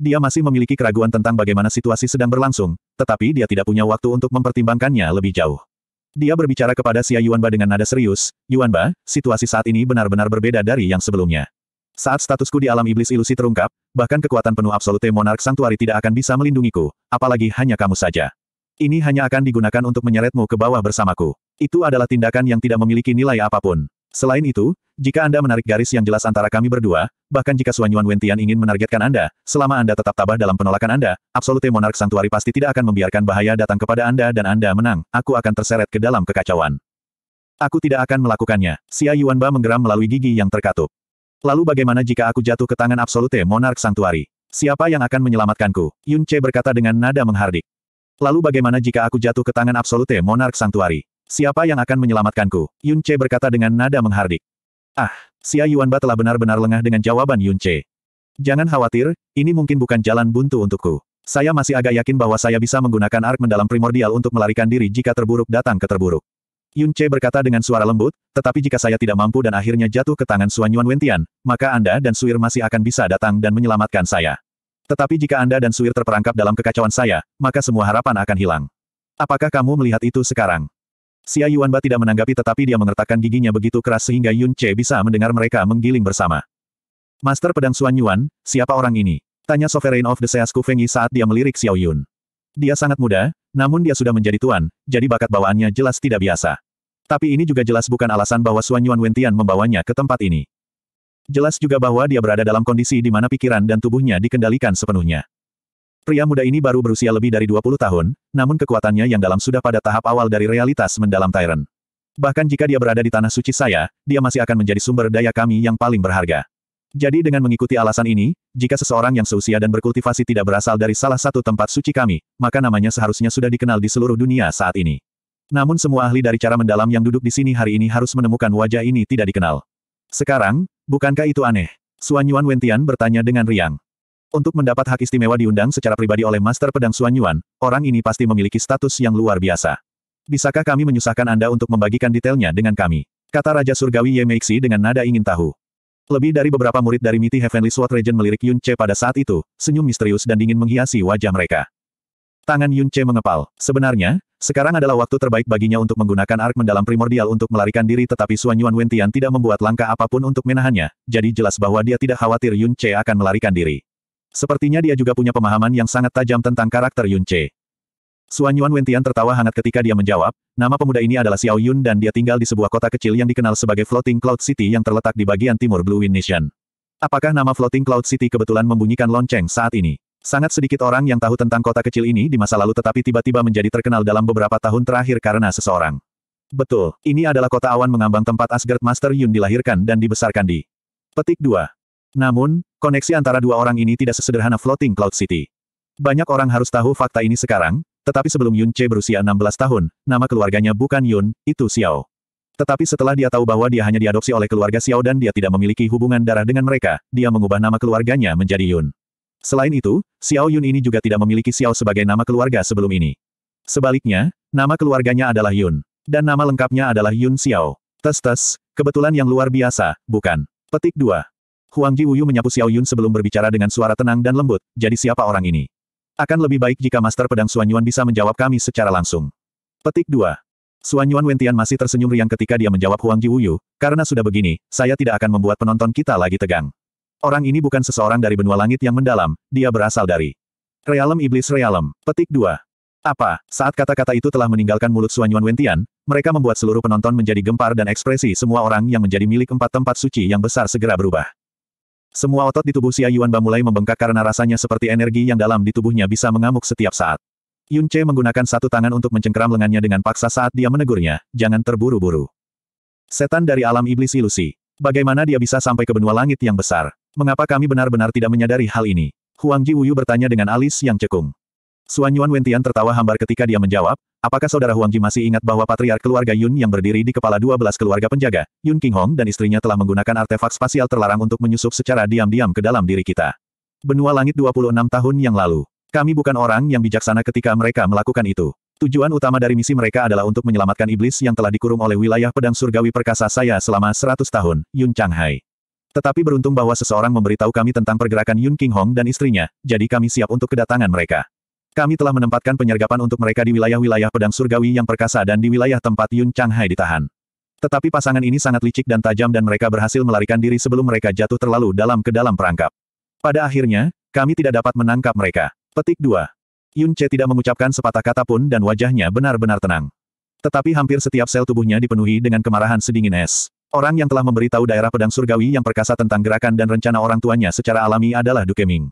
Dia masih memiliki keraguan tentang bagaimana situasi sedang berlangsung, tetapi dia tidak punya waktu untuk mempertimbangkannya lebih jauh. Dia berbicara kepada Xia Yuanba dengan nada serius, Yuanba, situasi saat ini benar-benar berbeda dari yang sebelumnya. Saat statusku di alam iblis ilusi terungkap, bahkan kekuatan penuh absolute monark Santuari tidak akan bisa melindungiku, apalagi hanya kamu saja. Ini hanya akan digunakan untuk menyeretmu ke bawah bersamaku. Itu adalah tindakan yang tidak memiliki nilai apapun. Selain itu, jika Anda menarik garis yang jelas antara kami berdua, bahkan jika Suanyuan Wentian ingin menargetkan Anda, selama Anda tetap tabah dalam penolakan Anda, Absolute Monarch Santuari pasti tidak akan membiarkan bahaya datang kepada Anda dan Anda menang, aku akan terseret ke dalam kekacauan. Aku tidak akan melakukannya. Xia Ba menggeram melalui gigi yang terkatup. Lalu bagaimana jika aku jatuh ke tangan Absolute Monarch Santuari? Siapa yang akan menyelamatkanku? Yun Che berkata dengan nada menghardik. Lalu bagaimana jika aku jatuh ke tangan Absolute Monarch Santuari? Siapa yang akan menyelamatkanku? Yun Che berkata dengan nada menghardik. Ah, Xia Yuanba telah benar-benar lengah dengan jawaban Yun Che. Jangan khawatir, ini mungkin bukan jalan buntu untukku. Saya masih agak yakin bahwa saya bisa menggunakan ark mendalam primordial untuk melarikan diri jika terburuk datang ke terburuk. Yun Che berkata dengan suara lembut, tetapi jika saya tidak mampu dan akhirnya jatuh ke tangan Suan Yuan Wentian, maka Anda dan Suir masih akan bisa datang dan menyelamatkan saya. Tetapi jika Anda dan Suir terperangkap dalam kekacauan saya, maka semua harapan akan hilang. Apakah kamu melihat itu sekarang? Xia Yuanba tidak menanggapi tetapi dia mengertakkan giginya begitu keras sehingga Yun Che bisa mendengar mereka menggiling bersama. Master pedang Xuan Yuan, siapa orang ini? Tanya Sovereign of the Seas Kufengi saat dia melirik Xiao Yun. Dia sangat muda, namun dia sudah menjadi tuan, jadi bakat bawaannya jelas tidak biasa. Tapi ini juga jelas bukan alasan bahwa Xuan Yuan Wentian membawanya ke tempat ini. Jelas juga bahwa dia berada dalam kondisi di mana pikiran dan tubuhnya dikendalikan sepenuhnya. Pria muda ini baru berusia lebih dari 20 tahun, namun kekuatannya yang dalam sudah pada tahap awal dari realitas mendalam Tyrant. Bahkan jika dia berada di tanah suci saya, dia masih akan menjadi sumber daya kami yang paling berharga. Jadi dengan mengikuti alasan ini, jika seseorang yang seusia dan berkultivasi tidak berasal dari salah satu tempat suci kami, maka namanya seharusnya sudah dikenal di seluruh dunia saat ini. Namun semua ahli dari cara mendalam yang duduk di sini hari ini harus menemukan wajah ini tidak dikenal. Sekarang, bukankah itu aneh? Suanyuan Wentian bertanya dengan riang. Untuk mendapat hak istimewa diundang secara pribadi oleh Master Pedang Xuan Yuan, orang ini pasti memiliki status yang luar biasa. Bisakah kami menyusahkan Anda untuk membagikan detailnya dengan kami? Kata Raja Surgawi Ye Meixi dengan nada ingin tahu. Lebih dari beberapa murid dari Miti Heavenly Sword Regent melirik Yun Che pada saat itu, senyum misterius dan dingin menghiasi wajah mereka. Tangan Yun Che mengepal. Sebenarnya, sekarang adalah waktu terbaik baginya untuk menggunakan ark mendalam primordial untuk melarikan diri tetapi Xuan Yuan Wentian tidak membuat langkah apapun untuk menahannya, jadi jelas bahwa dia tidak khawatir Yun Che akan melarikan diri. Sepertinya dia juga punya pemahaman yang sangat tajam tentang karakter Yun Che. Suan Yuan Wentian tertawa hangat ketika dia menjawab, nama pemuda ini adalah Xiao Yun dan dia tinggal di sebuah kota kecil yang dikenal sebagai Floating Cloud City yang terletak di bagian timur Blue Wind Nation. Apakah nama Floating Cloud City kebetulan membunyikan lonceng saat ini? Sangat sedikit orang yang tahu tentang kota kecil ini di masa lalu tetapi tiba-tiba menjadi terkenal dalam beberapa tahun terakhir karena seseorang. Betul, ini adalah kota awan mengambang tempat Asgard Master Yun dilahirkan dan dibesarkan di. Petik 2. Namun, Koneksi antara dua orang ini tidak sesederhana Floating Cloud City. Banyak orang harus tahu fakta ini sekarang, tetapi sebelum Yun Che berusia 16 tahun, nama keluarganya bukan Yun, itu Xiao. Tetapi setelah dia tahu bahwa dia hanya diadopsi oleh keluarga Xiao dan dia tidak memiliki hubungan darah dengan mereka, dia mengubah nama keluarganya menjadi Yun. Selain itu, Xiao Yun ini juga tidak memiliki Xiao sebagai nama keluarga sebelum ini. Sebaliknya, nama keluarganya adalah Yun. Dan nama lengkapnya adalah Yun Xiao. Tes-tes, kebetulan yang luar biasa, bukan? Petik 2. Huang Ji Wuyu menyapu Xiao Yun sebelum berbicara dengan suara tenang dan lembut, jadi siapa orang ini? Akan lebih baik jika Master Pedang Suan Yuan bisa menjawab kami secara langsung. Petik 2. Suan Yuan Wentian masih tersenyum riang ketika dia menjawab Huang Ji Wuyu, karena sudah begini, saya tidak akan membuat penonton kita lagi tegang. Orang ini bukan seseorang dari benua langit yang mendalam, dia berasal dari Realem Iblis Realem. Petik 2. Apa, saat kata-kata itu telah meninggalkan mulut Suan Yuan Wentian, mereka membuat seluruh penonton menjadi gempar dan ekspresi semua orang yang menjadi milik empat tempat suci yang besar segera berubah. Semua otot di tubuh Xia Yuan mulai membengkak karena rasanya seperti energi yang dalam di tubuhnya bisa mengamuk setiap saat. Yun Che menggunakan satu tangan untuk mencengkeram lengannya dengan paksa saat dia menegurnya, jangan terburu-buru. Setan dari alam iblis ilusi. Bagaimana dia bisa sampai ke benua langit yang besar? Mengapa kami benar-benar tidak menyadari hal ini? Huang Ji Wuyu bertanya dengan alis yang cekung. Suan Yuan Wentian tertawa hambar ketika dia menjawab, apakah saudara Huang Ji masih ingat bahwa patriark keluarga Yun yang berdiri di kepala 12 keluarga penjaga, Yun King Hong dan istrinya telah menggunakan artefak spasial terlarang untuk menyusup secara diam-diam ke dalam diri kita. Benua langit 26 tahun yang lalu. Kami bukan orang yang bijaksana ketika mereka melakukan itu. Tujuan utama dari misi mereka adalah untuk menyelamatkan iblis yang telah dikurung oleh wilayah pedang surgawi perkasa saya selama 100 tahun, Yun Changhai. Tetapi beruntung bahwa seseorang memberitahu kami tentang pergerakan Yun King Hong dan istrinya, jadi kami siap untuk kedatangan mereka. Kami telah menempatkan penyergapan untuk mereka di wilayah-wilayah pedang surgawi yang perkasa dan di wilayah tempat Yun Chang Hai ditahan. Tetapi pasangan ini sangat licik dan tajam dan mereka berhasil melarikan diri sebelum mereka jatuh terlalu dalam ke dalam perangkap. Pada akhirnya, kami tidak dapat menangkap mereka. Petik 2. Yun Che tidak mengucapkan sepatah kata pun dan wajahnya benar-benar tenang. Tetapi hampir setiap sel tubuhnya dipenuhi dengan kemarahan sedingin es. Orang yang telah memberitahu daerah pedang surgawi yang perkasa tentang gerakan dan rencana orang tuanya secara alami adalah Dukeming.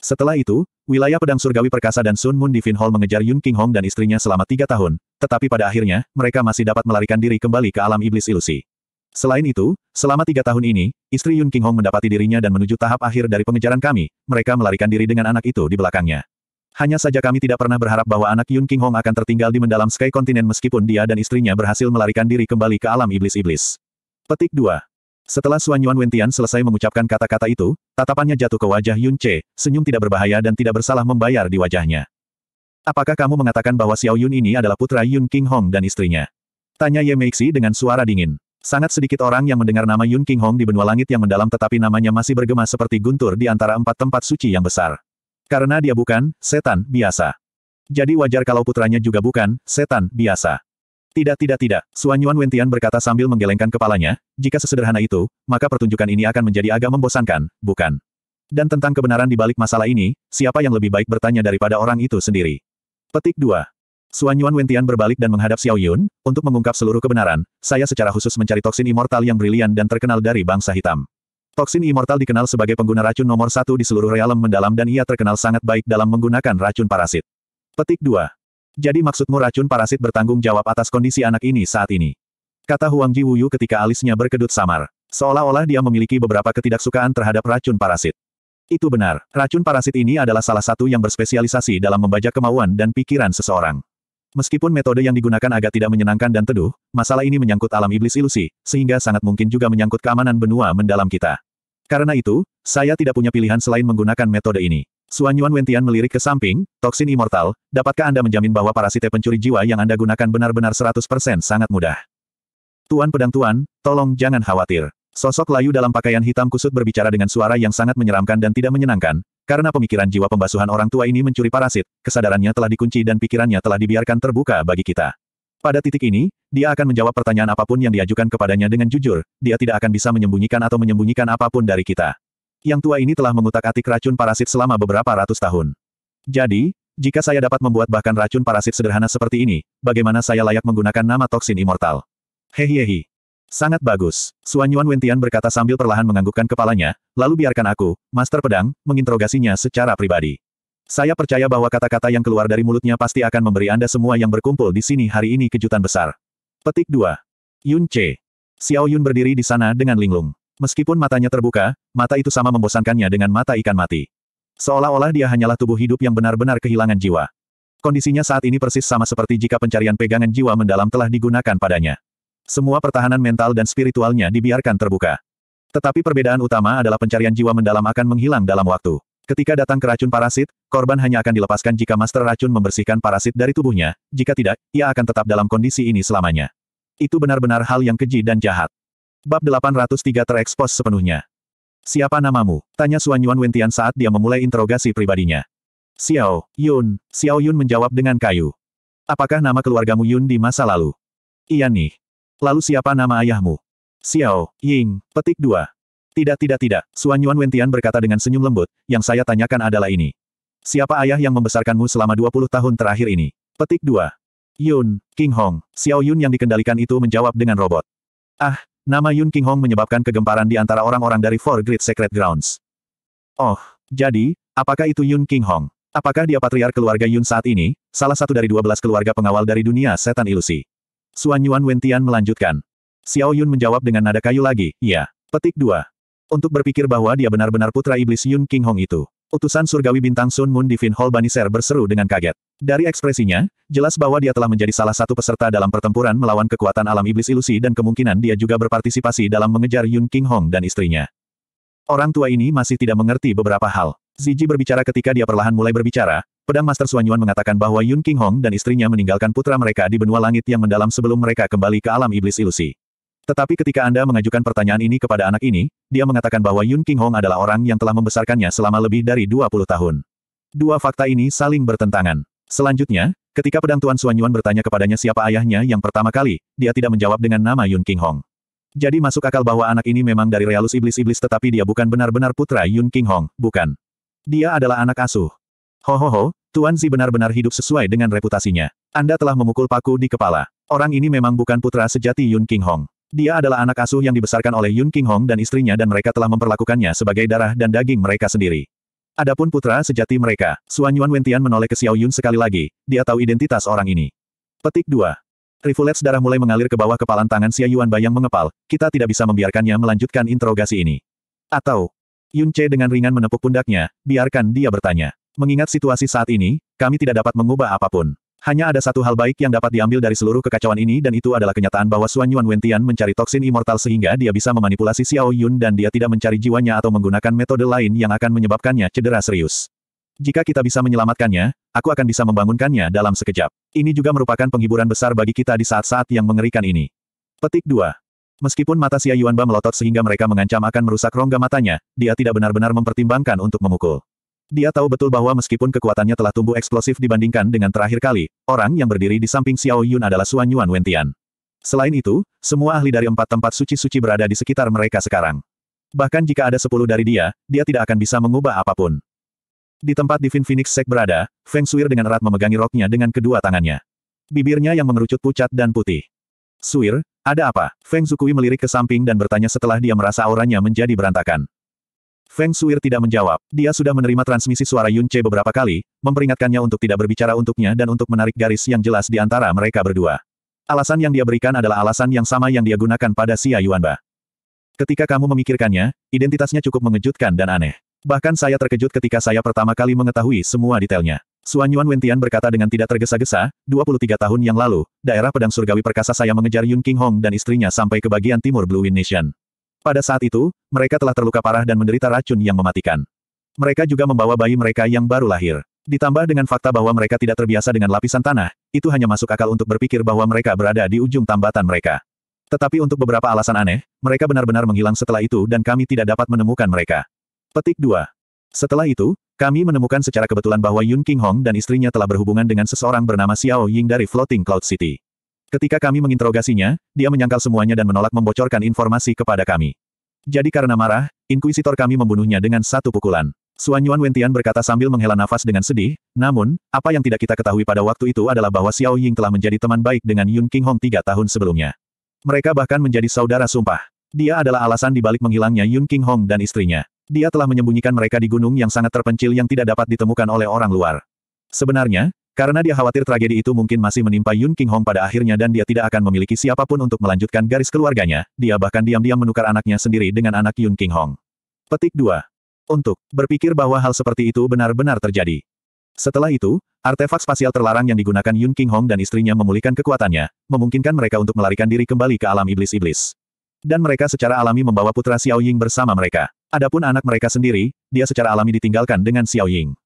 Setelah itu, Wilayah Pedang Surgawi Perkasa dan Sun Moon Divine Hall mengejar Yun King Hong dan istrinya selama tiga tahun, tetapi pada akhirnya, mereka masih dapat melarikan diri kembali ke alam iblis ilusi. Selain itu, selama tiga tahun ini, istri Yun King Hong mendapati dirinya dan menuju tahap akhir dari pengejaran kami, mereka melarikan diri dengan anak itu di belakangnya. Hanya saja kami tidak pernah berharap bahwa anak Yun King Hong akan tertinggal di mendalam Sky Continent meskipun dia dan istrinya berhasil melarikan diri kembali ke alam iblis-iblis. Petik 2. Setelah Suan Yuan Wentian selesai mengucapkan kata-kata itu, tatapannya jatuh ke wajah Yun Che, senyum tidak berbahaya dan tidak bersalah membayar di wajahnya. Apakah kamu mengatakan bahwa Xiao Yun ini adalah putra Yun King Hong dan istrinya? Tanya Ye Meixi dengan suara dingin. Sangat sedikit orang yang mendengar nama Yun King Hong di benua langit yang mendalam tetapi namanya masih bergema seperti guntur di antara empat tempat suci yang besar. Karena dia bukan, setan, biasa. Jadi wajar kalau putranya juga bukan, setan, biasa. Tidak tidak tidak, Suan Yuan Wentian berkata sambil menggelengkan kepalanya, jika sesederhana itu, maka pertunjukan ini akan menjadi agak membosankan, bukan? Dan tentang kebenaran di balik masalah ini, siapa yang lebih baik bertanya daripada orang itu sendiri? Petik 2. Suan Yuan Wentian berbalik dan menghadap Xiao Yun, untuk mengungkap seluruh kebenaran, saya secara khusus mencari toksin immortal yang brilian dan terkenal dari bangsa hitam. Toksin immortal dikenal sebagai pengguna racun nomor satu di seluruh realem mendalam dan ia terkenal sangat baik dalam menggunakan racun parasit. Petik 2. Jadi maksudmu racun parasit bertanggung jawab atas kondisi anak ini saat ini? Kata Huang Ji Wuyu ketika alisnya berkedut samar. Seolah-olah dia memiliki beberapa ketidaksukaan terhadap racun parasit. Itu benar, racun parasit ini adalah salah satu yang berspesialisasi dalam membaca kemauan dan pikiran seseorang. Meskipun metode yang digunakan agak tidak menyenangkan dan teduh, masalah ini menyangkut alam iblis ilusi, sehingga sangat mungkin juga menyangkut keamanan benua mendalam kita. Karena itu, saya tidak punya pilihan selain menggunakan metode ini. Suan Yuan Wentian melirik ke samping, toksin immortal, dapatkah Anda menjamin bahwa parasite pencuri jiwa yang Anda gunakan benar-benar 100% sangat mudah? Tuan Pedang Tuan, tolong jangan khawatir. Sosok layu dalam pakaian hitam kusut berbicara dengan suara yang sangat menyeramkan dan tidak menyenangkan, karena pemikiran jiwa pembasuhan orang tua ini mencuri parasit, kesadarannya telah dikunci dan pikirannya telah dibiarkan terbuka bagi kita. Pada titik ini, dia akan menjawab pertanyaan apapun yang diajukan kepadanya dengan jujur, dia tidak akan bisa menyembunyikan atau menyembunyikan apapun dari kita. Yang tua ini telah mengutak-atik racun parasit selama beberapa ratus tahun. Jadi, jika saya dapat membuat bahkan racun parasit sederhana seperti ini, bagaimana saya layak menggunakan nama toksin immortal? Hehehe. Sangat bagus. Suanyuan Wentian berkata sambil perlahan menganggukkan kepalanya, lalu biarkan aku, Master Pedang, menginterogasinya secara pribadi. Saya percaya bahwa kata-kata yang keluar dari mulutnya pasti akan memberi Anda semua yang berkumpul di sini hari ini kejutan besar. Petik 2. Yun C. Xiao Yun berdiri di sana dengan linglung. Meskipun matanya terbuka, mata itu sama membosankannya dengan mata ikan mati. Seolah-olah dia hanyalah tubuh hidup yang benar-benar kehilangan jiwa. Kondisinya saat ini persis sama seperti jika pencarian pegangan jiwa mendalam telah digunakan padanya. Semua pertahanan mental dan spiritualnya dibiarkan terbuka. Tetapi perbedaan utama adalah pencarian jiwa mendalam akan menghilang dalam waktu. Ketika datang keracun parasit, korban hanya akan dilepaskan jika master racun membersihkan parasit dari tubuhnya, jika tidak, ia akan tetap dalam kondisi ini selamanya. Itu benar-benar hal yang keji dan jahat. Bab 803 terekspos sepenuhnya. Siapa namamu? Tanya Suan Yuan Wentian saat dia memulai interogasi pribadinya. Xiao Yun. Xiao Yun menjawab dengan kayu. Apakah nama keluargamu Yun di masa lalu? Iya nih. Lalu siapa nama ayahmu? Xiao Ying. Petik dua. Tidak tidak tidak, Suan Yuan Wentian berkata dengan senyum lembut, yang saya tanyakan adalah ini. Siapa ayah yang membesarkanmu selama 20 tahun terakhir ini? Petik dua. Yun, King Hong, Xiao Yun yang dikendalikan itu menjawab dengan robot. Ah, Nama Yun King Hong menyebabkan kegemparan di antara orang-orang dari Four Great Secret Grounds. Oh, jadi, apakah itu Yun King Hong? Apakah dia patriar keluarga Yun saat ini, salah satu dari dua belas keluarga pengawal dari dunia setan ilusi? Suan Yuan Wentian melanjutkan. Xiao Yun menjawab dengan nada kayu lagi, ya. Petik dua. Untuk berpikir bahwa dia benar-benar putra iblis Yun King Hong itu. Utusan surgawi bintang Sun Moon di Hall Baniser berseru dengan kaget. Dari ekspresinya, jelas bahwa dia telah menjadi salah satu peserta dalam pertempuran melawan kekuatan alam iblis ilusi dan kemungkinan dia juga berpartisipasi dalam mengejar Yun King Hong dan istrinya. Orang tua ini masih tidak mengerti beberapa hal. Ziji berbicara ketika dia perlahan mulai berbicara, pedang Master Suan Yuan mengatakan bahwa Yun King Hong dan istrinya meninggalkan putra mereka di benua langit yang mendalam sebelum mereka kembali ke alam iblis ilusi. Tetapi ketika Anda mengajukan pertanyaan ini kepada anak ini, dia mengatakan bahwa Yun King Hong adalah orang yang telah membesarkannya selama lebih dari 20 tahun. Dua fakta ini saling bertentangan. Selanjutnya, ketika pedang Tuan Xuan Yuan bertanya kepadanya siapa ayahnya yang pertama kali, dia tidak menjawab dengan nama Yun King Hong. Jadi masuk akal bahwa anak ini memang dari realus iblis-iblis tetapi dia bukan benar-benar putra Yun King Hong, bukan. Dia adalah anak asuh. Ho ho ho, Tuan Zi benar-benar hidup sesuai dengan reputasinya. Anda telah memukul paku di kepala. Orang ini memang bukan putra sejati Yun King Hong. Dia adalah anak asuh yang dibesarkan oleh Yun King Hong dan istrinya dan mereka telah memperlakukannya sebagai darah dan daging mereka sendiri. Adapun putra sejati mereka, Suanyuan Yuan Wentian menoleh ke Xiao Yun sekali lagi, dia tahu identitas orang ini. Petik 2. Rivulet darah mulai mengalir ke bawah kepalan tangan Xia Yuan bayang mengepal, kita tidak bisa membiarkannya melanjutkan interogasi ini. Atau, Yun Che dengan ringan menepuk pundaknya, biarkan dia bertanya. Mengingat situasi saat ini, kami tidak dapat mengubah apapun. Hanya ada satu hal baik yang dapat diambil dari seluruh kekacauan ini dan itu adalah kenyataan bahwa Suan Yuan Wentian mencari toksin immortal sehingga dia bisa memanipulasi Xiao Yun dan dia tidak mencari jiwanya atau menggunakan metode lain yang akan menyebabkannya cedera serius. Jika kita bisa menyelamatkannya, aku akan bisa membangunkannya dalam sekejap. Ini juga merupakan penghiburan besar bagi kita di saat-saat yang mengerikan ini. Petik 2. Meskipun mata Xia Yuanba melotot sehingga mereka mengancam akan merusak rongga matanya, dia tidak benar-benar mempertimbangkan untuk memukul. Dia tahu betul bahwa meskipun kekuatannya telah tumbuh eksplosif dibandingkan dengan terakhir kali, orang yang berdiri di samping Xiao Yun adalah Suan Yuan Wentian. Selain itu, semua ahli dari empat tempat suci-suci berada di sekitar mereka sekarang. Bahkan jika ada sepuluh dari dia, dia tidak akan bisa mengubah apapun. Di tempat Divine Phoenix Sek berada, Feng Suir dengan erat memegangi roknya dengan kedua tangannya. Bibirnya yang mengerucut pucat dan putih. Suir, ada apa? Feng Zukui melirik ke samping dan bertanya setelah dia merasa auranya menjadi berantakan. Feng Suir tidak menjawab, dia sudah menerima transmisi suara Yun Che beberapa kali, memperingatkannya untuk tidak berbicara untuknya dan untuk menarik garis yang jelas di antara mereka berdua. Alasan yang dia berikan adalah alasan yang sama yang dia gunakan pada Xia Yuanba. Ketika kamu memikirkannya, identitasnya cukup mengejutkan dan aneh. Bahkan saya terkejut ketika saya pertama kali mengetahui semua detailnya. Suan Yuan Wentian berkata dengan tidak tergesa-gesa, 23 tahun yang lalu, daerah pedang surgawi perkasa saya mengejar Yun King Hong dan istrinya sampai ke bagian timur Blue Wind Nation. Pada saat itu, mereka telah terluka parah dan menderita racun yang mematikan. Mereka juga membawa bayi mereka yang baru lahir. Ditambah dengan fakta bahwa mereka tidak terbiasa dengan lapisan tanah, itu hanya masuk akal untuk berpikir bahwa mereka berada di ujung tambatan mereka. Tetapi untuk beberapa alasan aneh, mereka benar-benar menghilang setelah itu dan kami tidak dapat menemukan mereka. Petik 2. Setelah itu, kami menemukan secara kebetulan bahwa Yun King Hong dan istrinya telah berhubungan dengan seseorang bernama Xiao Ying dari Floating Cloud City. Ketika kami menginterogasinya, dia menyangkal semuanya dan menolak membocorkan informasi kepada kami. Jadi karena marah, Inkuisitor kami membunuhnya dengan satu pukulan. Suan Yuan Wentian berkata sambil menghela nafas dengan sedih, namun, apa yang tidak kita ketahui pada waktu itu adalah bahwa Xiao Ying telah menjadi teman baik dengan Yun King Hong tiga tahun sebelumnya. Mereka bahkan menjadi saudara sumpah. Dia adalah alasan di balik menghilangnya Yun King Hong dan istrinya. Dia telah menyembunyikan mereka di gunung yang sangat terpencil yang tidak dapat ditemukan oleh orang luar. Sebenarnya, karena dia khawatir tragedi itu mungkin masih menimpa Yun King Hong pada akhirnya dan dia tidak akan memiliki siapapun untuk melanjutkan garis keluarganya, dia bahkan diam-diam menukar anaknya sendiri dengan anak Yun King Hong. Petik 2. Untuk berpikir bahwa hal seperti itu benar-benar terjadi. Setelah itu, artefak spasial terlarang yang digunakan Yun King Hong dan istrinya memulihkan kekuatannya, memungkinkan mereka untuk melarikan diri kembali ke alam iblis-iblis. Dan mereka secara alami membawa putra Xiao Ying bersama mereka. Adapun anak mereka sendiri, dia secara alami ditinggalkan dengan Xiao Ying.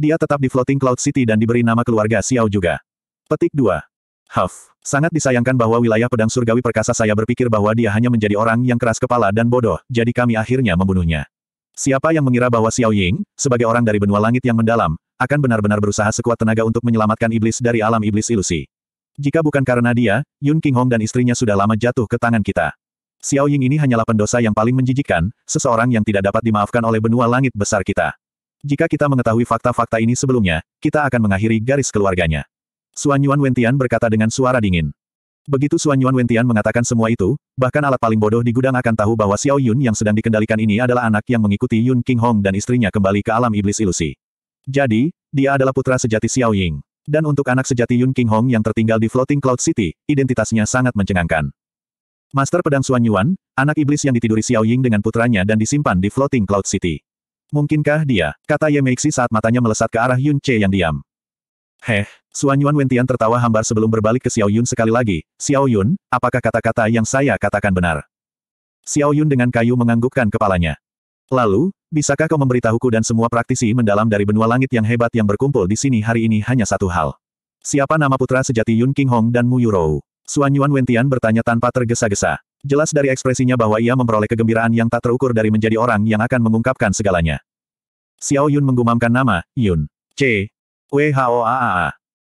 Dia tetap di Floating Cloud City dan diberi nama keluarga Xiao juga. Petik 2. Huff. Sangat disayangkan bahwa wilayah pedang surgawi perkasa saya berpikir bahwa dia hanya menjadi orang yang keras kepala dan bodoh, jadi kami akhirnya membunuhnya. Siapa yang mengira bahwa Xiao Ying, sebagai orang dari benua langit yang mendalam, akan benar-benar berusaha sekuat tenaga untuk menyelamatkan iblis dari alam iblis ilusi. Jika bukan karena dia, Yun King Hong dan istrinya sudah lama jatuh ke tangan kita. Xiao Ying ini hanyalah pendosa yang paling menjijikkan, seseorang yang tidak dapat dimaafkan oleh benua langit besar kita. Jika kita mengetahui fakta-fakta ini sebelumnya, kita akan mengakhiri garis keluarganya. Suan Yuan Wentian berkata dengan suara dingin. Begitu Suan Yuan Wentian mengatakan semua itu, bahkan alat paling bodoh di gudang akan tahu bahwa Xiao Yun yang sedang dikendalikan ini adalah anak yang mengikuti Yun King Hong dan istrinya kembali ke alam iblis ilusi. Jadi, dia adalah putra sejati Xiao Ying. Dan untuk anak sejati Yun King Hong yang tertinggal di Floating Cloud City, identitasnya sangat mencengangkan. Master Pedang Suan Yuan, anak iblis yang ditiduri Xiao Ying dengan putranya dan disimpan di Floating Cloud City. Mungkinkah dia? Kata Ye Meixi saat matanya melesat ke arah Yun Che yang diam. Heh, Suanyuan Wentian tertawa hambar sebelum berbalik ke Xiao Yun sekali lagi. Xiao Yun, apakah kata-kata yang saya katakan benar? Xiao Yun dengan kayu menganggukkan kepalanya. Lalu, bisakah kau memberitahuku dan semua praktisi mendalam dari benua langit yang hebat yang berkumpul di sini hari ini hanya satu hal. Siapa nama putra sejati Yun King Hong dan Mu Yurou? Suan Yuan Wentian bertanya tanpa tergesa-gesa. Jelas dari ekspresinya bahwa ia memperoleh kegembiraan yang tak terukur dari menjadi orang yang akan mengungkapkan segalanya. Xiao Yun menggumamkan nama, Yun. C. A.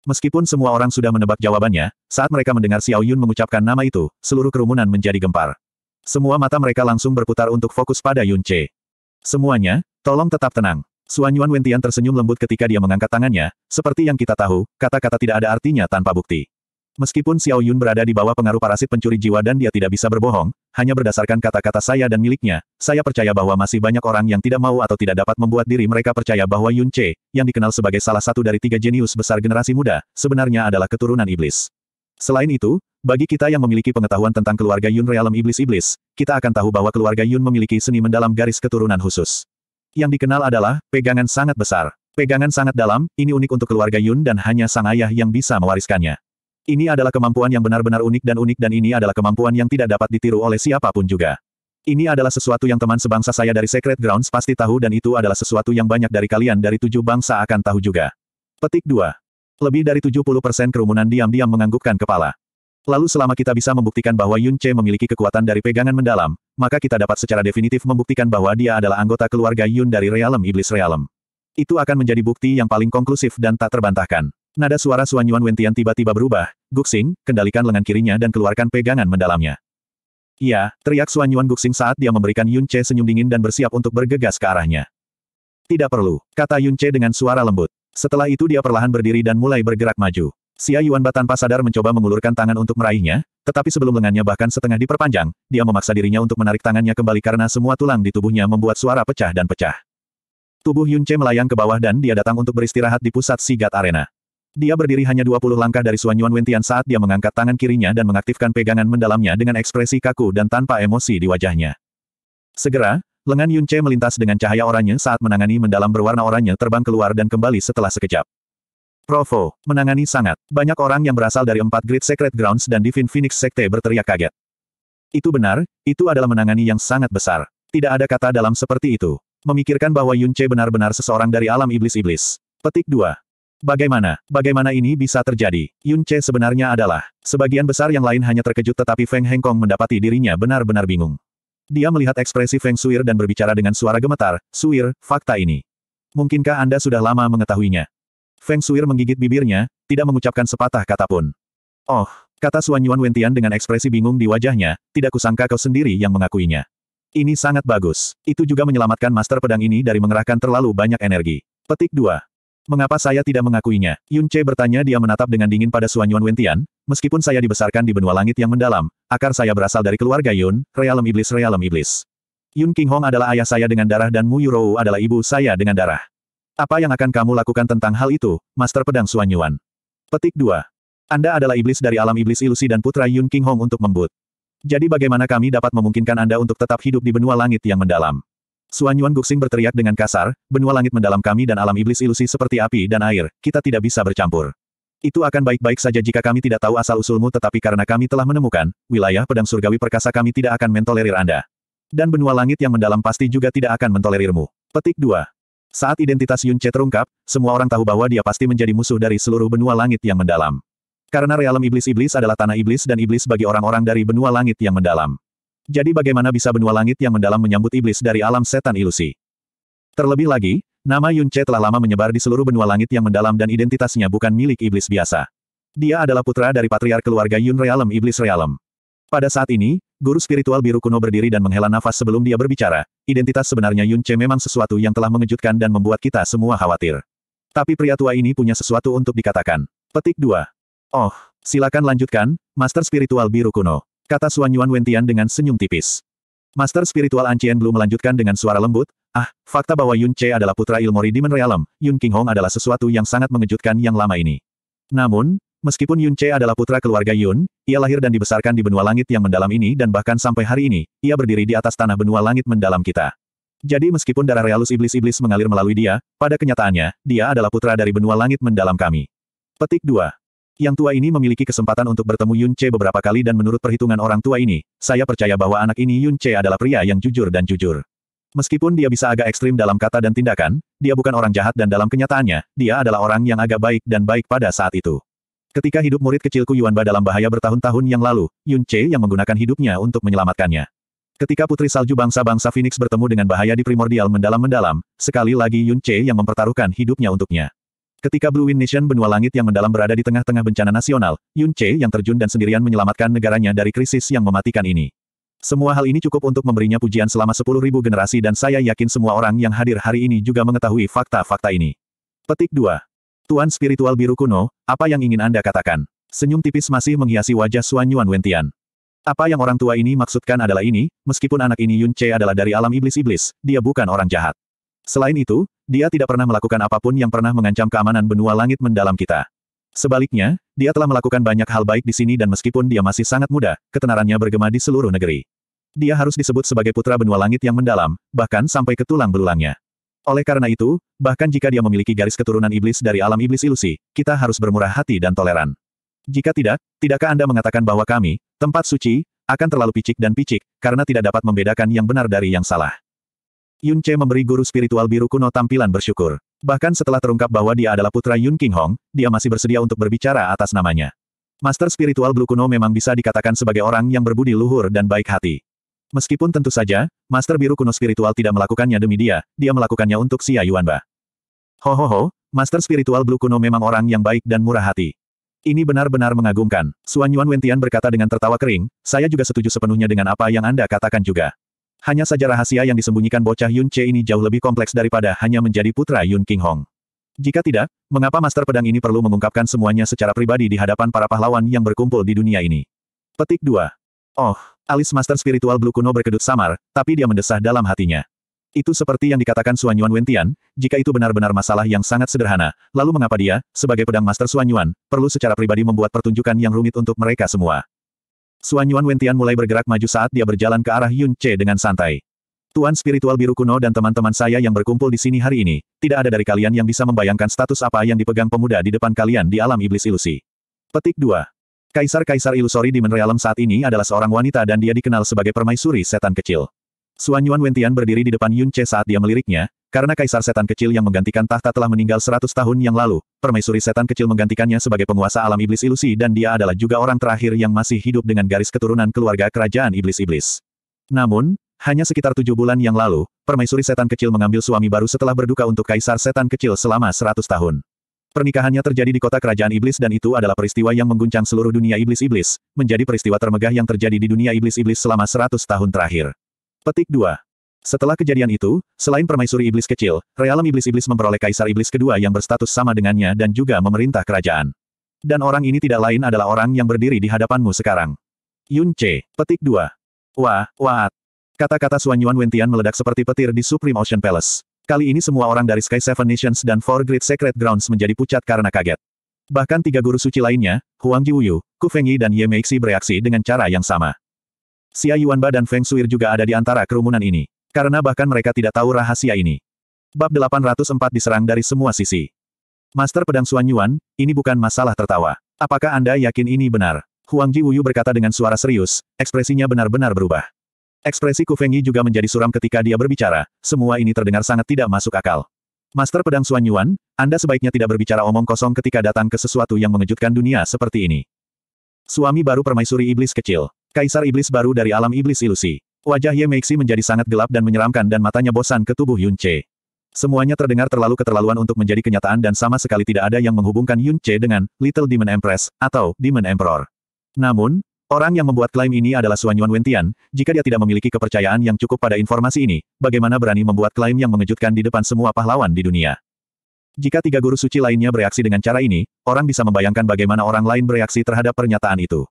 Meskipun semua orang sudah menebak jawabannya, saat mereka mendengar Xiao Yun mengucapkan nama itu, seluruh kerumunan menjadi gempar. Semua mata mereka langsung berputar untuk fokus pada Yun C. Semuanya, tolong tetap tenang. Suan Yuan Wentian tersenyum lembut ketika dia mengangkat tangannya, seperti yang kita tahu, kata-kata tidak ada artinya tanpa bukti. Meskipun Xiao Yun berada di bawah pengaruh parasit pencuri jiwa dan dia tidak bisa berbohong, hanya berdasarkan kata-kata saya dan miliknya, saya percaya bahwa masih banyak orang yang tidak mau atau tidak dapat membuat diri mereka percaya bahwa Yun Che, yang dikenal sebagai salah satu dari tiga jenius besar generasi muda, sebenarnya adalah keturunan iblis. Selain itu, bagi kita yang memiliki pengetahuan tentang keluarga Yun Realm iblis-iblis, kita akan tahu bahwa keluarga Yun memiliki seni mendalam garis keturunan khusus. Yang dikenal adalah, pegangan sangat besar. Pegangan sangat dalam, ini unik untuk keluarga Yun dan hanya sang ayah yang bisa mewariskannya. Ini adalah kemampuan yang benar-benar unik dan unik dan ini adalah kemampuan yang tidak dapat ditiru oleh siapapun juga. Ini adalah sesuatu yang teman sebangsa saya dari Secret Grounds pasti tahu dan itu adalah sesuatu yang banyak dari kalian dari tujuh bangsa akan tahu juga. Petik 2. Lebih dari 70% kerumunan diam-diam menganggukkan kepala. Lalu selama kita bisa membuktikan bahwa Yun Che memiliki kekuatan dari pegangan mendalam, maka kita dapat secara definitif membuktikan bahwa dia adalah anggota keluarga Yun dari Realem Iblis Realem. Itu akan menjadi bukti yang paling konklusif dan tak terbantahkan. Nada suara Suan Yuan Wentian tiba-tiba berubah, Guxing, kendalikan lengan kirinya dan keluarkan pegangan mendalamnya. Iya, teriak Suan Yuan Guxing saat dia memberikan Yun Che senyum dingin dan bersiap untuk bergegas ke arahnya. Tidak perlu, kata Yun Che dengan suara lembut. Setelah itu dia perlahan berdiri dan mulai bergerak maju. Xia Yuan Ba tanpa sadar mencoba mengulurkan tangan untuk meraihnya, tetapi sebelum lengannya bahkan setengah diperpanjang, dia memaksa dirinya untuk menarik tangannya kembali karena semua tulang di tubuhnya membuat suara pecah dan pecah. Tubuh Yun Che melayang ke bawah dan dia datang untuk beristirahat di pusat Sigat Arena. Dia berdiri hanya 20 langkah dari Suanyuan Yuan Wentian saat dia mengangkat tangan kirinya dan mengaktifkan pegangan mendalamnya dengan ekspresi kaku dan tanpa emosi di wajahnya. Segera, lengan Yun melintas dengan cahaya oranye saat menangani mendalam berwarna oranye terbang keluar dan kembali setelah sekejap. Provo, menangani sangat. Banyak orang yang berasal dari empat Great Secret Grounds dan Divine Phoenix Sekte berteriak kaget. Itu benar, itu adalah menangani yang sangat besar. Tidak ada kata dalam seperti itu. Memikirkan bahwa Yun benar-benar seseorang dari alam iblis-iblis. Petik 2. Bagaimana? Bagaimana ini bisa terjadi? Yun Che sebenarnya adalah. Sebagian besar yang lain hanya terkejut tetapi Feng Hengkong mendapati dirinya benar-benar bingung. Dia melihat ekspresi Feng Suir dan berbicara dengan suara gemetar, Suir, fakta ini. Mungkinkah Anda sudah lama mengetahuinya? Feng Suir menggigit bibirnya, tidak mengucapkan sepatah kata pun. Oh, kata Suan Yuan Wentian dengan ekspresi bingung di wajahnya, tidak kusangka kau sendiri yang mengakuinya. Ini sangat bagus. Itu juga menyelamatkan master pedang ini dari mengerahkan terlalu banyak energi. Petik 2. Mengapa saya tidak mengakuinya? Yun Che bertanya dia menatap dengan dingin pada Suan Yuan Wentian, meskipun saya dibesarkan di benua langit yang mendalam, akar saya berasal dari keluarga Yun, realem iblis realem iblis. Yun King Hong adalah ayah saya dengan darah dan Mu Yurou adalah ibu saya dengan darah. Apa yang akan kamu lakukan tentang hal itu, Master Pedang Suan Yuan? Petik 2. Anda adalah iblis dari alam iblis ilusi dan putra Yun King Hong untuk membut. Jadi bagaimana kami dapat memungkinkan Anda untuk tetap hidup di benua langit yang mendalam? Suan Yuan Guxing berteriak dengan kasar, benua langit mendalam kami dan alam iblis ilusi seperti api dan air, kita tidak bisa bercampur. Itu akan baik-baik saja jika kami tidak tahu asal-usulmu tetapi karena kami telah menemukan, wilayah pedang surgawi perkasa kami tidak akan mentolerir Anda. Dan benua langit yang mendalam pasti juga tidak akan mentolerirmu. Petik 2. Saat identitas Yun Che terungkap, semua orang tahu bahwa dia pasti menjadi musuh dari seluruh benua langit yang mendalam. Karena realem iblis-iblis adalah tanah iblis dan iblis bagi orang-orang dari benua langit yang mendalam jadi bagaimana bisa benua langit yang mendalam menyambut iblis dari alam setan ilusi? Terlebih lagi, nama Yun Che telah lama menyebar di seluruh benua langit yang mendalam dan identitasnya bukan milik iblis biasa. Dia adalah putra dari patriar keluarga Yun Realem Iblis Realem. Pada saat ini, guru spiritual biru kuno berdiri dan menghela nafas sebelum dia berbicara, identitas sebenarnya Yun Che memang sesuatu yang telah mengejutkan dan membuat kita semua khawatir. Tapi pria tua ini punya sesuatu untuk dikatakan. Petik 2. Oh, silakan lanjutkan, Master Spiritual Biru Kuno kata Suan Yuan Wentian dengan senyum tipis. Master spiritual Ancien Blue melanjutkan dengan suara lembut, ah, fakta bahwa Yun Che adalah putra Ilmori Demon Realm, Yun King Hong adalah sesuatu yang sangat mengejutkan yang lama ini. Namun, meskipun Yun Che adalah putra keluarga Yun, ia lahir dan dibesarkan di benua langit yang mendalam ini dan bahkan sampai hari ini, ia berdiri di atas tanah benua langit mendalam kita. Jadi meskipun darah realus iblis-iblis mengalir melalui dia, pada kenyataannya, dia adalah putra dari benua langit mendalam kami. Petik 2 yang tua ini memiliki kesempatan untuk bertemu Yun Che beberapa kali dan menurut perhitungan orang tua ini, saya percaya bahwa anak ini Yun Che adalah pria yang jujur dan jujur. Meskipun dia bisa agak ekstrim dalam kata dan tindakan, dia bukan orang jahat dan dalam kenyataannya, dia adalah orang yang agak baik dan baik pada saat itu. Ketika hidup murid kecilku Yuanba dalam bahaya bertahun-tahun yang lalu, Yun Che yang menggunakan hidupnya untuk menyelamatkannya. Ketika Putri Salju bangsa-bangsa Phoenix bertemu dengan bahaya di primordial mendalam-mendalam, sekali lagi Yun Che yang mempertaruhkan hidupnya untuknya. Ketika Blue Wind Nation benua langit yang mendalam berada di tengah-tengah bencana nasional, Yun Che yang terjun dan sendirian menyelamatkan negaranya dari krisis yang mematikan ini. Semua hal ini cukup untuk memberinya pujian selama 10.000 generasi dan saya yakin semua orang yang hadir hari ini juga mengetahui fakta-fakta ini. Petik 2. Tuan spiritual biru kuno, apa yang ingin Anda katakan? Senyum tipis masih menghiasi wajah Suan Yuan Wentian. Apa yang orang tua ini maksudkan adalah ini, meskipun anak ini Yun Che adalah dari alam iblis-iblis, dia bukan orang jahat. Selain itu, dia tidak pernah melakukan apapun yang pernah mengancam keamanan benua langit mendalam kita. Sebaliknya, dia telah melakukan banyak hal baik di sini dan meskipun dia masih sangat muda, ketenarannya bergema di seluruh negeri. Dia harus disebut sebagai putra benua langit yang mendalam, bahkan sampai ke tulang belulangnya. Oleh karena itu, bahkan jika dia memiliki garis keturunan iblis dari alam iblis ilusi, kita harus bermurah hati dan toleran. Jika tidak, tidakkah Anda mengatakan bahwa kami, tempat suci, akan terlalu picik dan picik, karena tidak dapat membedakan yang benar dari yang salah? Yun Che memberi guru spiritual biru kuno tampilan bersyukur. Bahkan setelah terungkap bahwa dia adalah putra Yun King Hong, dia masih bersedia untuk berbicara atas namanya. Master spiritual Blue Kuno memang bisa dikatakan sebagai orang yang berbudi luhur dan baik hati. Meskipun tentu saja, Master Biru Kuno spiritual tidak melakukannya demi dia, dia melakukannya untuk Xia Yuanba. Ho ho ho, Master spiritual Blue Kuno memang orang yang baik dan murah hati. Ini benar-benar mengagumkan. Suan Yuan Wentian berkata dengan tertawa kering, saya juga setuju sepenuhnya dengan apa yang Anda katakan juga. Hanya saja rahasia yang disembunyikan bocah Yun Che ini jauh lebih kompleks daripada hanya menjadi putra Yun King Hong. Jika tidak, mengapa Master Pedang ini perlu mengungkapkan semuanya secara pribadi di hadapan para pahlawan yang berkumpul di dunia ini? Petik 2. Oh, alis Master Spiritual Blue Kuno berkedut samar, tapi dia mendesah dalam hatinya. Itu seperti yang dikatakan Suan Yuan Wentian, jika itu benar-benar masalah yang sangat sederhana, lalu mengapa dia, sebagai pedang master Suan Yuan, perlu secara pribadi membuat pertunjukan yang rumit untuk mereka semua. Suan Yuan Wentian mulai bergerak maju saat dia berjalan ke arah Yun Che dengan santai. Tuan spiritual biru kuno dan teman-teman saya yang berkumpul di sini hari ini, tidak ada dari kalian yang bisa membayangkan status apa yang dipegang pemuda di depan kalian di alam iblis ilusi. Petik 2. Kaisar-kaisar ilusori di Menrealem saat ini adalah seorang wanita dan dia dikenal sebagai permaisuri setan kecil. Suan Yuan Wentian berdiri di depan Yun Che saat dia meliriknya, karena kaisar setan kecil yang menggantikan tahta telah meninggal 100 tahun yang lalu, permaisuri setan kecil menggantikannya sebagai penguasa alam iblis ilusi dan dia adalah juga orang terakhir yang masih hidup dengan garis keturunan keluarga kerajaan iblis-iblis. Namun, hanya sekitar tujuh bulan yang lalu, permaisuri setan kecil mengambil suami baru setelah berduka untuk kaisar setan kecil selama 100 tahun. Pernikahannya terjadi di kota kerajaan iblis dan itu adalah peristiwa yang mengguncang seluruh dunia iblis-iblis, menjadi peristiwa termegah yang terjadi di dunia iblis-iblis selama 100 tahun terakhir. Petik 2. Setelah kejadian itu, selain permaisuri iblis kecil, realem iblis-iblis memperoleh kaisar iblis kedua yang berstatus sama dengannya dan juga memerintah kerajaan. Dan orang ini tidak lain adalah orang yang berdiri di hadapanmu sekarang. Yun C. Petik 2. Wah, waat. Kata-kata Suan Yuan Wentian meledak seperti petir di Supreme Ocean Palace. Kali ini semua orang dari Sky Seven Nations dan Four Great Sacred Grounds menjadi pucat karena kaget. Bahkan tiga guru suci lainnya, Huang Jiuyu, Ku Fengyi dan Ye Meixi bereaksi dengan cara yang sama. Xia Yuanba dan Feng Suir juga ada di antara kerumunan ini. Karena bahkan mereka tidak tahu rahasia ini. Bab 804 diserang dari semua sisi. Master Pedang Xuan Yuan, ini bukan masalah tertawa. Apakah Anda yakin ini benar? Huang Ji Wuyu berkata dengan suara serius, ekspresinya benar-benar berubah. Ekspresi Ku Yi juga menjadi suram ketika dia berbicara, semua ini terdengar sangat tidak masuk akal. Master Pedang Xuan Yuan, Anda sebaiknya tidak berbicara omong kosong ketika datang ke sesuatu yang mengejutkan dunia seperti ini. Suami baru permaisuri iblis kecil. Kaisar iblis baru dari alam iblis ilusi. Wajah Ye Meixi menjadi sangat gelap dan menyeramkan dan matanya bosan ke tubuh Yun Che. Semuanya terdengar terlalu keterlaluan untuk menjadi kenyataan dan sama sekali tidak ada yang menghubungkan Yun Che dengan Little Demon Empress atau Demon Emperor. Namun, orang yang membuat klaim ini adalah Suan Yuan Wentian, jika dia tidak memiliki kepercayaan yang cukup pada informasi ini, bagaimana berani membuat klaim yang mengejutkan di depan semua pahlawan di dunia? Jika tiga guru suci lainnya bereaksi dengan cara ini, orang bisa membayangkan bagaimana orang lain bereaksi terhadap pernyataan itu.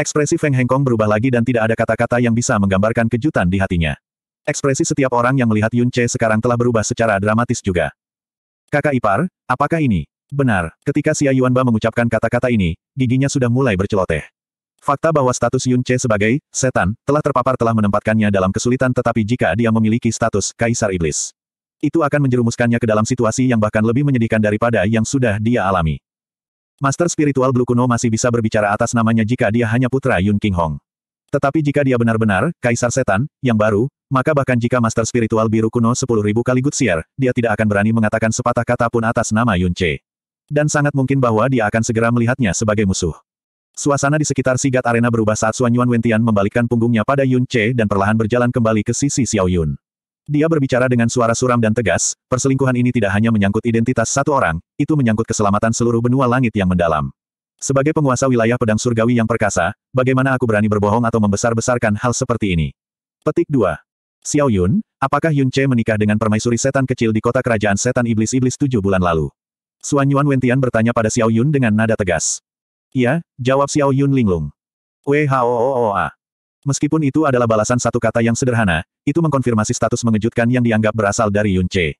Ekspresi Feng Hengkong berubah lagi dan tidak ada kata-kata yang bisa menggambarkan kejutan di hatinya. Ekspresi setiap orang yang melihat Yun Che sekarang telah berubah secara dramatis juga. Kakak ipar, apakah ini? Benar, ketika Xia Yuanba mengucapkan kata-kata ini, giginya sudah mulai berceloteh. Fakta bahwa status Yun Che sebagai setan telah terpapar telah menempatkannya dalam kesulitan tetapi jika dia memiliki status Kaisar Iblis, itu akan menjerumuskannya ke dalam situasi yang bahkan lebih menyedihkan daripada yang sudah dia alami. Master spiritual Blue Kuno masih bisa berbicara atas namanya jika dia hanya putra Yun King Hong. Tetapi jika dia benar-benar, Kaisar Setan, yang baru, maka bahkan jika Master Spiritual Biru Kuno 10.000 kali Gutsier, dia tidak akan berani mengatakan sepatah kata pun atas nama Yun Che. Dan sangat mungkin bahwa dia akan segera melihatnya sebagai musuh. Suasana di sekitar Sigat Arena berubah saat Suan Yuan Wentian membalikkan punggungnya pada Yun Che dan perlahan berjalan kembali ke sisi Xiao Yun. Dia berbicara dengan suara suram dan tegas, perselingkuhan ini tidak hanya menyangkut identitas satu orang, itu menyangkut keselamatan seluruh benua langit yang mendalam. Sebagai penguasa wilayah pedang surgawi yang perkasa, bagaimana aku berani berbohong atau membesar-besarkan hal seperti ini? Petik 2. Xiao Yun, apakah Yun Che menikah dengan permaisuri setan kecil di kota kerajaan setan iblis-iblis tujuh bulan lalu? Suan Yuan Wentian bertanya pada Xiao Yun dengan nada tegas. Iya, jawab Xiao Yun linglung. Whoa. Meskipun itu adalah balasan satu kata yang sederhana, itu mengkonfirmasi status mengejutkan yang dianggap berasal dari Yun Che.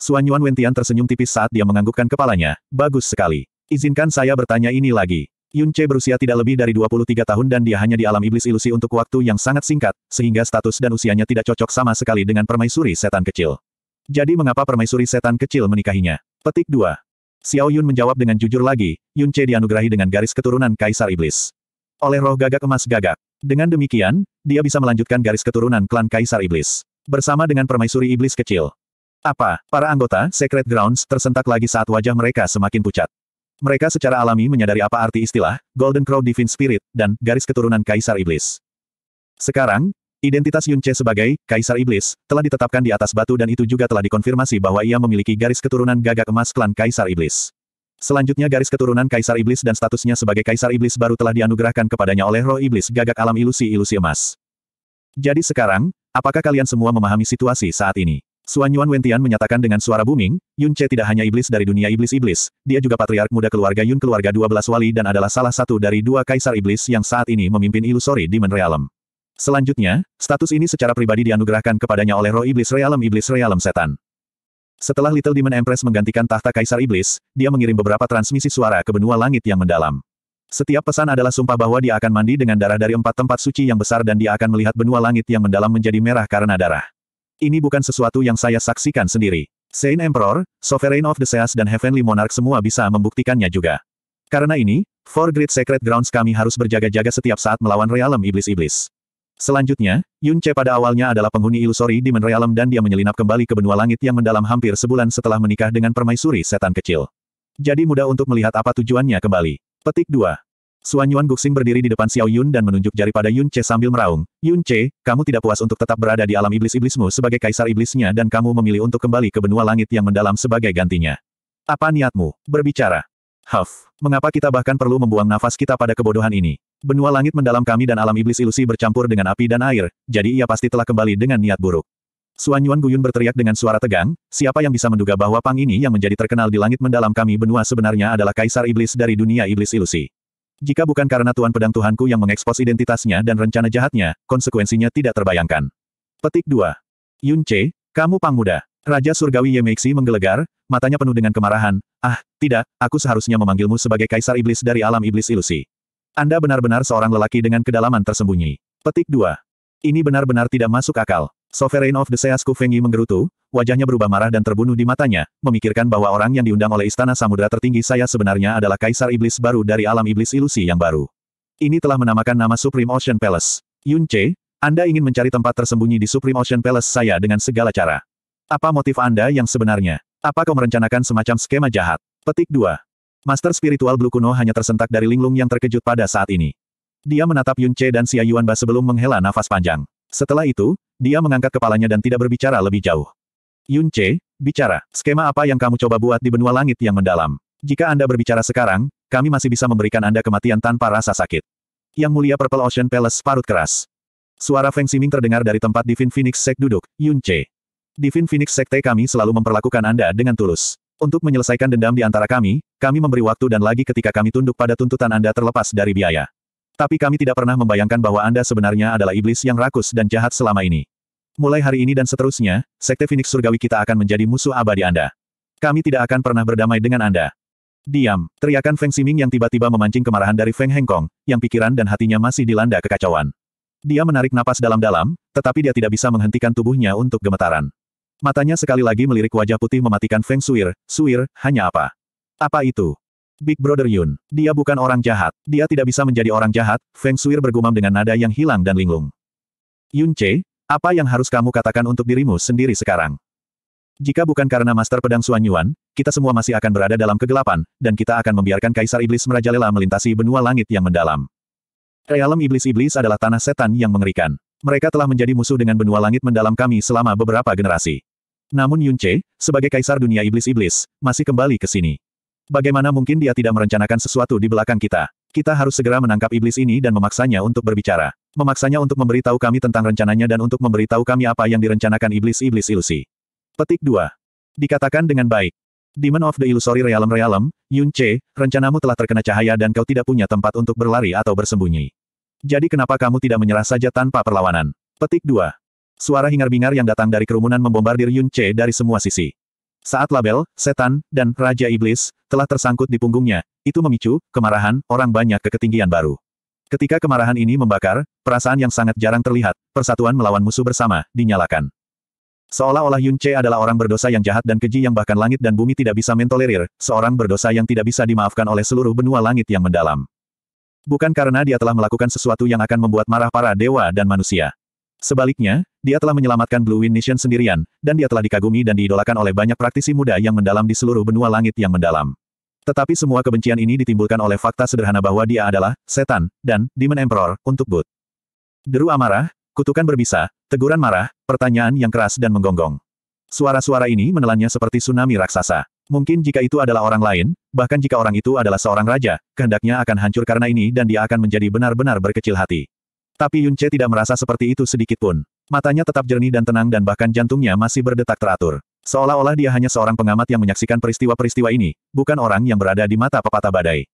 Suan Yuan Wentian tersenyum tipis saat dia menganggukkan kepalanya. Bagus sekali. Izinkan saya bertanya ini lagi. Yun berusia tidak lebih dari 23 tahun dan dia hanya di alam iblis ilusi untuk waktu yang sangat singkat, sehingga status dan usianya tidak cocok sama sekali dengan permaisuri setan kecil. Jadi mengapa permaisuri setan kecil menikahinya? Petik 2. Xiao Yun menjawab dengan jujur lagi, Yun dianugerahi dengan garis keturunan Kaisar Iblis. Oleh roh gagak emas gagak, dengan demikian, dia bisa melanjutkan garis keturunan klan Kaisar Iblis. Bersama dengan permaisuri Iblis kecil. Apa, para anggota Secret Grounds tersentak lagi saat wajah mereka semakin pucat. Mereka secara alami menyadari apa arti istilah Golden Crow Divine Spirit dan garis keturunan Kaisar Iblis. Sekarang, Identitas Yunche sebagai Kaisar Iblis telah ditetapkan di atas batu dan itu juga telah dikonfirmasi bahwa ia memiliki garis keturunan gagak emas klan Kaisar Iblis. Selanjutnya garis keturunan Kaisar Iblis dan statusnya sebagai Kaisar Iblis baru telah dianugerahkan kepadanya oleh roh Iblis gagak alam ilusi-ilusi emas. Jadi sekarang, apakah kalian semua memahami situasi saat ini? Suan Yuan Wentian menyatakan dengan suara booming, Yun Che tidak hanya iblis dari dunia iblis-iblis, dia juga patriark muda keluarga Yun keluarga 12 wali dan adalah salah satu dari dua kaisar iblis yang saat ini memimpin ilusori di Realm. Selanjutnya, status ini secara pribadi dianugerahkan kepadanya oleh roh iblis realem iblis realem setan. Setelah Little Demon Empress menggantikan tahta Kaisar Iblis, dia mengirim beberapa transmisi suara ke benua langit yang mendalam. Setiap pesan adalah sumpah bahwa dia akan mandi dengan darah dari empat tempat suci yang besar dan dia akan melihat benua langit yang mendalam menjadi merah karena darah. Ini bukan sesuatu yang saya saksikan sendiri. Saint Emperor, Sovereign of the Seas dan Heavenly Monarch semua bisa membuktikannya juga. Karena ini, Four Great Secret Grounds kami harus berjaga-jaga setiap saat melawan realem iblis-iblis. Selanjutnya, Yun Che pada awalnya adalah penghuni ilusori di Menrealem dan dia menyelinap kembali ke benua langit yang mendalam hampir sebulan setelah menikah dengan permaisuri setan kecil. Jadi mudah untuk melihat apa tujuannya kembali. Petik 2. Suan Yuan Guxing berdiri di depan Xiao Yun dan menunjuk jari pada Yun Che sambil meraung. Yun Che, kamu tidak puas untuk tetap berada di alam iblis-iblismu sebagai kaisar iblisnya dan kamu memilih untuk kembali ke benua langit yang mendalam sebagai gantinya. Apa niatmu? Berbicara. Huff, mengapa kita bahkan perlu membuang nafas kita pada kebodohan ini? Benua langit mendalam kami dan alam iblis ilusi bercampur dengan api dan air, jadi ia pasti telah kembali dengan niat buruk. Suanyuan Yuan Guyun berteriak dengan suara tegang, siapa yang bisa menduga bahwa Pang ini yang menjadi terkenal di langit mendalam kami benua sebenarnya adalah kaisar iblis dari dunia iblis ilusi. Jika bukan karena Tuan Pedang Tuhanku yang mengekspos identitasnya dan rencana jahatnya, konsekuensinya tidak terbayangkan. Petik 2. Yun Che, kamu Pang Muda. Raja Surgawi Yemeksi menggelegar, matanya penuh dengan kemarahan. Ah, tidak, aku seharusnya memanggilmu sebagai kaisar iblis dari alam iblis ilusi. Anda benar-benar seorang lelaki dengan kedalaman tersembunyi. Petik 2. Ini benar-benar tidak masuk akal. Sovereign of the Seas Kufengi menggerutu, wajahnya berubah marah dan terbunuh di matanya, memikirkan bahwa orang yang diundang oleh Istana Samudra Tertinggi saya sebenarnya adalah Kaisar Iblis baru dari alam Iblis Ilusi yang baru. Ini telah menamakan nama Supreme Ocean Palace. Yun Che, Anda ingin mencari tempat tersembunyi di Supreme Ocean Palace saya dengan segala cara. Apa motif Anda yang sebenarnya? Apa kau merencanakan semacam skema jahat? Petik 2. Master spiritual Blue Kuno hanya tersentak dari linglung yang terkejut pada saat ini. Dia menatap Yun Che dan Xia Yuan Ba sebelum menghela nafas panjang. Setelah itu, dia mengangkat kepalanya dan tidak berbicara lebih jauh. Yun Che, bicara, skema apa yang kamu coba buat di benua langit yang mendalam? Jika Anda berbicara sekarang, kami masih bisa memberikan Anda kematian tanpa rasa sakit. Yang mulia Purple Ocean Palace parut keras. Suara Feng Siming terdengar dari tempat Divin Phoenix Sect duduk, Yun Che. Divin Phoenix Sekte kami selalu memperlakukan Anda dengan tulus. Untuk menyelesaikan dendam di antara kami, kami memberi waktu dan lagi ketika kami tunduk pada tuntutan Anda terlepas dari biaya. Tapi kami tidak pernah membayangkan bahwa Anda sebenarnya adalah iblis yang rakus dan jahat selama ini. Mulai hari ini dan seterusnya, Sekte Phoenix Surgawi kita akan menjadi musuh abadi Anda. Kami tidak akan pernah berdamai dengan Anda. Diam, teriakan Feng Siming yang tiba-tiba memancing kemarahan dari Feng Hengkong, yang pikiran dan hatinya masih dilanda kekacauan. Dia menarik napas dalam-dalam, tetapi dia tidak bisa menghentikan tubuhnya untuk gemetaran. Matanya sekali lagi melirik wajah putih mematikan Feng Suir, Suir, hanya apa? Apa itu? Big Brother Yun. Dia bukan orang jahat. Dia tidak bisa menjadi orang jahat, Feng Suir bergumam dengan nada yang hilang dan linglung. Yun Che, apa yang harus kamu katakan untuk dirimu sendiri sekarang? Jika bukan karena Master Pedang Suan Yuan, kita semua masih akan berada dalam kegelapan, dan kita akan membiarkan Kaisar Iblis merajalela melintasi benua langit yang mendalam. Realem Iblis-Iblis adalah tanah setan yang mengerikan mereka telah menjadi musuh dengan benua langit mendalam kami selama beberapa generasi. Namun Yunche, sebagai kaisar dunia iblis-iblis, masih kembali ke sini. Bagaimana mungkin dia tidak merencanakan sesuatu di belakang kita? Kita harus segera menangkap iblis ini dan memaksanya untuk berbicara. Memaksanya untuk memberitahu kami tentang rencananya dan untuk memberitahu kami apa yang direncanakan iblis-iblis ilusi. Petik 2. Dikatakan dengan baik. Demon of the Illusory Realm Realm, Yun Che, rencanamu telah terkena cahaya dan kau tidak punya tempat untuk berlari atau bersembunyi. Jadi kenapa kamu tidak menyerah saja tanpa perlawanan? Petik 2. Suara hingar-bingar yang datang dari kerumunan membombardir Yun Che dari semua sisi. Saat label, setan, dan Raja Iblis telah tersangkut di punggungnya, itu memicu kemarahan orang banyak ke ketinggian baru. Ketika kemarahan ini membakar, perasaan yang sangat jarang terlihat, persatuan melawan musuh bersama, dinyalakan. Seolah-olah Yun Che adalah orang berdosa yang jahat dan keji yang bahkan langit dan bumi tidak bisa mentolerir, seorang berdosa yang tidak bisa dimaafkan oleh seluruh benua langit yang mendalam. Bukan karena dia telah melakukan sesuatu yang akan membuat marah para dewa dan manusia. Sebaliknya, dia telah menyelamatkan Blue Wind Nation sendirian, dan dia telah dikagumi dan diidolakan oleh banyak praktisi muda yang mendalam di seluruh benua langit yang mendalam. Tetapi semua kebencian ini ditimbulkan oleh fakta sederhana bahwa dia adalah setan dan Demon Emperor untuk But. Deru amarah, kutukan berbisa, teguran marah, pertanyaan yang keras dan menggonggong. Suara-suara ini menelannya seperti tsunami raksasa. Mungkin jika itu adalah orang lain, bahkan jika orang itu adalah seorang raja, kehendaknya akan hancur karena ini dan dia akan menjadi benar-benar berkecil hati. Tapi Yun Che tidak merasa seperti itu sedikit pun. Matanya tetap jernih dan tenang dan bahkan jantungnya masih berdetak teratur. Seolah-olah dia hanya seorang pengamat yang menyaksikan peristiwa-peristiwa ini, bukan orang yang berada di mata pepatah badai.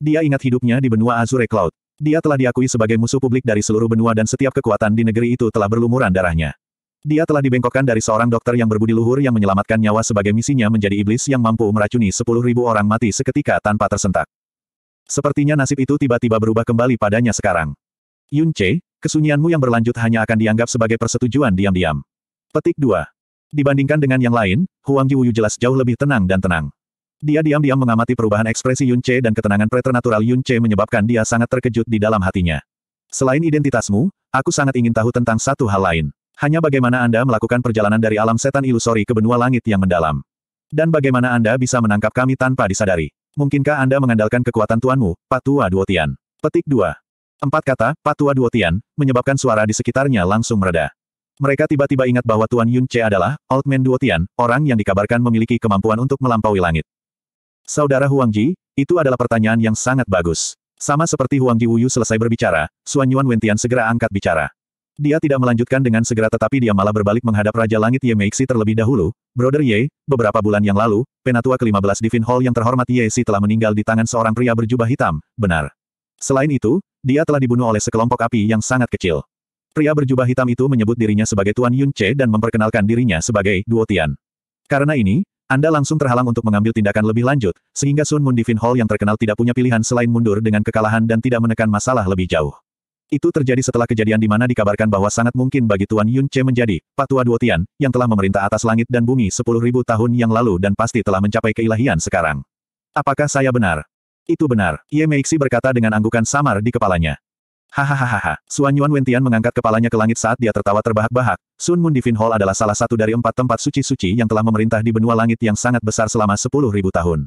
Dia ingat hidupnya di benua Azure Cloud. Dia telah diakui sebagai musuh publik dari seluruh benua dan setiap kekuatan di negeri itu telah berlumuran darahnya. Dia telah dibengkokkan dari seorang dokter yang berbudi luhur yang menyelamatkan nyawa sebagai misinya menjadi iblis yang mampu meracuni sepuluh ribu orang mati seketika tanpa tersentak. Sepertinya nasib itu tiba-tiba berubah kembali padanya sekarang. Yun Che, kesunyianmu yang berlanjut hanya akan dianggap sebagai persetujuan diam-diam. Petik 2. Dibandingkan dengan yang lain, Huang Jiwuyu jelas jauh lebih tenang dan tenang. Dia diam-diam mengamati perubahan ekspresi Yun Che dan ketenangan preternatural Yun Che menyebabkan dia sangat terkejut di dalam hatinya. Selain identitasmu, aku sangat ingin tahu tentang satu hal lain hanya bagaimana Anda melakukan perjalanan dari alam setan ilusori ke benua langit yang mendalam. Dan bagaimana Anda bisa menangkap kami tanpa disadari. Mungkinkah Anda mengandalkan kekuatan tuanmu, Patua Duotian? Petik 2. Empat kata, Patua Duotian, menyebabkan suara di sekitarnya langsung mereda. Mereka tiba-tiba ingat bahwa Tuan Yun Che adalah, Old Man Duotian, orang yang dikabarkan memiliki kemampuan untuk melampaui langit. Saudara Huang Ji, itu adalah pertanyaan yang sangat bagus. Sama seperti Huang Ji Wuyu selesai berbicara, Suanyuan Yuan Wentian segera angkat bicara. Dia tidak melanjutkan dengan segera tetapi dia malah berbalik menghadap Raja Langit Ye Meixi terlebih dahulu. Brother Ye, beberapa bulan yang lalu, penatua ke-15 Divin Hall yang terhormat Ye Si telah meninggal di tangan seorang pria berjubah hitam, benar. Selain itu, dia telah dibunuh oleh sekelompok api yang sangat kecil. Pria berjubah hitam itu menyebut dirinya sebagai Tuan Yun Che dan memperkenalkan dirinya sebagai Duo Tian. Karena ini, Anda langsung terhalang untuk mengambil tindakan lebih lanjut, sehingga Sun Moon Divin Hall yang terkenal tidak punya pilihan selain mundur dengan kekalahan dan tidak menekan masalah lebih jauh. Itu terjadi setelah kejadian di mana dikabarkan bahwa sangat mungkin bagi Tuan Yun Che menjadi Patua Duotian, yang telah memerintah atas langit dan bumi sepuluh ribu tahun yang lalu dan pasti telah mencapai keilahian sekarang. Apakah saya benar? Itu benar, Ye Meixi berkata dengan anggukan samar di kepalanya. Hahaha, Suan Yuan Wentian mengangkat kepalanya ke langit saat dia tertawa terbahak-bahak. Sun Moon Divine Hall adalah salah satu dari empat tempat suci-suci yang telah memerintah di benua langit yang sangat besar selama sepuluh ribu tahun.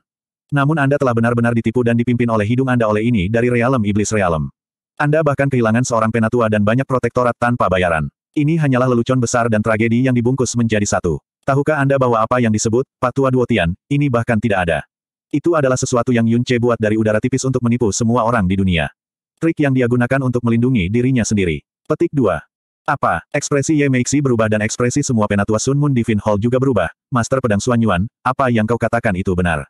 Namun Anda telah benar-benar ditipu dan dipimpin oleh hidung Anda oleh ini dari realem iblis realem. Anda bahkan kehilangan seorang penatua dan banyak protektorat tanpa bayaran. Ini hanyalah lelucon besar dan tragedi yang dibungkus menjadi satu. Tahukah Anda bahwa apa yang disebut, patua duotian, ini bahkan tidak ada. Itu adalah sesuatu yang Yun Che buat dari udara tipis untuk menipu semua orang di dunia. Trik yang dia gunakan untuk melindungi dirinya sendiri. Petik 2. Apa? Ekspresi Ye Meixi berubah dan ekspresi semua penatua Sun Moon Divin Hall juga berubah. Master Pedang Suanyuan, Yuan, apa yang kau katakan itu benar?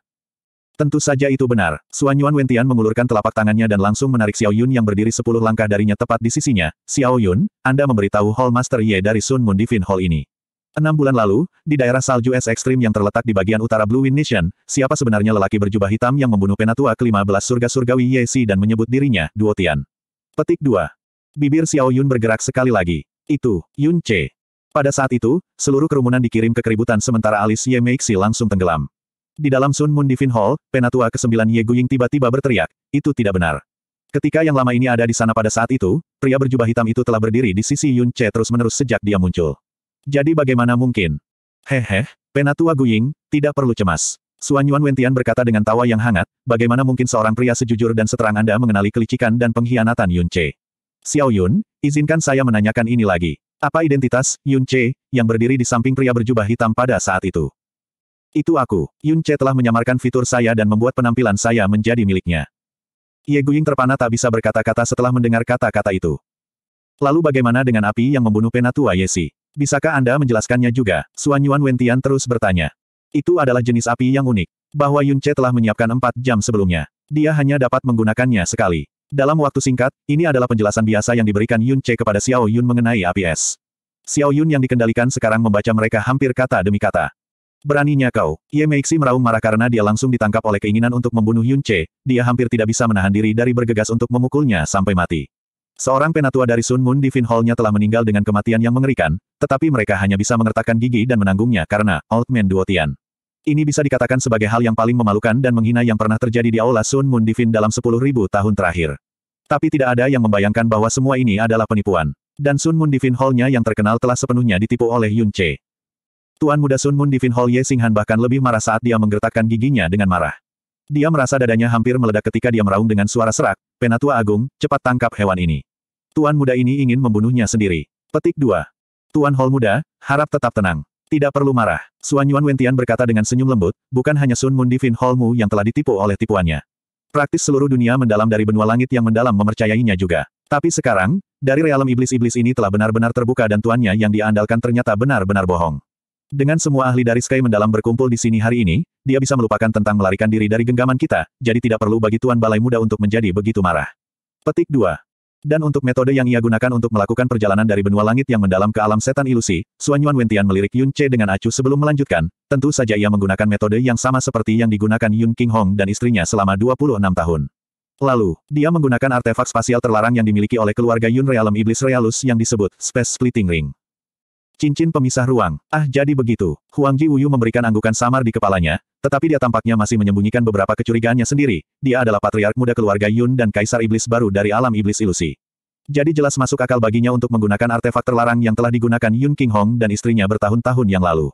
Tentu saja itu benar. Suanyuan Yuan Wentian mengulurkan telapak tangannya dan langsung menarik Xiao Yun yang berdiri sepuluh langkah darinya tepat di sisinya. Xiao Yun, Anda memberitahu Hall Master Ye dari Sun Moon Divine Hall ini. Enam bulan lalu, di daerah salju es ekstrim yang terletak di bagian utara Blue Wind Nation, siapa sebenarnya lelaki berjubah hitam yang membunuh penatua ke-15 surga-surgawi Ye Si dan menyebut dirinya Duo Tian. Petik 2. Bibir Xiao Yun bergerak sekali lagi. Itu, Yun Che. Pada saat itu, seluruh kerumunan dikirim ke keributan sementara alis Ye Meixi langsung tenggelam. Di dalam Sun Moon Divine Hall, Penatua ke-9 Ye Guying tiba-tiba berteriak, itu tidak benar. Ketika yang lama ini ada di sana pada saat itu, pria berjubah hitam itu telah berdiri di sisi Yun Che terus-menerus sejak dia muncul. Jadi bagaimana mungkin? Hehe, Penatua Guying, tidak perlu cemas. Suan Yuan Wentian berkata dengan tawa yang hangat, bagaimana mungkin seorang pria sejujur dan seterang Anda mengenali kelicikan dan pengkhianatan Yun Che? Xiao Yun, izinkan saya menanyakan ini lagi. Apa identitas, Yun Che, yang berdiri di samping pria berjubah hitam pada saat itu? Itu aku. Yun Che telah menyamarkan fitur saya dan membuat penampilan saya menjadi miliknya. Ye Guying terpana tak bisa berkata-kata setelah mendengar kata-kata itu. Lalu bagaimana dengan api yang membunuh penatua Yesi? Bisakah Anda menjelaskannya juga? Suan Yuan Wentian terus bertanya. Itu adalah jenis api yang unik. Bahwa Yun Che telah menyiapkan empat jam sebelumnya. Dia hanya dapat menggunakannya sekali. Dalam waktu singkat, ini adalah penjelasan biasa yang diberikan Yun Che kepada Xiao Yun mengenai api es. Xiao Yun yang dikendalikan sekarang membaca mereka hampir kata demi kata. Beraninya kau, Ye Meixi meraung marah karena dia langsung ditangkap oleh keinginan untuk membunuh Yun Che, dia hampir tidak bisa menahan diri dari bergegas untuk memukulnya sampai mati. Seorang penatua dari Sun Moon Divine Hall-nya telah meninggal dengan kematian yang mengerikan, tetapi mereka hanya bisa mengertakkan gigi dan menanggungnya karena Old Man Duo Tian. Ini bisa dikatakan sebagai hal yang paling memalukan dan menghina yang pernah terjadi di Aula Sun Moon Divine dalam 10.000 tahun terakhir. Tapi tidak ada yang membayangkan bahwa semua ini adalah penipuan. Dan Sun Moon Divine Hall-nya yang terkenal telah sepenuhnya ditipu oleh Yun Che. Tuan muda Sun Moon Divin Hall Ye Singhan bahkan lebih marah saat dia menggertakkan giginya dengan marah. Dia merasa dadanya hampir meledak ketika dia meraung dengan suara serak, Penatua Agung, cepat tangkap hewan ini. Tuan muda ini ingin membunuhnya sendiri. Petik 2. Tuan Hall muda, harap tetap tenang. Tidak perlu marah. Suan Yuan Wentian berkata dengan senyum lembut, bukan hanya Sun Moon Divin Hall Mu yang telah ditipu oleh tipuannya. Praktis seluruh dunia mendalam dari benua langit yang mendalam memercayainya juga. Tapi sekarang, dari realem iblis-iblis ini telah benar-benar terbuka dan tuannya yang diandalkan ternyata benar-benar bohong. Dengan semua ahli dari Sky mendalam berkumpul di sini hari ini, dia bisa melupakan tentang melarikan diri dari genggaman kita, jadi tidak perlu bagi Tuan Balai Muda untuk menjadi begitu marah. Petik 2. Dan untuk metode yang ia gunakan untuk melakukan perjalanan dari benua langit yang mendalam ke alam setan ilusi, Suan Yuan Wentian melirik Yun Che dengan acuh sebelum melanjutkan, tentu saja ia menggunakan metode yang sama seperti yang digunakan Yun King Hong dan istrinya selama 26 tahun. Lalu, dia menggunakan artefak spasial terlarang yang dimiliki oleh keluarga Yun Realem Iblis Realus yang disebut Space Splitting Ring. Cincin pemisah ruang. Ah jadi begitu. Huang Ji Wuyu memberikan anggukan samar di kepalanya, tetapi dia tampaknya masih menyembunyikan beberapa kecurigaannya sendiri. Dia adalah patriark muda keluarga Yun dan kaisar iblis baru dari alam iblis ilusi. Jadi jelas masuk akal baginya untuk menggunakan artefak terlarang yang telah digunakan Yun King Hong dan istrinya bertahun-tahun yang lalu.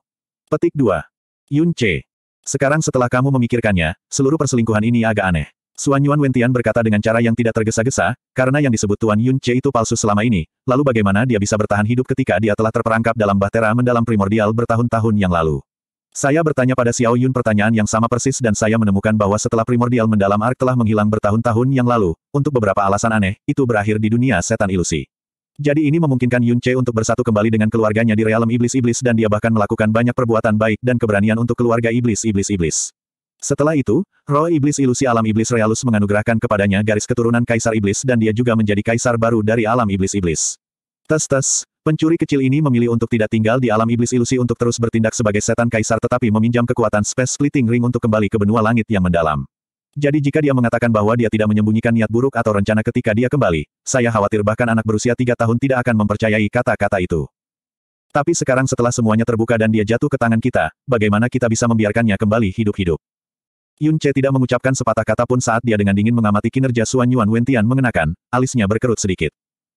Petik 2. Yun C. Sekarang setelah kamu memikirkannya, seluruh perselingkuhan ini agak aneh. Suan Yuan Wentian berkata dengan cara yang tidak tergesa-gesa, karena yang disebut Tuan Yun Che itu palsu selama ini, lalu bagaimana dia bisa bertahan hidup ketika dia telah terperangkap dalam bahtera mendalam primordial bertahun-tahun yang lalu. Saya bertanya pada Xiao Yun pertanyaan yang sama persis dan saya menemukan bahwa setelah primordial mendalam ark telah menghilang bertahun-tahun yang lalu, untuk beberapa alasan aneh, itu berakhir di dunia setan ilusi. Jadi ini memungkinkan Yun Che untuk bersatu kembali dengan keluarganya di realem iblis-iblis dan dia bahkan melakukan banyak perbuatan baik dan keberanian untuk keluarga iblis-iblis-iblis. Setelah itu, roh iblis ilusi alam iblis realus menganugerahkan kepadanya garis keturunan kaisar iblis dan dia juga menjadi kaisar baru dari alam iblis-iblis. Tes-tes, pencuri kecil ini memilih untuk tidak tinggal di alam iblis ilusi untuk terus bertindak sebagai setan kaisar tetapi meminjam kekuatan space splitting ring untuk kembali ke benua langit yang mendalam. Jadi jika dia mengatakan bahwa dia tidak menyembunyikan niat buruk atau rencana ketika dia kembali, saya khawatir bahkan anak berusia tiga tahun tidak akan mempercayai kata-kata itu. Tapi sekarang setelah semuanya terbuka dan dia jatuh ke tangan kita, bagaimana kita bisa membiarkannya kembali hidup-hidup? Yun Che tidak mengucapkan sepatah kata pun saat dia dengan dingin mengamati kinerja Suan Yuan Wentian mengenakan, alisnya berkerut sedikit.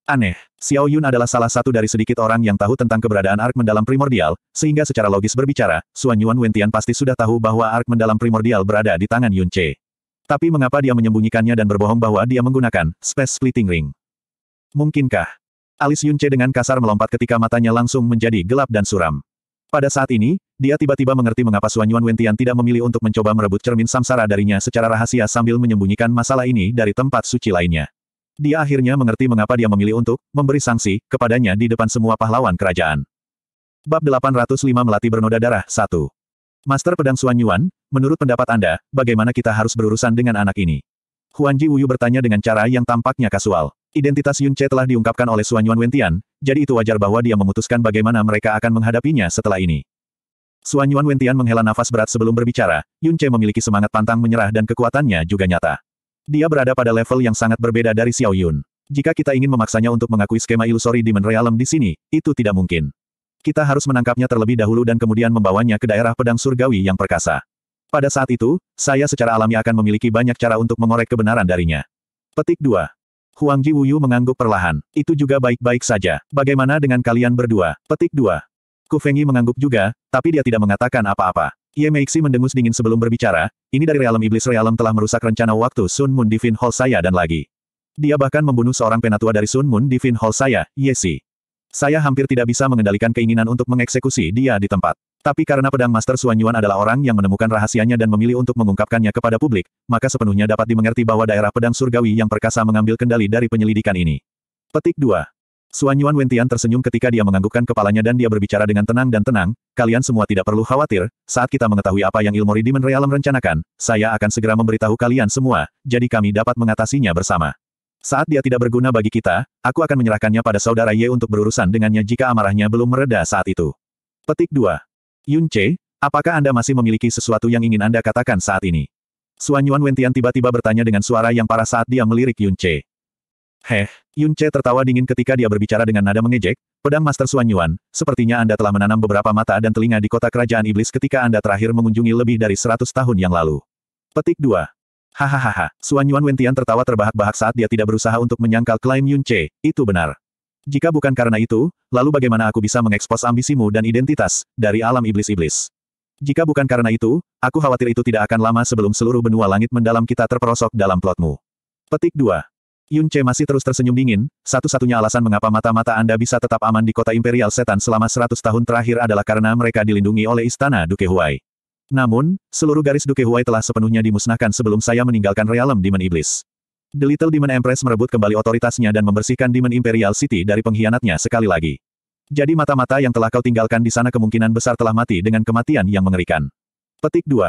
Aneh, Xiao Yun adalah salah satu dari sedikit orang yang tahu tentang keberadaan Ark Mendalam Primordial, sehingga secara logis berbicara, Suan Yuan Wentian pasti sudah tahu bahwa Ark Mendalam Primordial berada di tangan Yun Che. Tapi mengapa dia menyembunyikannya dan berbohong bahwa dia menggunakan Space Splitting Ring? Mungkinkah? Alis Yun Che dengan kasar melompat ketika matanya langsung menjadi gelap dan suram. Pada saat ini, dia tiba-tiba mengerti mengapa Suan Yuan Wentian tidak memilih untuk mencoba merebut cermin samsara darinya secara rahasia sambil menyembunyikan masalah ini dari tempat suci lainnya. Dia akhirnya mengerti mengapa dia memilih untuk memberi sanksi kepadanya di depan semua pahlawan kerajaan. Bab 805 Melati Bernoda Darah 1 Master Pedang Suan Yuan, menurut pendapat Anda, bagaimana kita harus berurusan dengan anak ini? Huan Ji Wuyu bertanya dengan cara yang tampaknya kasual. Identitas Yun Che telah diungkapkan oleh Suan Yuan Wentian, jadi itu wajar bahwa dia memutuskan bagaimana mereka akan menghadapinya setelah ini. Suan Yuan Wentian menghela nafas berat sebelum berbicara, Yun Che memiliki semangat pantang menyerah dan kekuatannya juga nyata. Dia berada pada level yang sangat berbeda dari Xiao Yun. Jika kita ingin memaksanya untuk mengakui skema ilusori di Realm di sini, itu tidak mungkin. Kita harus menangkapnya terlebih dahulu dan kemudian membawanya ke daerah pedang surgawi yang perkasa. Pada saat itu, saya secara alami akan memiliki banyak cara untuk mengorek kebenaran darinya. Petik 2. Huang Ji Wuyu mengangguk perlahan. Itu juga baik-baik saja. Bagaimana dengan kalian berdua? Petik 2. Ku Fengyi mengangguk juga, tapi dia tidak mengatakan apa-apa. Ye Meixi mendengus dingin sebelum berbicara, ini dari realem iblis realem telah merusak rencana waktu Sun Moon Divine Hall saya dan lagi. Dia bahkan membunuh seorang penatua dari Sun Moon Divine Hall saya, Yesi. Saya hampir tidak bisa mengendalikan keinginan untuk mengeksekusi dia di tempat. Tapi karena pedang Master Xuan Yuan adalah orang yang menemukan rahasianya dan memilih untuk mengungkapkannya kepada publik, maka sepenuhnya dapat dimengerti bahwa daerah pedang surgawi yang perkasa mengambil kendali dari penyelidikan ini. Petik 2. Xuan Yuan Wentian tersenyum ketika dia menganggukkan kepalanya dan dia berbicara dengan tenang dan tenang, kalian semua tidak perlu khawatir, saat kita mengetahui apa yang Ilmori Demon Realm rencanakan, saya akan segera memberitahu kalian semua, jadi kami dapat mengatasinya bersama. Saat dia tidak berguna bagi kita, aku akan menyerahkannya pada saudara Ye untuk berurusan dengannya jika amarahnya belum mereda saat itu. Petik 2. Yun Che, apakah Anda masih memiliki sesuatu yang ingin Anda katakan saat ini? Suan Yuan Wentian tiba-tiba bertanya dengan suara yang parah saat dia melirik Yun Che. Heh, Yun Che tertawa dingin ketika dia berbicara dengan nada mengejek, pedang Master Suan Yuan, sepertinya Anda telah menanam beberapa mata dan telinga di kota kerajaan iblis ketika Anda terakhir mengunjungi lebih dari 100 tahun yang lalu. Petik 2. Hahaha, Suan Yuan Wentian tertawa terbahak-bahak saat dia tidak berusaha untuk menyangkal klaim Yun Che, itu benar. Jika bukan karena itu, lalu bagaimana aku bisa mengekspos ambisimu dan identitas, dari alam iblis-iblis? Jika bukan karena itu, aku khawatir itu tidak akan lama sebelum seluruh benua langit mendalam kita terperosok dalam plotmu. Petik 2. Yun Che masih terus tersenyum dingin, satu-satunya alasan mengapa mata-mata Anda bisa tetap aman di kota imperial setan selama 100 tahun terakhir adalah karena mereka dilindungi oleh istana Duke Huai. Namun, seluruh garis Duke Huai telah sepenuhnya dimusnahkan sebelum saya meninggalkan realem Demon Iblis. The Little Demon Empress merebut kembali otoritasnya dan membersihkan Demon Imperial City dari pengkhianatnya sekali lagi. Jadi mata-mata yang telah kau tinggalkan di sana kemungkinan besar telah mati dengan kematian yang mengerikan. Petik 2.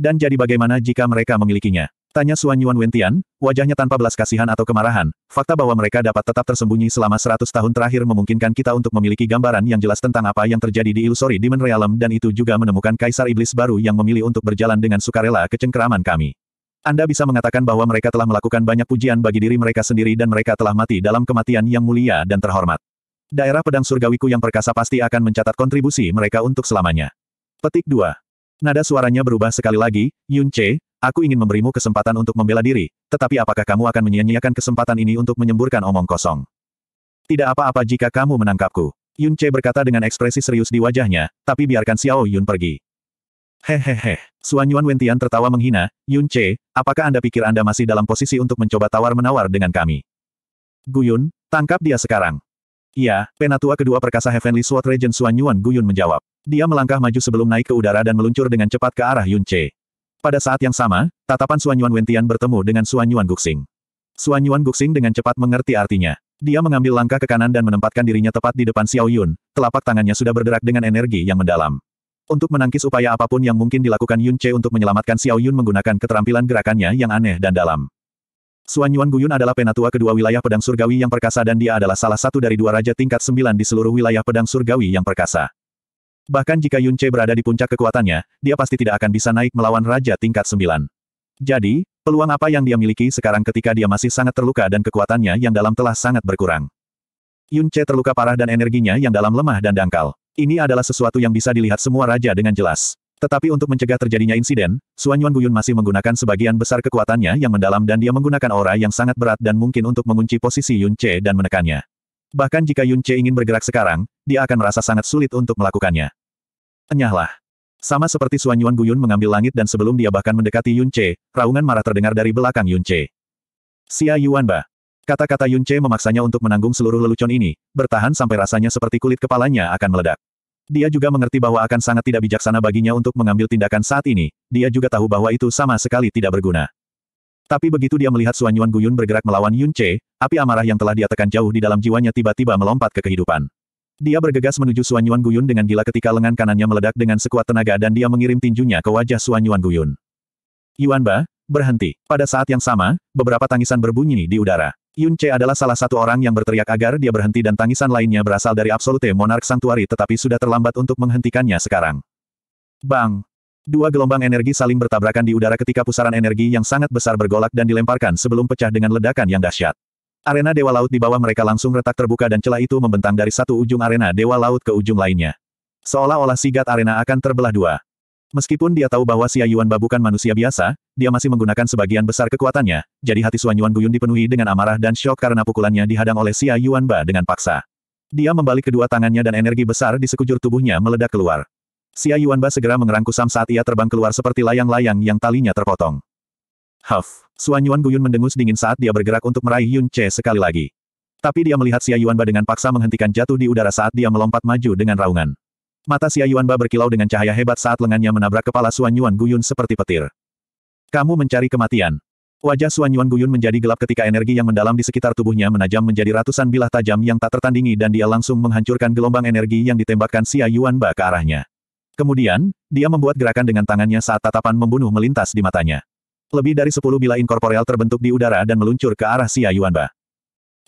Dan jadi bagaimana jika mereka memilikinya? Tanya Suan Yuan Wentian, wajahnya tanpa belas kasihan atau kemarahan, fakta bahwa mereka dapat tetap tersembunyi selama 100 tahun terakhir memungkinkan kita untuk memiliki gambaran yang jelas tentang apa yang terjadi di Illusory Demon Realm dan itu juga menemukan Kaisar Iblis baru yang memilih untuk berjalan dengan sukarela ke cengkeraman kami. Anda bisa mengatakan bahwa mereka telah melakukan banyak pujian bagi diri mereka sendiri dan mereka telah mati dalam kematian yang mulia dan terhormat. Daerah pedang surgawiku yang perkasa pasti akan mencatat kontribusi mereka untuk selamanya. Petik 2. Nada suaranya berubah sekali lagi, Yun Che, aku ingin memberimu kesempatan untuk membela diri, tetapi apakah kamu akan menyia-nyiakan kesempatan ini untuk menyemburkan omong kosong? Tidak apa-apa jika kamu menangkapku. Yun Che berkata dengan ekspresi serius di wajahnya, tapi biarkan Xiao Yun pergi. Hehehe, Suanyuan Wentian tertawa menghina, Yun Che, apakah Anda pikir Anda masih dalam posisi untuk mencoba tawar-menawar dengan kami? Guyun, tangkap dia sekarang. Iya, penatua kedua perkasa Heavenly Sword Regent Suanyuan Guyun menjawab. Dia melangkah maju sebelum naik ke udara dan meluncur dengan cepat ke arah Yun Che. Pada saat yang sama, tatapan Suanyuan Wentian bertemu dengan Suanyuan Guxing. Suanyuan Guxing dengan cepat mengerti artinya. Dia mengambil langkah ke kanan dan menempatkan dirinya tepat di depan Xiao Yun, telapak tangannya sudah berderak dengan energi yang mendalam. Untuk menangkis upaya apapun yang mungkin dilakukan Yun Che untuk menyelamatkan Xiao Yun menggunakan keterampilan gerakannya yang aneh dan dalam. Suan Yuan Guyun adalah penatua kedua wilayah pedang surgawi yang perkasa dan dia adalah salah satu dari dua raja tingkat sembilan di seluruh wilayah pedang surgawi yang perkasa. Bahkan jika Yun Che berada di puncak kekuatannya, dia pasti tidak akan bisa naik melawan raja tingkat sembilan. Jadi, peluang apa yang dia miliki sekarang ketika dia masih sangat terluka dan kekuatannya yang dalam telah sangat berkurang. Yun Che terluka parah dan energinya yang dalam lemah dan dangkal. Ini adalah sesuatu yang bisa dilihat semua raja dengan jelas. Tetapi untuk mencegah terjadinya insiden, Suan Yuan Guyun masih menggunakan sebagian besar kekuatannya yang mendalam dan dia menggunakan aura yang sangat berat dan mungkin untuk mengunci posisi Yun Che dan menekannya. Bahkan jika Yun Che ingin bergerak sekarang, dia akan merasa sangat sulit untuk melakukannya. Enyahlah. Sama seperti Suan Yuan Guyun mengambil langit dan sebelum dia bahkan mendekati Yun Che, raungan marah terdengar dari belakang Yun Che. Xia Yuan Ba. Kata-kata Yun Che memaksanya untuk menanggung seluruh lelucon ini, bertahan sampai rasanya seperti kulit kepalanya akan meledak. Dia juga mengerti bahwa akan sangat tidak bijaksana baginya untuk mengambil tindakan saat ini, dia juga tahu bahwa itu sama sekali tidak berguna. Tapi begitu dia melihat Suan Yuan Guyun bergerak melawan Yun Che, api amarah yang telah dia tekan jauh di dalam jiwanya tiba-tiba melompat ke kehidupan. Dia bergegas menuju Suan Yuan Guyun dengan gila ketika lengan kanannya meledak dengan sekuat tenaga dan dia mengirim tinjunya ke wajah Suan Yuan Guyun. Yuan Ba, berhenti. Pada saat yang sama, beberapa tangisan berbunyi di udara. Yun Che adalah salah satu orang yang berteriak agar dia berhenti dan tangisan lainnya berasal dari Absolute Monarch Sanctuary tetapi sudah terlambat untuk menghentikannya sekarang. Bang! Dua gelombang energi saling bertabrakan di udara ketika pusaran energi yang sangat besar bergolak dan dilemparkan sebelum pecah dengan ledakan yang dahsyat. Arena Dewa Laut di bawah mereka langsung retak terbuka dan celah itu membentang dari satu ujung arena Dewa Laut ke ujung lainnya. Seolah-olah sigat arena akan terbelah dua. Meskipun dia tahu bahwa Xia Ba bukan manusia biasa, dia masih menggunakan sebagian besar kekuatannya, jadi hati Xuan Yuan Guyun dipenuhi dengan amarah dan syok karena pukulannya dihadang oleh Xia Yuan Ba dengan paksa. Dia membalik kedua tangannya dan energi besar di sekujur tubuhnya meledak keluar. Xia Yuan Ba segera mengerangku Sam saat ia terbang keluar seperti layang-layang yang talinya terpotong. Huff, Xuan Yuan Guyun mendengus dingin saat dia bergerak untuk meraih Yun Che sekali lagi. Tapi dia melihat Xia Yuan Ba dengan paksa menghentikan jatuh di udara saat dia melompat maju dengan raungan. Mata Xia Ba berkilau dengan cahaya hebat saat lengannya menabrak kepala Suan Yuan Guyun seperti petir. Kamu mencari kematian. Wajah Suan Yuan Guyun menjadi gelap ketika energi yang mendalam di sekitar tubuhnya menajam menjadi ratusan bilah tajam yang tak tertandingi dan dia langsung menghancurkan gelombang energi yang ditembakkan Xia Ba ke arahnya. Kemudian, dia membuat gerakan dengan tangannya saat tatapan membunuh melintas di matanya. Lebih dari sepuluh bilah inkorporeal terbentuk di udara dan meluncur ke arah Xia Ba.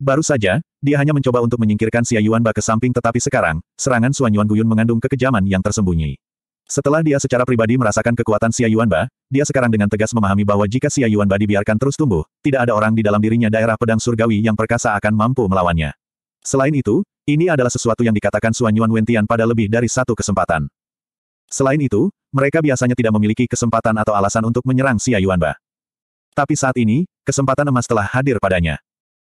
Baru saja, dia hanya mencoba untuk menyingkirkan Xia Yuan Ba ke samping tetapi sekarang, serangan Suan Yuan Guyun mengandung kekejaman yang tersembunyi. Setelah dia secara pribadi merasakan kekuatan Xia Yuan Ba, dia sekarang dengan tegas memahami bahwa jika Xia Yuan Ba dibiarkan terus tumbuh, tidak ada orang di dalam dirinya daerah pedang surgawi yang perkasa akan mampu melawannya. Selain itu, ini adalah sesuatu yang dikatakan Suan Yuan Wentian pada lebih dari satu kesempatan. Selain itu, mereka biasanya tidak memiliki kesempatan atau alasan untuk menyerang Xia Yuan Ba. Tapi saat ini, kesempatan emas telah hadir padanya.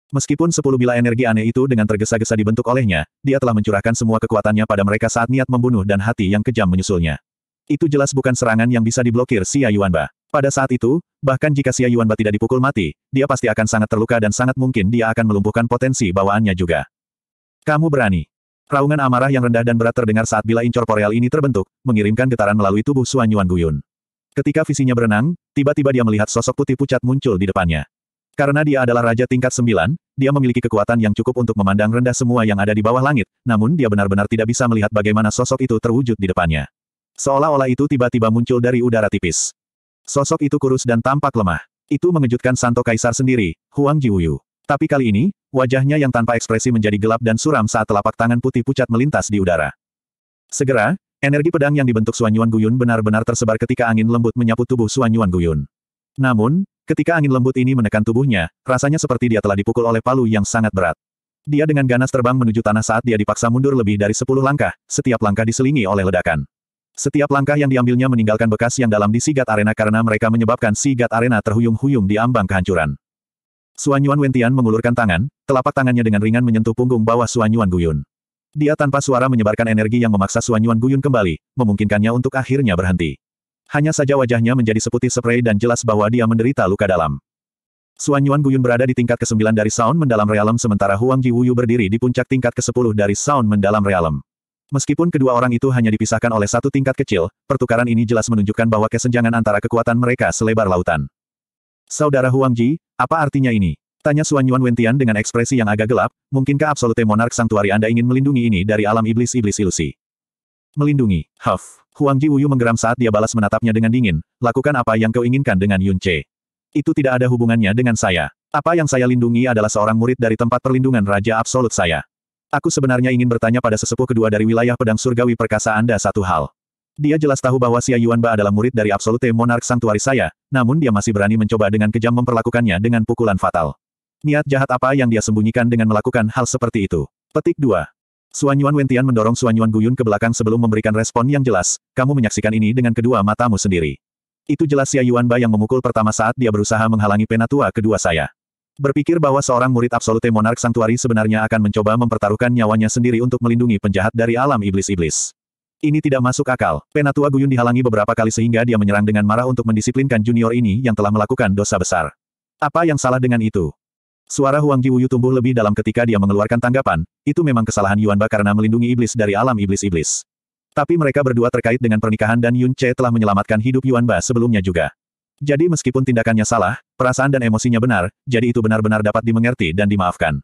Meskipun sepuluh bila energi aneh itu dengan tergesa-gesa dibentuk olehnya, dia telah mencurahkan semua kekuatannya pada mereka saat niat membunuh dan hati yang kejam menyusulnya. Itu jelas bukan serangan yang bisa diblokir si Yuanba. Pada saat itu, bahkan jika si Yuanba tidak dipukul mati, dia pasti akan sangat terluka dan sangat mungkin dia akan melumpuhkan potensi bawaannya juga. Kamu berani. Raungan amarah yang rendah dan berat terdengar saat bila incorporeal ini terbentuk, mengirimkan getaran melalui tubuh Suan Yuan Guyun. Ketika visinya berenang, tiba-tiba dia melihat sosok putih pucat muncul di depannya. Karena dia adalah raja tingkat sembilan, dia memiliki kekuatan yang cukup untuk memandang rendah semua yang ada di bawah langit, namun dia benar-benar tidak bisa melihat bagaimana sosok itu terwujud di depannya. Seolah-olah itu tiba-tiba muncul dari udara tipis. Sosok itu kurus dan tampak lemah. Itu mengejutkan Santo Kaisar sendiri, Huang Jiuyu. Tapi kali ini, wajahnya yang tanpa ekspresi menjadi gelap dan suram saat telapak tangan putih pucat melintas di udara. Segera, energi pedang yang dibentuk Suanyuan Guyun benar-benar tersebar ketika angin lembut menyapu tubuh Suanyuan Guyun. Namun, Ketika angin lembut ini menekan tubuhnya, rasanya seperti dia telah dipukul oleh palu yang sangat berat. Dia dengan ganas terbang menuju tanah saat dia dipaksa mundur lebih dari sepuluh langkah, setiap langkah diselingi oleh ledakan. Setiap langkah yang diambilnya meninggalkan bekas yang dalam di Sigat Arena karena mereka menyebabkan Sigat Arena terhuyung-huyung di ambang kehancuran. Suanyuan Wentian mengulurkan tangan, telapak tangannya dengan ringan menyentuh punggung bawah Suanyuan Guyun. Dia tanpa suara menyebarkan energi yang memaksa Suanyuan Guyun kembali, memungkinkannya untuk akhirnya berhenti. Hanya saja wajahnya menjadi seputih spray dan jelas bahwa dia menderita luka dalam. Suan Yuan Guyun berada di tingkat ke-9 dari Sound Mendalam Realm sementara Huang Ji Wuyu berdiri di puncak tingkat ke-10 dari Sound Mendalam Realm. Meskipun kedua orang itu hanya dipisahkan oleh satu tingkat kecil, pertukaran ini jelas menunjukkan bahwa kesenjangan antara kekuatan mereka selebar lautan. Saudara Huang Ji, apa artinya ini? Tanya Suan Yuan Wentian dengan ekspresi yang agak gelap, mungkinkah Absolute Monarch Sanktuari Anda ingin melindungi ini dari alam iblis-iblis ilusi? Melindungi, Huff. Huang Ji Wuyu menggeram saat dia balas menatapnya dengan dingin, lakukan apa yang kau inginkan dengan Yun Che. Itu tidak ada hubungannya dengan saya. Apa yang saya lindungi adalah seorang murid dari tempat perlindungan Raja Absolut saya. Aku sebenarnya ingin bertanya pada sesepuh kedua dari wilayah pedang surgawi perkasa Anda satu hal. Dia jelas tahu bahwa Xia Yuanba adalah murid dari Absolute Monarch Sanctuary saya, namun dia masih berani mencoba dengan kejam memperlakukannya dengan pukulan fatal. Niat jahat apa yang dia sembunyikan dengan melakukan hal seperti itu? Petik 2. Suanyuan Wentian mendorong Suanyuan Guyun ke belakang sebelum memberikan respon yang jelas, kamu menyaksikan ini dengan kedua matamu sendiri. Itu jelas Xia Yuan Ba yang memukul pertama saat dia berusaha menghalangi penatua kedua saya. Berpikir bahwa seorang murid absolute monark santuari sebenarnya akan mencoba mempertaruhkan nyawanya sendiri untuk melindungi penjahat dari alam iblis-iblis. Ini tidak masuk akal. Penatua Guyun dihalangi beberapa kali sehingga dia menyerang dengan marah untuk mendisiplinkan junior ini yang telah melakukan dosa besar. Apa yang salah dengan itu? Suara Huang Jiwuyu tumbuh lebih dalam ketika dia mengeluarkan tanggapan, itu memang kesalahan Yuan Ba karena melindungi iblis dari alam iblis-iblis. Tapi mereka berdua terkait dengan pernikahan dan Yun Che telah menyelamatkan hidup Yuan Ba sebelumnya juga. Jadi meskipun tindakannya salah, perasaan dan emosinya benar, jadi itu benar-benar dapat dimengerti dan dimaafkan.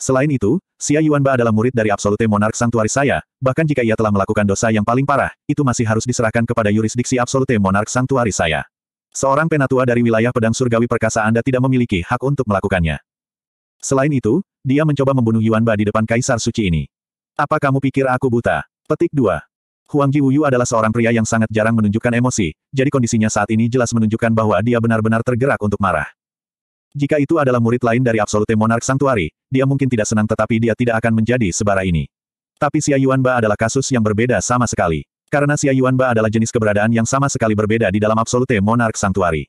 Selain itu, Xia Yuan Ba adalah murid dari Absolute Monarch Sanctuary saya, bahkan jika ia telah melakukan dosa yang paling parah, itu masih harus diserahkan kepada yurisdiksi Absolute Monarch Sanctuary saya. Seorang penatua dari wilayah pedang surgawi perkasa Anda tidak memiliki hak untuk melakukannya. Selain itu, dia mencoba membunuh Yuan Ba di depan kaisar suci ini. Apa kamu pikir aku buta? Petik 2. Huang Ji Wuyu adalah seorang pria yang sangat jarang menunjukkan emosi, jadi kondisinya saat ini jelas menunjukkan bahwa dia benar-benar tergerak untuk marah. Jika itu adalah murid lain dari Absolute Monarch Sanctuary, dia mungkin tidak senang tetapi dia tidak akan menjadi sebara ini. Tapi Xia Yuan Ba adalah kasus yang berbeda sama sekali. Karena Xia Yuan Ba adalah jenis keberadaan yang sama sekali berbeda di dalam Absolute Monarch Sanctuary.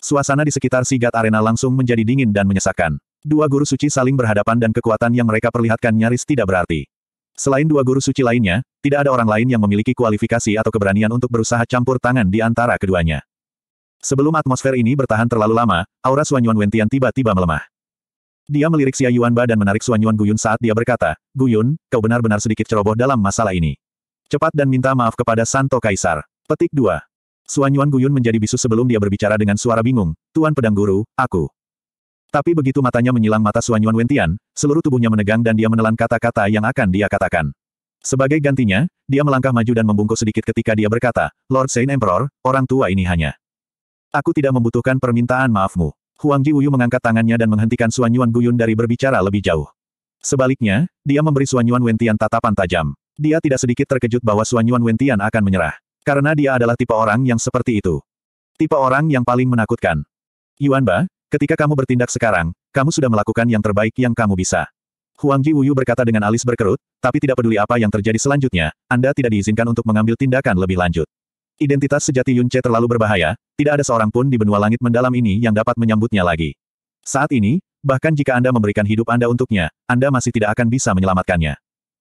Suasana di sekitar Sigat Arena langsung menjadi dingin dan menyesakkan. Dua guru suci saling berhadapan dan kekuatan yang mereka perlihatkan nyaris tidak berarti. Selain dua guru suci lainnya, tidak ada orang lain yang memiliki kualifikasi atau keberanian untuk berusaha campur tangan di antara keduanya. Sebelum atmosfer ini bertahan terlalu lama, aura Suanyuan Wentian tiba-tiba melemah. Dia melirik Xia Yuanba dan menarik Suanyuan Guyun saat dia berkata, Guyun, kau benar-benar sedikit ceroboh dalam masalah ini. Cepat dan minta maaf kepada Santo Kaisar. Petik 2. Suanyuan Yuan Guyun menjadi bisu sebelum dia berbicara dengan suara bingung, Tuan Pedang Guru, aku. Tapi begitu matanya menyilang mata Suanyuan Wentian, seluruh tubuhnya menegang dan dia menelan kata-kata yang akan dia katakan. Sebagai gantinya, dia melangkah maju dan membungkuk sedikit ketika dia berkata, Lord Saint Emperor, orang tua ini hanya. Aku tidak membutuhkan permintaan maafmu. Huang Ji Wuyu mengangkat tangannya dan menghentikan Suanyuan Guyun dari berbicara lebih jauh. Sebaliknya, dia memberi Suanyuan Wentian tatapan tajam. Dia tidak sedikit terkejut bahwa Suanyuan Wentian akan menyerah. Karena dia adalah tipe orang yang seperti itu. Tipe orang yang paling menakutkan. Yuan Ba, Ketika kamu bertindak sekarang, kamu sudah melakukan yang terbaik yang kamu bisa. Huang Ji Wuyu berkata dengan alis berkerut, tapi tidak peduli apa yang terjadi selanjutnya, Anda tidak diizinkan untuk mengambil tindakan lebih lanjut. Identitas sejati Yun Che terlalu berbahaya, tidak ada seorang pun di benua langit mendalam ini yang dapat menyambutnya lagi. Saat ini, bahkan jika Anda memberikan hidup Anda untuknya, Anda masih tidak akan bisa menyelamatkannya.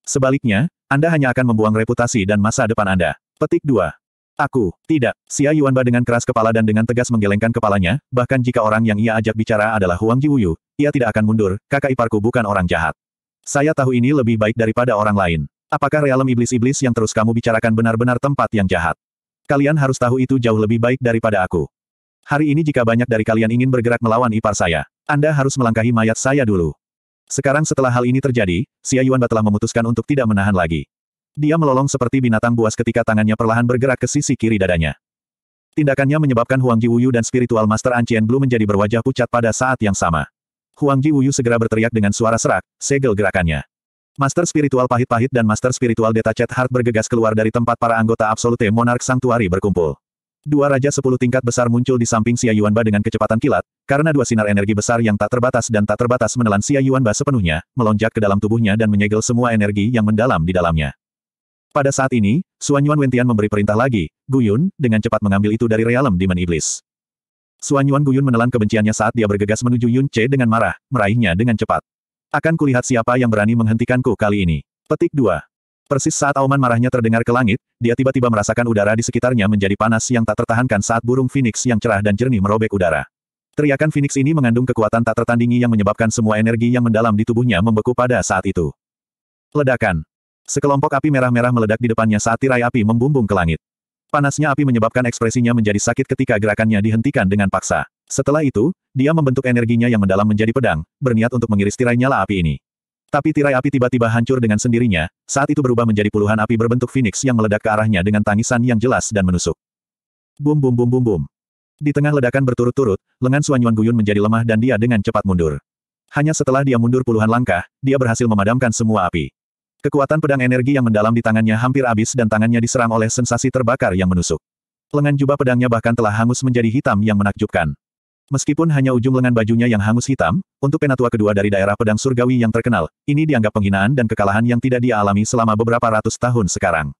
Sebaliknya, Anda hanya akan membuang reputasi dan masa depan Anda. Petik 2. Aku, tidak. Xia Yuanba dengan keras kepala dan dengan tegas menggelengkan kepalanya, bahkan jika orang yang ia ajak bicara adalah Huang Jiuyu, ia tidak akan mundur, kakak iparku bukan orang jahat. Saya tahu ini lebih baik daripada orang lain. Apakah realem iblis-iblis yang terus kamu bicarakan benar-benar tempat yang jahat? Kalian harus tahu itu jauh lebih baik daripada aku. Hari ini jika banyak dari kalian ingin bergerak melawan ipar saya, Anda harus melangkahi mayat saya dulu. Sekarang setelah hal ini terjadi, Xia Yuanba telah memutuskan untuk tidak menahan lagi. Dia melolong seperti binatang buas ketika tangannya perlahan bergerak ke sisi kiri dadanya. Tindakannya menyebabkan Huang Ji Wuyu dan spiritual master Ancien Blue menjadi berwajah pucat pada saat yang sama. Huang Ji Wuyu segera berteriak dengan suara serak, segel gerakannya. Master spiritual pahit-pahit dan master spiritual detached heart bergegas keluar dari tempat para anggota absolute Monarch Sanctuary berkumpul. Dua raja sepuluh tingkat besar muncul di samping Xia Yuanba dengan kecepatan kilat, karena dua sinar energi besar yang tak terbatas dan tak terbatas menelan Xia Yuanba sepenuhnya, melonjak ke dalam tubuhnya dan menyegel semua energi yang mendalam di dalamnya. Pada saat ini, Suan Yuan Wentian memberi perintah lagi, Guyun, dengan cepat mengambil itu dari realem Demon iblis. Suan Yuan Guyun menelan kebenciannya saat dia bergegas menuju Yun Che dengan marah, meraihnya dengan cepat. Akan kulihat siapa yang berani menghentikanku kali ini. Petik 2. Persis saat auman marahnya terdengar ke langit, dia tiba-tiba merasakan udara di sekitarnya menjadi panas yang tak tertahankan saat burung phoenix yang cerah dan jernih merobek udara. Teriakan phoenix ini mengandung kekuatan tak tertandingi yang menyebabkan semua energi yang mendalam di tubuhnya membeku pada saat itu. Ledakan. Sekelompok api merah-merah meledak di depannya saat tirai api membumbung ke langit. Panasnya api menyebabkan ekspresinya menjadi sakit ketika gerakannya dihentikan dengan paksa. Setelah itu, dia membentuk energinya yang mendalam menjadi pedang, berniat untuk mengiris tirai nyala api ini. Tapi tirai api tiba-tiba hancur dengan sendirinya, saat itu berubah menjadi puluhan api berbentuk phoenix yang meledak ke arahnya dengan tangisan yang jelas dan menusuk. Bum bum bum bum bum. Di tengah ledakan berturut-turut, lengan Suanyuan Guyun menjadi lemah dan dia dengan cepat mundur. Hanya setelah dia mundur puluhan langkah, dia berhasil memadamkan semua api. Kekuatan pedang energi yang mendalam di tangannya hampir habis dan tangannya diserang oleh sensasi terbakar yang menusuk. Lengan jubah pedangnya bahkan telah hangus menjadi hitam yang menakjubkan. Meskipun hanya ujung lengan bajunya yang hangus hitam, untuk penatua kedua dari daerah pedang surgawi yang terkenal, ini dianggap penghinaan dan kekalahan yang tidak dia selama beberapa ratus tahun sekarang.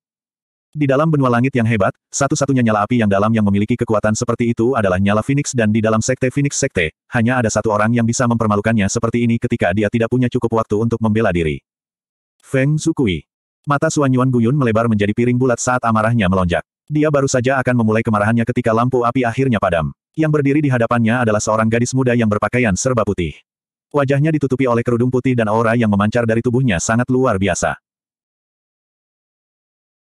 Di dalam benua langit yang hebat, satu-satunya nyala api yang dalam yang memiliki kekuatan seperti itu adalah nyala Phoenix dan di dalam sekte Phoenix Sekte, hanya ada satu orang yang bisa mempermalukannya seperti ini ketika dia tidak punya cukup waktu untuk membela diri. Feng Sukui. Mata Suanyuan Guyun melebar menjadi piring bulat saat amarahnya melonjak. Dia baru saja akan memulai kemarahannya ketika lampu api akhirnya padam. Yang berdiri di hadapannya adalah seorang gadis muda yang berpakaian serba putih. Wajahnya ditutupi oleh kerudung putih dan aura yang memancar dari tubuhnya sangat luar biasa.